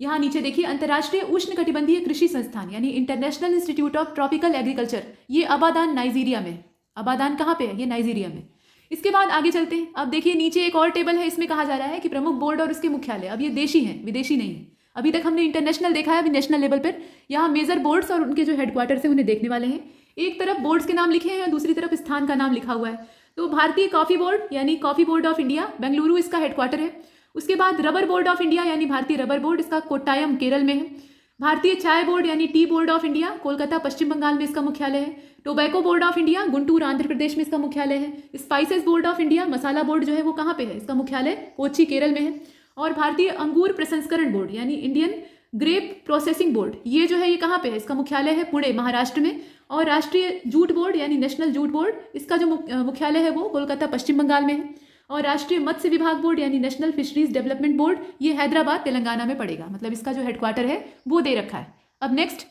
[SPEAKER 1] यहाँ नीचे देखिए अंतर्राष्ट्रीय उष्ण कटिबंधीय कृषि संस्थान यानी international institute of tropical agriculture ये अबादान नाइजीरिया में अबादान कहाँ पे है ये नाइजीरिया में इसके बाद आगे चलते हैं अब देखिए नीचे एक और टेबल है इसमें कहा जा रहा है कि प्रमुख बोर्ड और उसके मुख्यालय अब ये देशी हैं विदेशी नहीं है अभी तक हमने इंटरनेशनल देखा है अभी नेशनल लेवल पर यहाँ मेजर बोर्ड्स और उनके जो हेडक्वार्टर्स हैं उन्हें देखने वाले हैं एक तरफ बोर्ड्स के नाम लिखे हैं और दूसरी तरफ स्थान का नाम लिखा हुआ है तो भारतीय कॉफ़ी बोर्ड यानी coffee board of India Bengaluru इसका हेडक्वार्टर है उसके बाद रबर बोर्ड ऑफ इंडिया यानी भारतीय रबर बोर्ड इसका कोट्टायम केरल में है भारतीय चाय बोर्ड यानी tea board of India Kolkata Paschim Bengal में इसका मुख्यालय है tobacco board of India Guntur Andhra Pradesh में इसका मुख्यालय है स्पाइसेस बोर्ड ऑफ इंडिया मसाला बोर्ड जो है वो कहाँ पे है इसका मुख्यालय कोची केरल में है और भारतीय अंगूर प्रसंस्करण बोर्ड यानी इंडियन ग्रेप प्रोसेसिंग बोर्ड ये जो है ये कहाँ पे है इसका मुख्यालय है पुणे महाराष्ट्र में और राष्ट्रीय जूट बोर्ड यानी नेशनल जूट बोर्ड इसका जो मुख्यालय है वो कोलकाता पश्चिम बंगाल में है और राष्ट्रीय मत्स्य विभाग बोर्ड यानी नेशनल फिशरीज डेवलपमेंट बोर्ड ये हैदराबाद तेलंगाना में पड़ेगा मतलब इसका जो हेडक्वार्टर है वो दे रखा है अब नेक्स्ट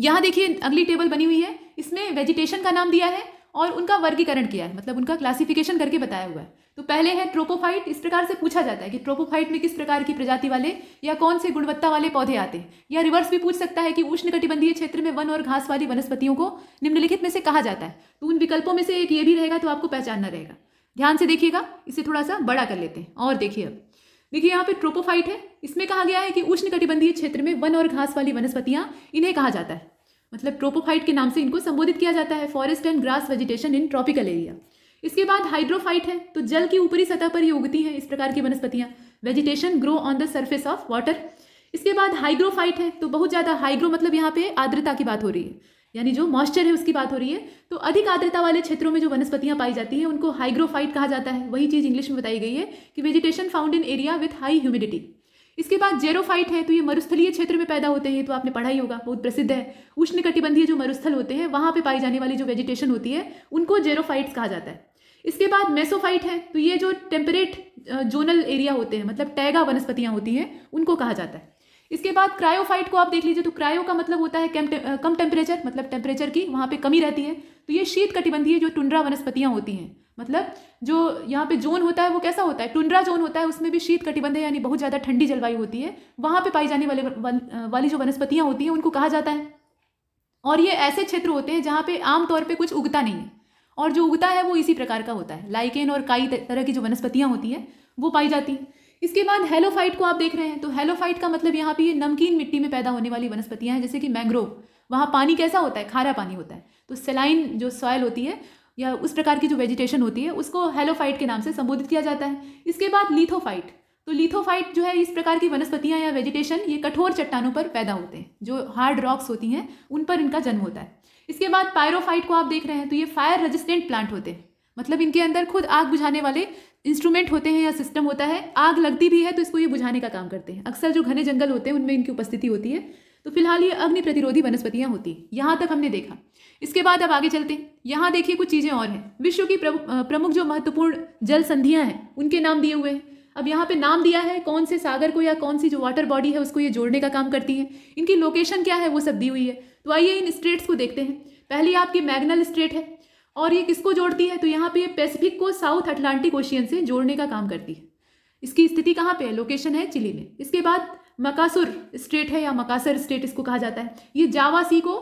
[SPEAKER 1] यहाँ देखिए अगली टेबल बनी हुई है इसमें वेजिटेशन का नाम दिया है और उनका वर्गीकरण किया है मतलब उनका क्लासिफिकेशन करके बताया हुआ है तो पहले है ट्रोपोफाइट इस प्रकार से पूछा जाता है कि ट्रोपोफाइट में किस प्रकार की प्रजाति वाले या कौन से गुणवत्ता वाले पौधे आते हैं या रिवर्स भी पूछ सकता है कि उष्ण कटिबंधीय क्षेत्र में वन और घास वाली वनस्पतियों को निम्नलिखित में से कहा जाता है तो उन विकल्पों में से एक ये भी रहेगा तो आपको पहचानना रहेगा ध्यान से देखिएगा इसे थोड़ा सा बड़ा कर लेते हैं और देखिए अब देखिए यहाँ पे ट्रोपोफाइट है इसमें कहा गया है कि उष्ण कटिबंधीय क्षेत्र में वन और घास वाली वनस्पतियाँ इन्हें कहा जाता है मतलब ट्रोपोफाइट के नाम से इनको संबोधित किया जाता है forest and grass vegetation in tropical area इसके बाद हाइड्रोफाइट है तो जल की ऊपरी सतह पर ये उगती हैं इस प्रकार की वनस्पतियाँ vegetation grow on the surface of water इसके बाद हाइग्रोफाइट है तो बहुत ज़्यादा हाइग्रो मतलब यहाँ पे आर्द्रता की बात हो रही है यानी जो मॉइस्चर है उसकी बात हो रही है तो अधिक आर्द्रता वाले क्षेत्रों में जो वनस्पतियाँ पाई जाती हैं उनको हाइग्रोफाइट कहा जाता है वही चीज़ इंग्लिश में बताई गई है कि vegetation found in area with high humidity इसके बाद जेरोफाइट है तो ये मरुस्थलीय क्षेत्र में पैदा होते हैं तो आपने पढ़ा ही होगा बहुत प्रसिद्ध है उष्ण कटिबंधीय जो मरुस्थल होते हैं वहाँ पर पाई जाने वाली जो वेजिटेशन होती है उनको जेरोफाइट्स कहा जाता है इसके बाद मेसोफाइट है तो ये जो टेम्परेट जोनल एरिया होते हैं मतलब टैगा वनस्पतियाँ होती हैं उनको कहा जाता है इसके बाद क्रायोफाइट को आप देख लीजिए तो क्रायो का मतलब होता है कम टेम्परेचर मतलब टेम्परेचर की वहाँ पे कमी रहती है तो ये शीत कटिबंधीय जो टुंड्रा वनस्पतियाँ होती हैं मतलब जो यहाँ पे जोन होता है वो कैसा होता है टुंड्रा जोन होता है उसमें भी शीत कटिबंध यानी बहुत ज़्यादा ठंडी जलवायु होती है वहाँ पे पाई जाने वाले वाली जो वनस्पतियाँ होती हैं उनको कहा जाता है और ये ऐसे क्षेत्र होते हैं जहाँ पे आमतौर पर कुछ उगता नहीं है और जो उगता है वो इसी प्रकार का होता है लाइकेन और काई तरह की जो वनस्पतियाँ होती हैं वो पाई जाती हैं इसके बाद हेलोफाइट को आप देख रहे हैं तो हेलोफाइट का मतलब यहाँ पे ये नमकीन मिट्टी में पैदा होने वाली वनस्पतियाँ हैं जैसे कि मैंग्रोव वहाँ पानी कैसा होता है खारा पानी होता है तो सेलाइन जो सॉयल होती है या उस प्रकार की जो वेजिटेशन होती है उसको हेलोफाइट के नाम से संबोधित किया जाता है इसके बाद लिथोफाइट तो लीथोफाइट जो है इस प्रकार की वनस्पतियाँ या वेजिटेशन ये कठोर चट्टानों पर पैदा होते हैं जो हार्ड रॉक्स होती हैं उन पर इनका जन्म होता है इसके बाद पायरोफाइट को आप देख रहे हैं तो ये फायर रजिस्टेंट प्लांट होते हैं मतलब इनके अंदर खुद आग बुझाने वाले इंस्ट्रूमेंट होते हैं या सिस्टम होता है आग लगती भी है तो इसको ये बुझाने का काम करते हैं अक्सर जो घने जंगल होते हैं उनमें इनकी उपस्थिति होती है तो फिलहाल ये अग्नि प्रतिरोधी वनस्पतियाँ होती हैं यहाँ तक हमने देखा इसके बाद अब आगे चलते हैं यहाँ देखिए कुछ चीज़ें और हैं विश्व की प्रमुख जो महत्वपूर्ण जल संधियाँ हैं उनके नाम दिए हुए हैं अब यहाँ पे नाम दिया है कौन से सागर को या कौन सी जो वाटर बॉडी है उसको ये जोड़ने का काम करती है इनकी लोकेशन क्या है वो सब दी हुई है तो आइए इन स्ट्रेट्स को देखते हैं पहली आपकी मैग्नल स्ट्रेट है और ये किसको जोड़ती है तो यहाँ पे ये पैसिफिक को साउथ अटलांटिक ओशियन से जोड़ने का काम करती है इसकी स्थिति कहाँ पे है लोकेशन है चिली में इसके बाद मकासुर स्टेट है या मकासर स्टेट इसको कहा जाता है ये जावा सी को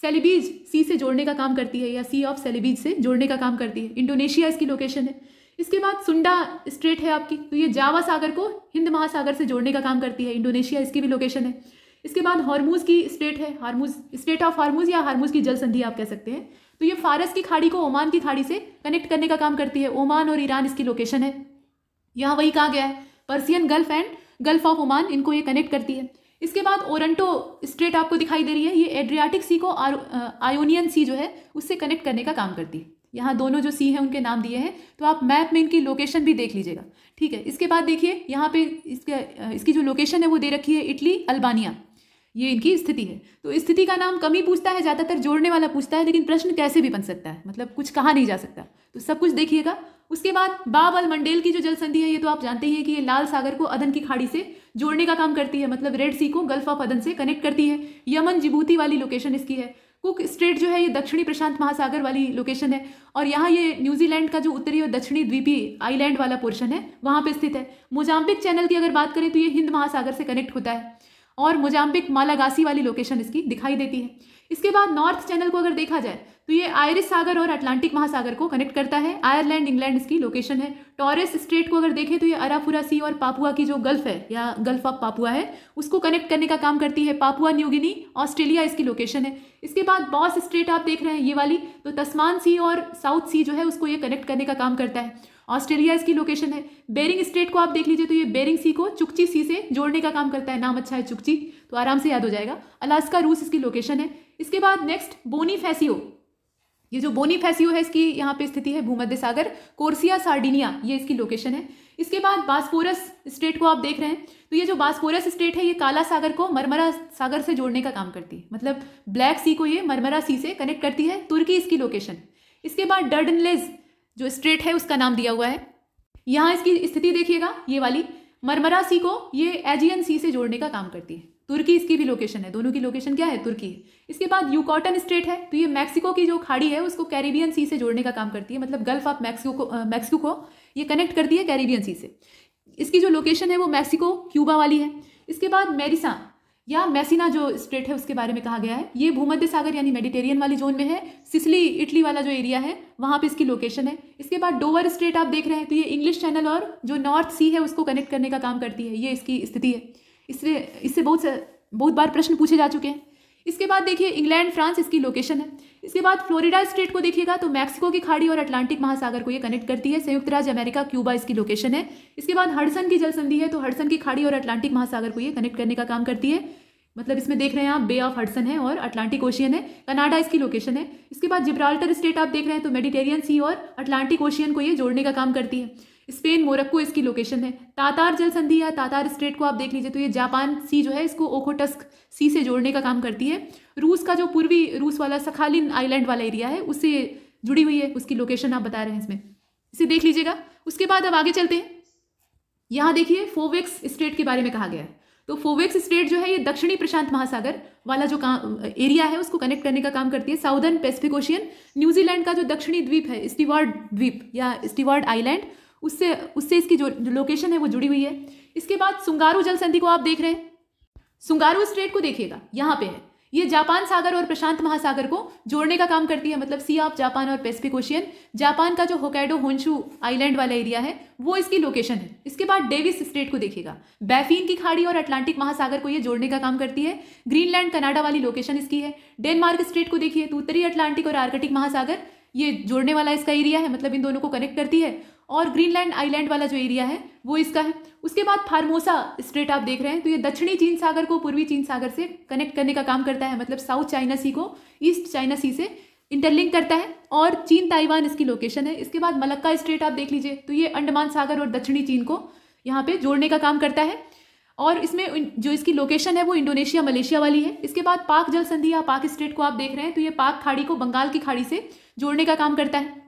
[SPEAKER 1] सेलिबीज सी से जोड़ने का काम करती है या सी ऑफ सेलिबीज से जोड़ने का काम करती है इंडोनेशिया इसकी लोकेशन है इसके बाद सुंडा स्ट्रेट है आपकी तो ये जावा सागर को हिंद महासागर से जोड़ने का काम करती है इंडोनेशिया इसकी भी लोकेशन है इसके बाद हारमूज की स्टेट है हारमूज स्टेट ऑफ हारमूज या हारमूज की जल संधि आप कह सकते हैं तो ये फारस की खाड़ी को ओमान की खाड़ी से कनेक्ट करने का काम करती है ओमान और ईरान इसकी लोकेशन है यहाँ वही कहा गया है Persian gulf and gulf of Oman इनको ये कनेक्ट करती है इसके बाद ओरंटो स्ट्रेट आपको दिखाई दे रही है ये एड्रियाटिक सी को आयोनियन सी जो है उससे कनेक्ट करने का काम करती है यहाँ दोनों जो सी हैं उनके नाम दिए हैं तो आप मैप में इनकी लोकेशन भी देख लीजिएगा ठीक है इसके बाद देखिए यहाँ पे इसके इसकी जो लोकेशन है वो दे रखी है इटली अल्बानिया ये इनकी स्थिति है तो स्थिति का नाम कम ही पूछता है ज़्यादातर जोड़ने वाला पूछता है लेकिन प्रश्न कैसे भी बन सकता है मतलब कुछ कहा नहीं जा सकता तो सब कुछ देखिएगा उसके बाद बाबल मंडेल की जो जल संधि है ये तो आप जानते ही हैं कि ये लाल सागर को अदन की खाड़ी से जोड़ने का काम करती है मतलब रेड सी को गल्फ ऑफ अदन से कनेक्ट करती है यमन जिबूती वाली लोकेशन इसकी है कुक स्ट्रेट जो है ये दक्षिणी प्रशांत महासागर वाली लोकेशन है और यहाँ ये न्यूजीलैंड का जो उत्तरी और दक्षिणी द्वीपीय आइलैंड वाला पोर्शन है वहाँ पे स्थित है मोजाम्पिक चैनल की अगर बात करें तो ये हिंद महासागर से कनेक्ट होता है और मोजाम्बिक मालागासी वाली लोकेशन इसकी दिखाई देती है इसके बाद नॉर्थ चैनल को अगर देखा जाए तो ये आयरिस सागर और अटलांटिक महासागर को कनेक्ट करता है आयरलैंड इंग्लैंड इसकी लोकेशन है टॉरेस स्ट्रेट को अगर देखें तो ये अराफुरा सी और पापुआ की जो गल्फ है या गल्फ ऑफ पापुआ है उसको कनेक्ट करने का काम करती है पापुआ न्यूगिनी ऑस्ट्रेलिया इसकी लोकेशन है इसके बाद बॉस स्ट्रेट आप देख रहे हैं ये वाली तो तस्मान सी और साउथ सी जो है उसको ये कनेक्ट करने का काम करता है ऑस्ट्रेलिया इसकी लोकेशन है बेरिंग स्टेट को आप देख लीजिए तो ये बेरिंग सी को चुकची सी से जोड़ने का काम करता है नाम अच्छा है चुकची तो आराम से याद हो जाएगा अलास्का रूस इसकी लोकेशन है इसके बाद नेक्स्ट बोनी फैसियो ये जो बोनी फैसियो है इसकी यहाँ पे स्थिति है भूमध्य सागर कोर्सिया सार्डिनिया ये इसकी लोकेशन है इसके बाद बास्पोरस स्टेट को आप देख रहे हैं तो ये जो बास्पोरस स्टेट है ये काला सागर को मरमरा सागर से जोड़ने का काम करती है मतलब ब्लैक सी को ये मरमरा सी से कनेक्ट करती है तुर्की इसकी लोकेशन इसके बाद डर्डनलेज जो स्ट्रेट है उसका नाम दिया हुआ है यहाँ इसकी स्थिति देखिएगा ये वाली मरमरा सी को ये एजियन सी से जोड़ने का काम करती है तुर्की इसकी भी लोकेशन है दोनों की लोकेशन क्या है तुर्की है इसके बाद यूकॉटन स्टेट है तो ये मैक्सिको की जो खाड़ी है उसको कैरिबियन सी से जोड़ने का काम करती है मतलब गल्फ ऑफ मैक्सिको को मैक्सिको को ये कनेक्ट करती है कैरिबियन सी से इसकी जो लोकेशन है वो मैक्सिको क्यूबा वाली है इसके बाद मेरिसा या मैसिना जो स्टेट है उसके बारे में कहा गया है ये भूमध्य सागर यानी मेडिटेरियन वाली जोन में है सिसली इटली वाला जो एरिया है वहाँ पे इसकी लोकेशन है इसके बाद डोवर स्टेट आप देख रहे हैं तो ये इंग्लिश चैनल और जो नॉर्थ सी है उसको कनेक्ट करने का काम करती है ये इसकी स्थिति है इससे इससे बहुत से बहुत बार प्रश्न पूछे जा चुके हैं इसके बाद देखिए इंग्लैंड फ्रांस इसकी लोकेशन है इसके बाद फ्लोरिडा स्टेट को देखिएगा तो मैक्सिको की खाड़ी और अटलांटिक महासागर को ये कनेक्ट करती है संयुक्त राज्य अमेरिका क्यूबा इसकी लोकेशन है इसके बाद हडसन की जल संधि है तो हडसन की खाड़ी और अटलांटिक महासागर को ये कनेक्ट करने का काम करती है मतलब इसमें देख रहे हैं आप बे ऑफ हडसन है और अटलांटिक ओशियन है कनाडा इसकी लोकेशन है इसके बाद जिब्राल्टर स्टेट आप देख रहे हैं तो मेडिटेरियन सी और अटलांटिक ओशियन को ये जोड़ने का काम करती है स्पेन मोरक्को इसकी लोकेशन है तातार जल संधि या तातार स्ट्रेट को आप देख लीजिए तो ये जापान सी जो है इसको ओखोटस्क सी से जोड़ने का काम करती है रूस का जो पूर्वी रूस वाला सखालिन आइलैंड वाला एरिया है उससे जुड़ी हुई है उसकी लोकेशन आप बता रहे हैं इसमें इसे देख लीजिएगा उसके बाद अब आगे चलते हैं यहाँ देखिए फोवेक्स स्ट्रेट के बारे में कहा गया है तो फोवेक्स स्टेट जो है ये दक्षिणी प्रशांत महासागर वाला जो काम एरिया है उसको कनेक्ट करने का काम करती है साउदर्न पेसिफिक ओशियन न्यूजीलैंड का जो दक्षिणी द्वीप है स्टीवार्ड द्वीप या स्टीवार्ड आइलैंड उससे उससे इसकी जो लोकेशन है वो जुड़ी हुई है इसके बाद सुंगारू जल संधि को आप देख रहे हैं सुंगारू स्ट्रेट को देखिएगा यहाँ पे है ये जापान सागर और प्रशांत महासागर को जोड़ने का काम करती है मतलब सी ऑफ जापान और पेसिफिक ओशियन जापान का जो होकैडो होन्शू आइलैंड वाला एरिया है वो इसकी लोकेशन है इसके बाद डेविस स्ट्रेट को देखिएगा बैफीन की खाड़ी और अटलांटिक महासागर को ये जोड़ने का काम करती है ग्रीनलैंड कनाडा वाली लोकेशन इसकी है डेनमार्क स्ट्रेट को देखिए तो उत्तरी अटलांटिक और आर्कटिक महासागर ये जोड़ने वाला इसका एरिया है मतलब इन दोनों को कनेक्ट करती है और ग्रीनलैंड आइलैंड वाला जो एरिया है वो इसका है उसके बाद फार्मोसा स्ट्रेट आप देख रहे हैं तो ये दक्षिणी चीन सागर को पूर्वी चीन सागर से कनेक्ट करने का काम करता है मतलब साउथ चाइना सी को ईस्ट चाइना सी से इंटरलिंक करता है और चीन ताइवान इसकी लोकेशन है इसके बाद मलक्का स्ट्रेट आप देख लीजिए तो ये अंडमान सागर और दक्षिणी चीन को यहाँ पे जोड़ने का काम करता है और इसमें जो इसकी लोकेशन है वो इंडोनेशिया मलेशिया वाली है इसके बाद पाक जल संधि या पाक स्टेट को आप देख रहे हैं तो ये पाक खाड़ी को बंगाल की खाड़ी से जोड़ने का काम करता है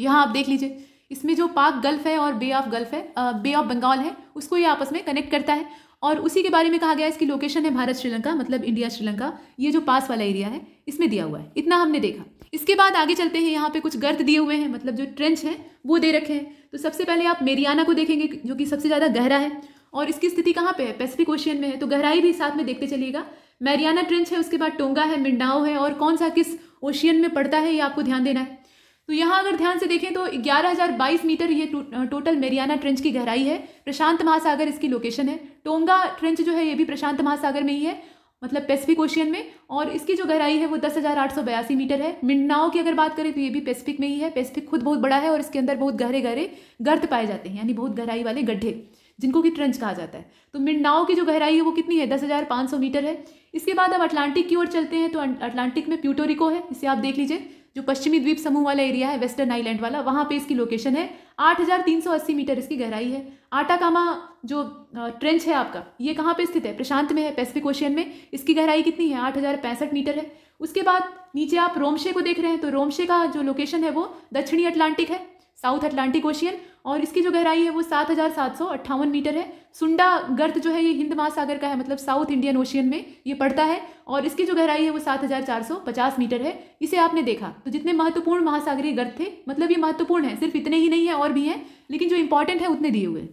[SPEAKER 1] यहाँ आप देख लीजिए इसमें जो पाक गल्फ है और बे ऑफ गल्फ है बे ऑफ बंगाल है उसको ये आपस में कनेक्ट करता है और उसी के बारे में कहा गया है इसकी लोकेशन है भारत श्रीलंका मतलब इंडिया श्रीलंका ये जो पास वाला एरिया है इसमें दिया हुआ है इतना हमने देखा इसके बाद आगे चलते हैं यहाँ पे कुछ गर्द दिए हुए हैं मतलब जो ट्रेंच है वो दे रखे हैं तो सबसे पहले आप मेरियाना को देखेंगे जो कि सबसे ज़्यादा गहरा है और इसकी स्थिति कहाँ पे है पैसिफिक ओशियन में है तो गहराई भी साथ में देखते चलिएगा मैरियाना ट्रेंच है उसके बाद टोंगा है मिंडाओ है और कौन सा किस ओशियन में पड़ता है ये आपको ध्यान देना है तो यहाँ अगर ध्यान से देखें तो 11,022 मीटर ये टो, टोटल मेरियाना ट्रेंच की गहराई है प्रशांत महासागर इसकी लोकेशन है टोंगा ट्रेंच जो है ये भी प्रशांत महासागर में ही है मतलब पैसिफिक ओशियन में और इसकी जो गहराई है वो दस हज़ार आठ सौ बयासी मीटर है मिंडनाओ की अगर बात करें तो ये भी पैसिफिक में ही है पैसिफिक खुद बहुत बड़ा है और इसके अंदर बहुत गहरे गहरे गर्त पाए जाते हैं यानी बहुत गहराई वाले गड्ढे जिनको कि ट्रेंच कहा जाता है तो मिंडनाओ की जो गहराई है वो कितनी है दस हज़ार पाँच सौ मीटर है इसके बाद अब अटलांटिक की ओर चलते हैं तो अं, अटलांटिक में प्यूटोरिको है इसे आप देख लीजिए जो पश्चिमी द्वीप समूह वाला एरिया है वेस्टर्न आइलैंड वाला वहाँ पे इसकी लोकेशन है 8,380 मीटर इसकी गहराई है आटाकामा जो ट्रेंच है आपका ये कहाँ पे स्थित है प्रशांत में है पैसिफिक ओशियन में इसकी गहराई कितनी है आठ मीटर है उसके बाद नीचे आप रोमशे को देख रहे हैं तो रोमशे का जो लोकेशन है वो दक्षिणी अटलांटिक है साउथ अटलांटिक ओशियन और इसकी जो गहराई है वो सात हज़ार सात सौ अट्ठावन मीटर है सुंडा गर्त जो है ये हिंद महासागर का है मतलब साउथ इंडियन ओशियन में ये पड़ता है और इसकी जो गहराई है वो सात हज़ार चार सौ पचास मीटर है इसे आपने देखा तो जितने महत्वपूर्ण महासागरीय गर्त थे मतलब ये महत्वपूर्ण है सिर्फ इतने ही नहीं है और भी हैं लेकिन जो इंपॉर्टेंट है उतने दिए हुए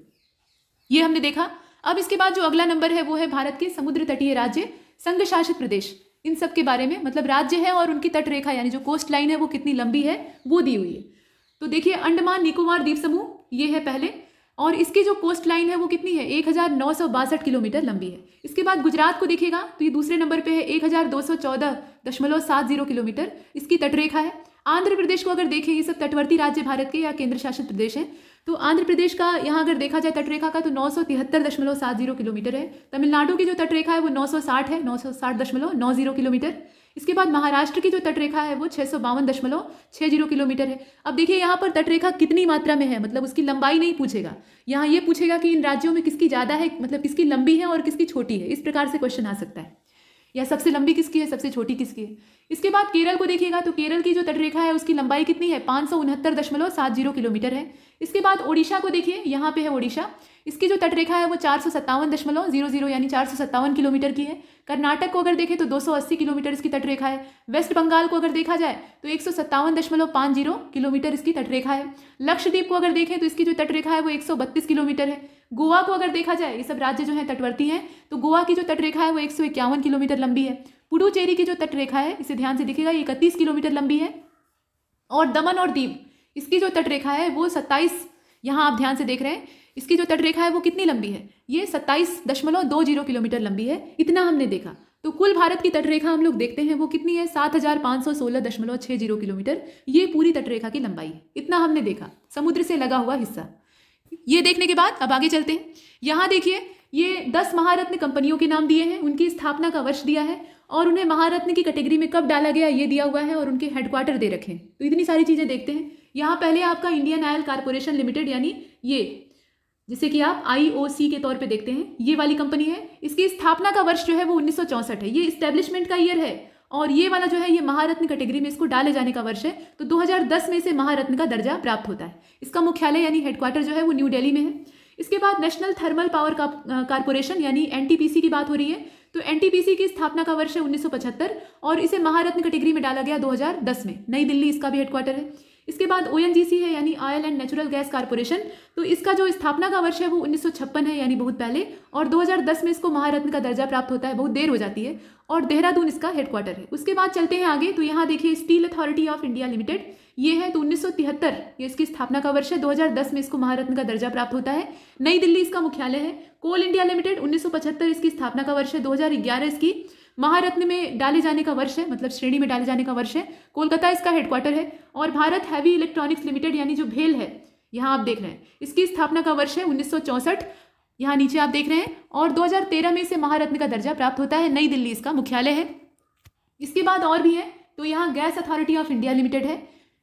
[SPEAKER 1] ये हमने देखा अब इसके बाद जो अगला नंबर है वो है भारत के समुद्र तटीय राज्य संघ शासित प्रदेश इन सब के बारे में मतलब राज्य है और उनकी तटरेखा यानी जो कोस्ट लाइन है वो कितनी लंबी है वो दी हुई है तो देखिए अंडमान निकोबार द्वीप समूह ये है पहले और इसकी जो कोस्ट लाइन है वो कितनी है एक हज़ार नौ सौ बासठ किलोमीटर लंबी है इसके बाद गुजरात को देखिएगा तो ये दूसरे नंबर पे है एक हज़ार दो सौ चौदह दशमलव सात जीरो किलोमीटर इसकी तटरेखा है आंध्र प्रदेश को अगर देखें ये सब तटवर्ती राज्य भारत के या केंद्र शासित प्रदेश हैं तो आंध्र प्रदेश का यहाँ अगर देखा जाए तटरेखा का तो नौ सौ तिहत्तर दशमलव सात जीरो किलोमीटर है तमिलनाडु की जो तटरेखा है वो नौ सौ साठ है नौ सौ साठ दशमलव नौ जीरो किलोमीटर इसके बाद महाराष्ट्र की जो तटरेखा है वो छः सौ बावन दशमलव जीरो किलोमीटर है अब देखिए यहाँ पर तटरेखा कितनी मात्रा में है मतलब उसकी लंबाई नहीं पूछेगा यहाँ ये पूछेगा कि इन राज्यों में किसकी ज़्यादा है मतलब किसकी लंबी है और किसकी छोटी है इस प्रकार से क्वेश्चन आ सकता है या सबसे लंबी किसकी है सबसे छोटी किसकी है इसके बाद केरल को देखिएगा तो केरल की जो तटरेखा है उसकी लंबाई कितनी है पाँच सौ उनहत्तर दशमलव सात जीरो किलोमीटर है इसके बाद ओडिशा को देखिए यहाँ पे है ओडिशा इसकी जो तटरेखा है वो चार सौ सत्तावन दशमलव जीरो जीरो यानी चार सौ सत्तावन किलोमीटर की है कर्नाटक को अगर देखें तो दो सौ अस्सी किलोमीटर इसकी तटरेखा है वेस्ट बंगाल को अगर देखा जाए तो एक सौ सत्तावन दशमलव पाँच जीरो किलोमीटर इसकी तटरेखा है लक्षद्वीप को अगर देखें तो इसकी जो तटरेखा है वो एक सौ बत्तीस किलोमीटर है गोवा को अगर देखा जाए ये सब राज्य जो है तटवर्ती हैं तो गोवा की जो तटरेखा है वो एक सौ इक्यावन किलोमीटर लंबी है पुडुचेरी की जो तटरेखा है इसे ध्यान से दिखेगा ये इकतीस किलोमीटर लंबी है और दमन और दीप इसकी जो तटरेखा है वो सत्ताईस यहाँ आप ध्यान से देख रहे हैं इसकी जो तटरेखा है वो कितनी लंबी है ये सत्ताईस दशमलव दो जीरो किलोमीटर लंबी है इतना हमने देखा तो कुल भारत की तटरेखा हम लोग देखते हैं वो कितनी है सात हजार पाँच सौ सोलह दशमलव छः जीरो किलोमीटर ये पूरी तटरेखा की लंबाई है इतना हमने देखा समुद्र से लगा हुआ हिस्सा ये देखने के बाद अब आगे चलते हैं यहाँ देखिए ये दस महारत्न कंपनियों के नाम दिए हैं उनकी स्थापना का वर्ष दिया है और उन्हें महारत्न की कैटेगरी में कब डाला गया ये दिया हुआ है और उनके हेडक्वार्टर दे रखे हैं तो इतनी सारी चीज़ें देखते हैं यहाँ पहले आपका इंडियन ऑयल कारपोरेशन लिमिटेड यानी ये जिसे कि आप आईओसी के तौर पे देखते हैं ये वाली कंपनी है इसकी स्थापना का वर्ष जो है वो उन्नीस है ये स्टेब्लिशमेंट का ईयर है और ये वाला जो है ये महारत्न कैटेगरी में इसको डाले जाने का वर्ष है तो 2010 में इसे महारत्न का दर्जा प्राप्त होता है इसका मुख्यालय यानी हेडक्वार्टर जो है वो न्यू दिल्ली में है इसके बाद नेशनल थर्मल पावर कारपोरेशन यानी एनटीपीसी की बात हो रही है तो एनटीपीसी की स्थापना का वर्ष है उन्नीस और इसे महारत्न कैटेगरी में डाला गया दो में नई दिल्ली इसका भी हेडक्वार्टर है इसके बाद ओ है यानी oil and natural gas corporation तो इसका जो स्थापना का वर्ष है वो उन्नीस है यानी बहुत पहले और 2010 में इसको महारत्न का दर्जा प्राप्त होता है बहुत देर हो जाती है और देहरादून इसका हेडक्वार्टर है उसके बाद चलते हैं आगे तो यहाँ देखिए steel authority of India limited ये है तो उन्नीस ये इसकी स्थापना का वर्ष है 2010 में इसको महारत्न का दर्जा प्राप्त होता है नई दिल्ली इसका मुख्यालय है कोल इंडिया लिमिटेड 1975 इसकी स्थापना का वर्ष है 2011 इसकी महारत्न में डाले जाने का वर्ष है मतलब श्रेणी में डाले जाने का वर्ष है कोलकाता इसका हेडक्वार्टर है और भारत हैवी इलेक्ट्रॉनिक्स लिमिटेड यानी जो भेल है यहाँ आप देख रहे हैं इसकी स्थापना का वर्ष है उन्नीस यहाँ नीचे आप देख रहे हैं और 2013 में इसे महारत्न का दर्जा प्राप्त होता है नई दिल्ली इसका मुख्यालय है इसके बाद और भी है तो यहाँ gas authority of India limited है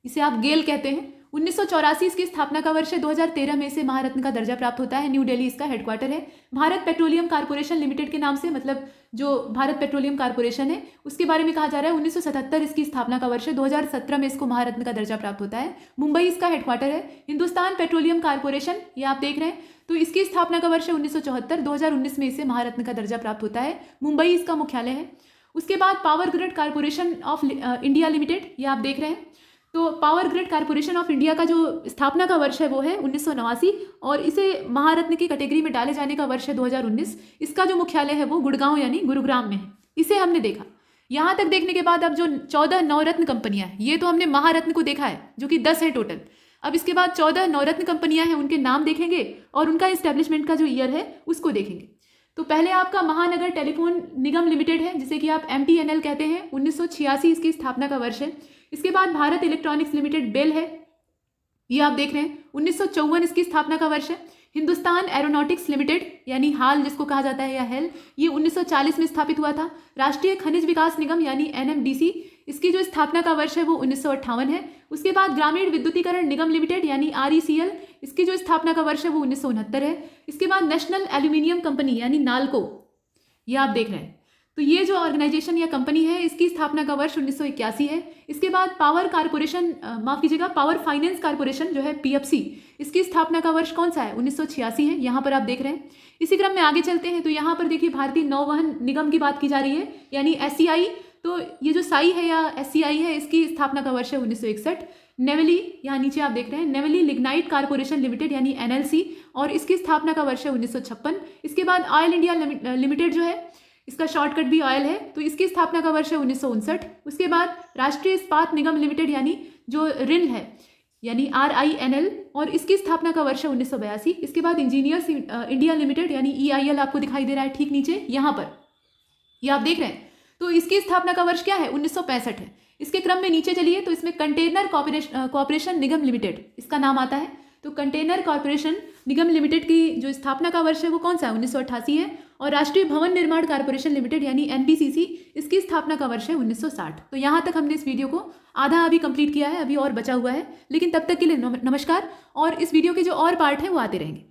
[SPEAKER 1] इसे आप गेल कहते हैं उन्नीस इसकी स्थापना का वर्ष है 2013 में इसे महारत्न का दर्जा प्राप्त होता है न्यू दिल्ली इसका हेडक्वार्टर है भारत पेट्रोलियम कारपोरेशन लिमिटेड के नाम से मतलब जो भारत पेट्रोलियम कारपोरेशन है उसके बारे में कहा जा रहा है 1977 इसकी स्थापना का वर्ष है 2017 में इसको महारत्न का दर्जा प्राप्त होता है मुंबई इसका हेडक्वार्टर है हिंदुस्तान पेट्रोलियम कारपोरेशन ये आप देख रहे हैं तो इसकी स्थापना का वर्ष है उन्नीस 2019 में इसे महारत्न का दर्जा प्राप्त होता है मुंबई इसका मुख्यालय है उसके बाद power grid corporation of India limited ये आप देख रहे हैं तो power grid corporation of India का जो स्थापना का वर्ष है वो है उन्नीस और इसे महारत्न की कैटेगरी में डाले जाने का वर्ष है 2019 इसका जो मुख्यालय है वो गुड़गांव यानी गुरुग्राम में है इसे हमने देखा यहाँ तक देखने के बाद अब जो चौदह नवरत्न कंपनियाँ हैं ये तो हमने महारत्न को देखा है जो कि दस है टोटल अब इसके बाद चौदह नवरत्न कंपनियाँ हैं उनके नाम देखेंगे और उनका इस्टेब्लिशमेंट का जो ईयर है उसको देखेंगे तो पहले आपका महानगर टेलीफोन निगम लिमिटेड है जिसे कि आप एम कहते हैं उन्नीस इसकी स्थापना का वर्ष है इसके बाद भारत इलेक्ट्रॉनिक्स लिमिटेड बेल है ये आप देख रहे हैं उन्नीस इसकी स्थापना का वर्ष है हिंदुस्तान एरोनॉटिक्स लिमिटेड यानी हाल जिसको कहा जाता है या हेल ये 1940 में स्थापित हुआ था राष्ट्रीय खनिज विकास निगम यानी एनएमडीसी इसकी जो स्थापना का वर्ष है वो उन्नीस है उसके बाद ग्रामीण विद्युतीकरण निगम लिमिटेड यानी आर इसकी जो स्थापना का वर्ष है वो उन्नीस है इसके बाद नेशनल एल्यूमिनियम कंपनी यानी नालको ये आप देख रहे हैं तो ये जो ऑर्गेनाइजेशन या कंपनी है इसकी स्थापना का वर्ष उन्नीस है इसके बाद पावर कारपोरेशन माफ़ कीजिएगा पावर फाइनेंस कारपोरेशन जो है पी इसकी स्थापना का वर्ष कौन सा है उन्नीस है यहाँ पर आप देख रहे हैं इसी क्रम में आगे चलते हैं तो यहाँ पर देखिए भारतीय नौवहन निगम की बात की जा रही है यानी एस e तो ये जो साई है या एस e है इसकी स्थापना का वर्ष है उन्नीस नेवली यहाँ नीचे आप देख रहे हैं नेवली लिग्नाइट कारपोरेशन लिमिटेड यानी एनएलसी और इसकी स्थापना का वर्ष है उन्नीस इसके बाद ऑयल इंडिया लिमिटेड जो है इसका शॉर्टकट भी ऑयल है तो इसकी स्थापना का वर्ष है उन्नीस उसके बाद राष्ट्रीय इस्पात निगम लिमिटेड यानी जो रिन है यानी आर आई एन एल और इसकी स्थापना का वर्ष है उन्नीस इसके बाद इंजीनियर्स इंडिया लिमिटेड यानी ई आई एल आपको दिखाई दे रहा है ठीक नीचे यहाँ पर ये आप देख रहे हैं तो इसकी स्थापना का वर्ष क्या है उन्नीस है इसके क्रम में नीचे चलिए तो इसमें कंटेनर कॉरपोरेशन uh, निगम लिमिटेड इसका नाम आता है तो कंटेनर कॉरपोरेशन निगम लिमिटेड की जो स्थापना का वर्ष है वो कौन सा है उन्नीस है और राष्ट्रीय भवन निर्माण कारपोरेशन लिमिटेड यानी एनबीसीसी इसकी स्थापना का वर्ष है 1960 तो यहाँ तक हमने इस वीडियो को आधा अभी कंप्लीट किया है अभी और बचा हुआ है लेकिन तब तक के लिए नमस्कार और इस वीडियो के जो और पार्ट हैं वो आते रहेंगे